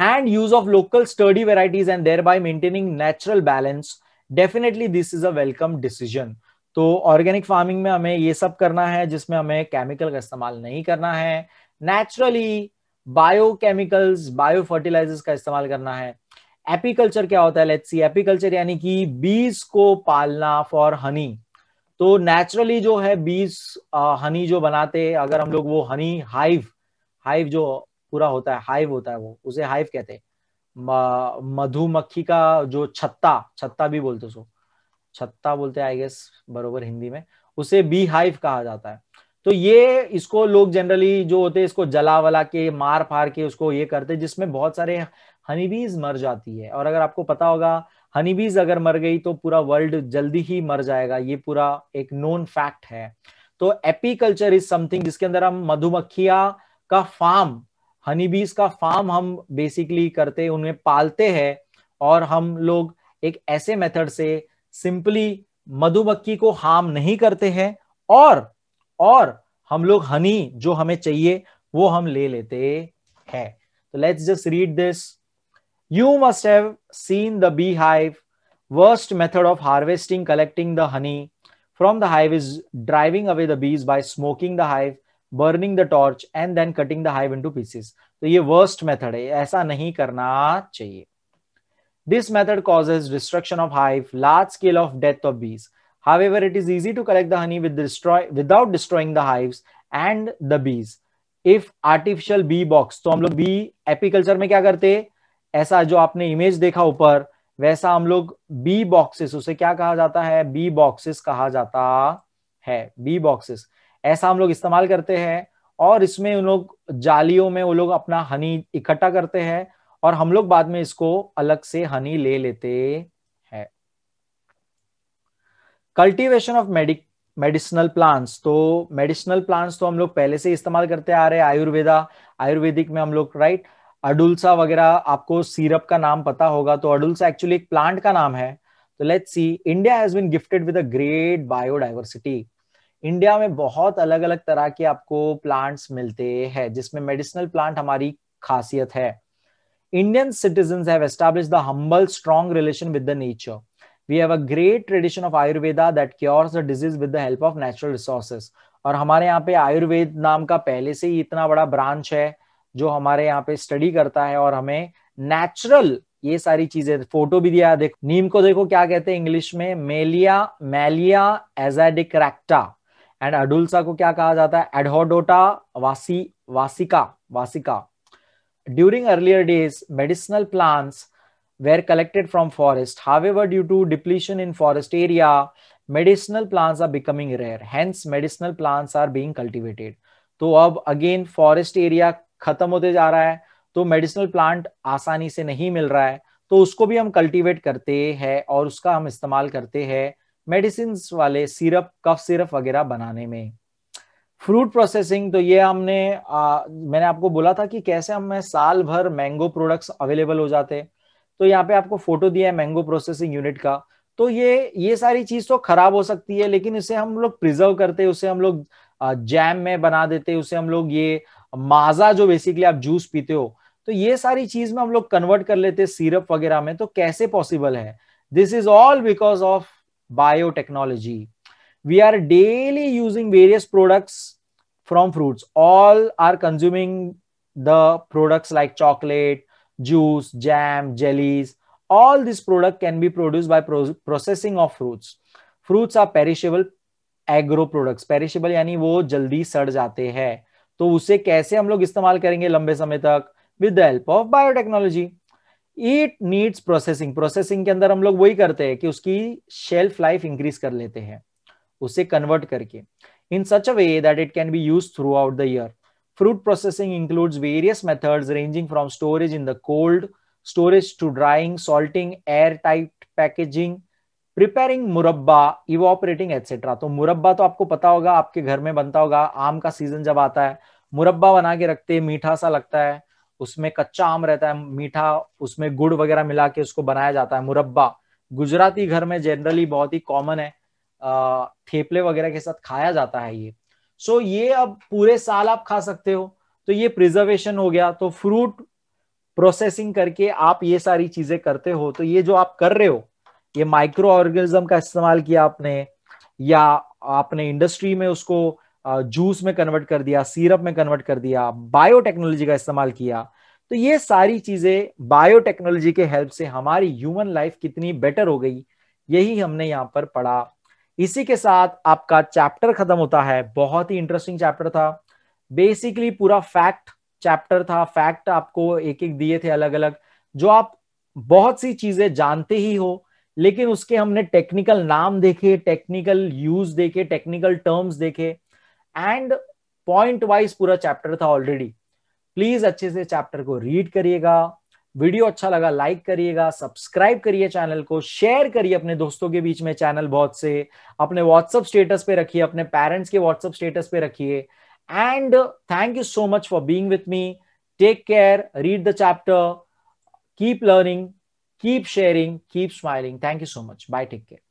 and use of local study varieties and and thereby maintaining natural balance definitely this is a welcome decision तो ऑर्गेनिक फार्मिंग में हमें ये सब करना है जिसमें हमें केमिकल का इस्तेमाल नहीं करना है नेचुरली बायोकेमिकल्स बायो फर्टिलाइजर्स का इस्तेमाल करना है एपीकल्चर क्या होता है लेट्स सी एपीकल्चर यानी कि बीज को पालना फॉर हनी तो नेचुरली जो है बीज हनी जो बनाते अगर हम लोग वो हनी हाइव हाइव जो पूरा होता है हाइव होता है वो उसे हाइव कहते हैं मधुमक्खी का जो छत्ता छत्ता भी बोलते उसको छत्ता बोलते आई गेस बरोबर हिंदी में उसे बी हाइव कहा जाता है तो ये इसको लोग जनरली जो होते हैं इसको जला वला के मार फार के उसको ये करते जिसमें बहुत सारे हनीबीज मर जाती है और अगर आपको पता होगा हनीबीज अगर मर गई तो पूरा वर्ल्ड जल्दी ही मर जाएगा ये पूरा एक नोन फैक्ट है तो एपीकल्चर इज समथिंग जिसके अंदर हम मधुमक्खिया का फार्म हनीबीज का फार्म हम बेसिकली करते उन्हें पालते हैं और हम लोग एक ऐसे मेथड से सिंपली मधुमक्खी को हार्म नहीं करते हैं और और हम लोग हनी जो हमें चाहिए वो हम ले लेते हैं तो let's just read this you must have seen the bee hive worst method of harvesting collecting the honey from the hive is driving away the bees by smoking the hive burning the torch and then cutting the hive into pieces तो ये worst method है ऐसा नहीं करना चाहिए this method causes destruction of hive large scale of death of bees However, it is easy to collect the honey with destroy, without destroying the hives and the bees. If artificial bee box, to hum log bee apiculture mein kya karte aisa jo aapne image dekha upar waisa hum log bee boxes use kya kaha jata hai bee boxes kaha jata hai bee boxes aisa hum log istemal karte hain और इसमें उन लोग जालियों में वो लोग अपना हनी इकट्ठा करते हैं और हम लोग बाद में इसको अलग से हनी ले लेते cultivation of medic medicinal plants तो मेडिसिनल प्लांट्स तो हम लोग पहले से इस्तेमाल करते आ रहे हैं आयुर्वेदा आयुर्वेदिक में हम लोग राइट अडुलसा वगैरह आपको सीरप का नाम पता होगा तो अडुलसा एक्चुअली एक प्लांट का नाम है तो let's see India has been gifted with a great biodiversity India में बहुत अलग अलग तरह के आपको प्लांट्स मिलते हैं जिसमें मेडिसिनल प्लांट हमारी खासियत है Indian citizen have establish the humble strong relation with the nature we have a great tradition of Ayurveda that cures a disease with the help of natural resources और हमारे यहाँ पे आयुर्वेद नाम का पहले से ही इतना बड़ा ब्रांच है जो हमारे यहाँ पे स्टडी करता है और हमें नेचुरल ये सारी चीजें फोटो भी दिया देखो नीम को देखो क्या कहते हैं इंग्लिश में मेलिया मैलिया एजाडिक्रैक्टा एंड अडुलसा को क्या कहा जाता है Adhatoda vasi vasica vasica during earlier days medicinal plants were collected from forest. However, due to depletion in forest area, medicinal plants are becoming rare. Hence, medicinal plants are being cultivated. तो अब again forest area खत्म होते जा रहा है तो medicinal plant आसानी से नहीं मिल रहा है तो उसको भी हम कल्टीवेट करते हैं और उसका हम इस्तेमाल करते हैं मेडिसिन वाले सिरप कफ सिरप वगैरह बनाने में फ्रूट प्रोसेसिंग तो ये हमने आ, मैंने आपको बोला था कि कैसे हमें साल भर मैंगो प्रोडक्ट्स अवेलेबल हो जाते हैं तो यहाँ पे आपको फोटो दिया है मैंगो प्रोसेसिंग यूनिट का तो ये ये सारी चीज तो खराब हो सकती है लेकिन इसे हम लोग प्रिजर्व करते उसे हम लोग जैम में बना देते उसे हम लोग ये माजा जो बेसिकली आप जूस पीते हो तो ये सारी चीज में हम लोग कन्वर्ट कर लेते सीरप वगैरह में तो कैसे पॉसिबल है this is all because of biotechnology we are daily using various products from fruits all are consuming the products like chocolate juice, jam, jellies. All this product can be produced by pro processing of fruits. Fruits are perishable agro perishable यानी वो जल्दी सड़ जाते हैं तो उसे कैसे हम लोग इस्तेमाल करेंगे लंबे समय तक with the help of biotechnology it needs processing processing के अंदर हम लोग वही करते हैं कि उसकी शेल्फ लाइफ इंक्रीज कर लेते हैं उसे कन्वर्ट करके in such a way that it can be use throughout the year Fruit processing includes various methods ranging from storage in the cold, storage to drying, salting, airtight packaging, preparing मुरब्बा evaporating etcetera तो मुरब्बा तो आपको पता होगा आपके घर में बनता होगा आम का सीजन जब आता है मुरब्बा बना के रखते हैं मीठा सा लगता है उसमें कच्चा आम रहता है मीठा उसमें गुड़ वगैरह मिला के उसको बनाया जाता है मुरब्बा गुजराती घर में जनरली बहुत ही कॉमन है थेपले वगैरह के साथ खाया जाता है ये सो so, ये अब पूरे साल आप खा सकते हो तो ये प्रिजर्वेशन हो गया तो फ्रूट प्रोसेसिंग करके आप ये सारी चीजें करते हो तो ये जो आप कर रहे हो ये माइक्रो ऑर्गेनिज्म का इस्तेमाल किया आपने या आपने इंडस्ट्री में उसको जूस में कन्वर्ट कर दिया सीरप में कन्वर्ट कर दिया बायोटेक्नोलॉजी का इस्तेमाल किया तो ये सारी चीजें बायोटेक्नोलॉजी के हेल्प से हमारी ह्यूमन लाइफ कितनी बेटर हो गई यही हमने यहाँ पर पढ़ा इसी के साथ आपका चैप्टर खत्म होता है बहुत ही इंटरेस्टिंग चैप्टर था बेसिकली पूरा फैक्ट चैप्टर था फैक्ट आपको एक एक दिए थे अलग अलग जो आप बहुत सी चीजें जानते ही हो लेकिन उसके हमने टेक्निकल नाम देखे टेक्निकल यूज देखे टेक्निकल टर्म्स देखे एंड पॉइंट वाइज पूरा चैप्टर था ऑलरेडी प्लीज अच्छे से चैप्टर को रीड करिएगा वीडियो अच्छा लगा लाइक करिएगा सब्सक्राइब करिए चैनल को शेयर करिए अपने दोस्तों के बीच में चैनल बहुत से अपने व्हाट्सअप स्टेटस पे रखिए अपने पेरेंट्स के व्हाट्सअप स्टेटस पे रखिए and thank you so much for being with me take care read the chapter keep learning keep sharing keep smiling thank you so much bye take care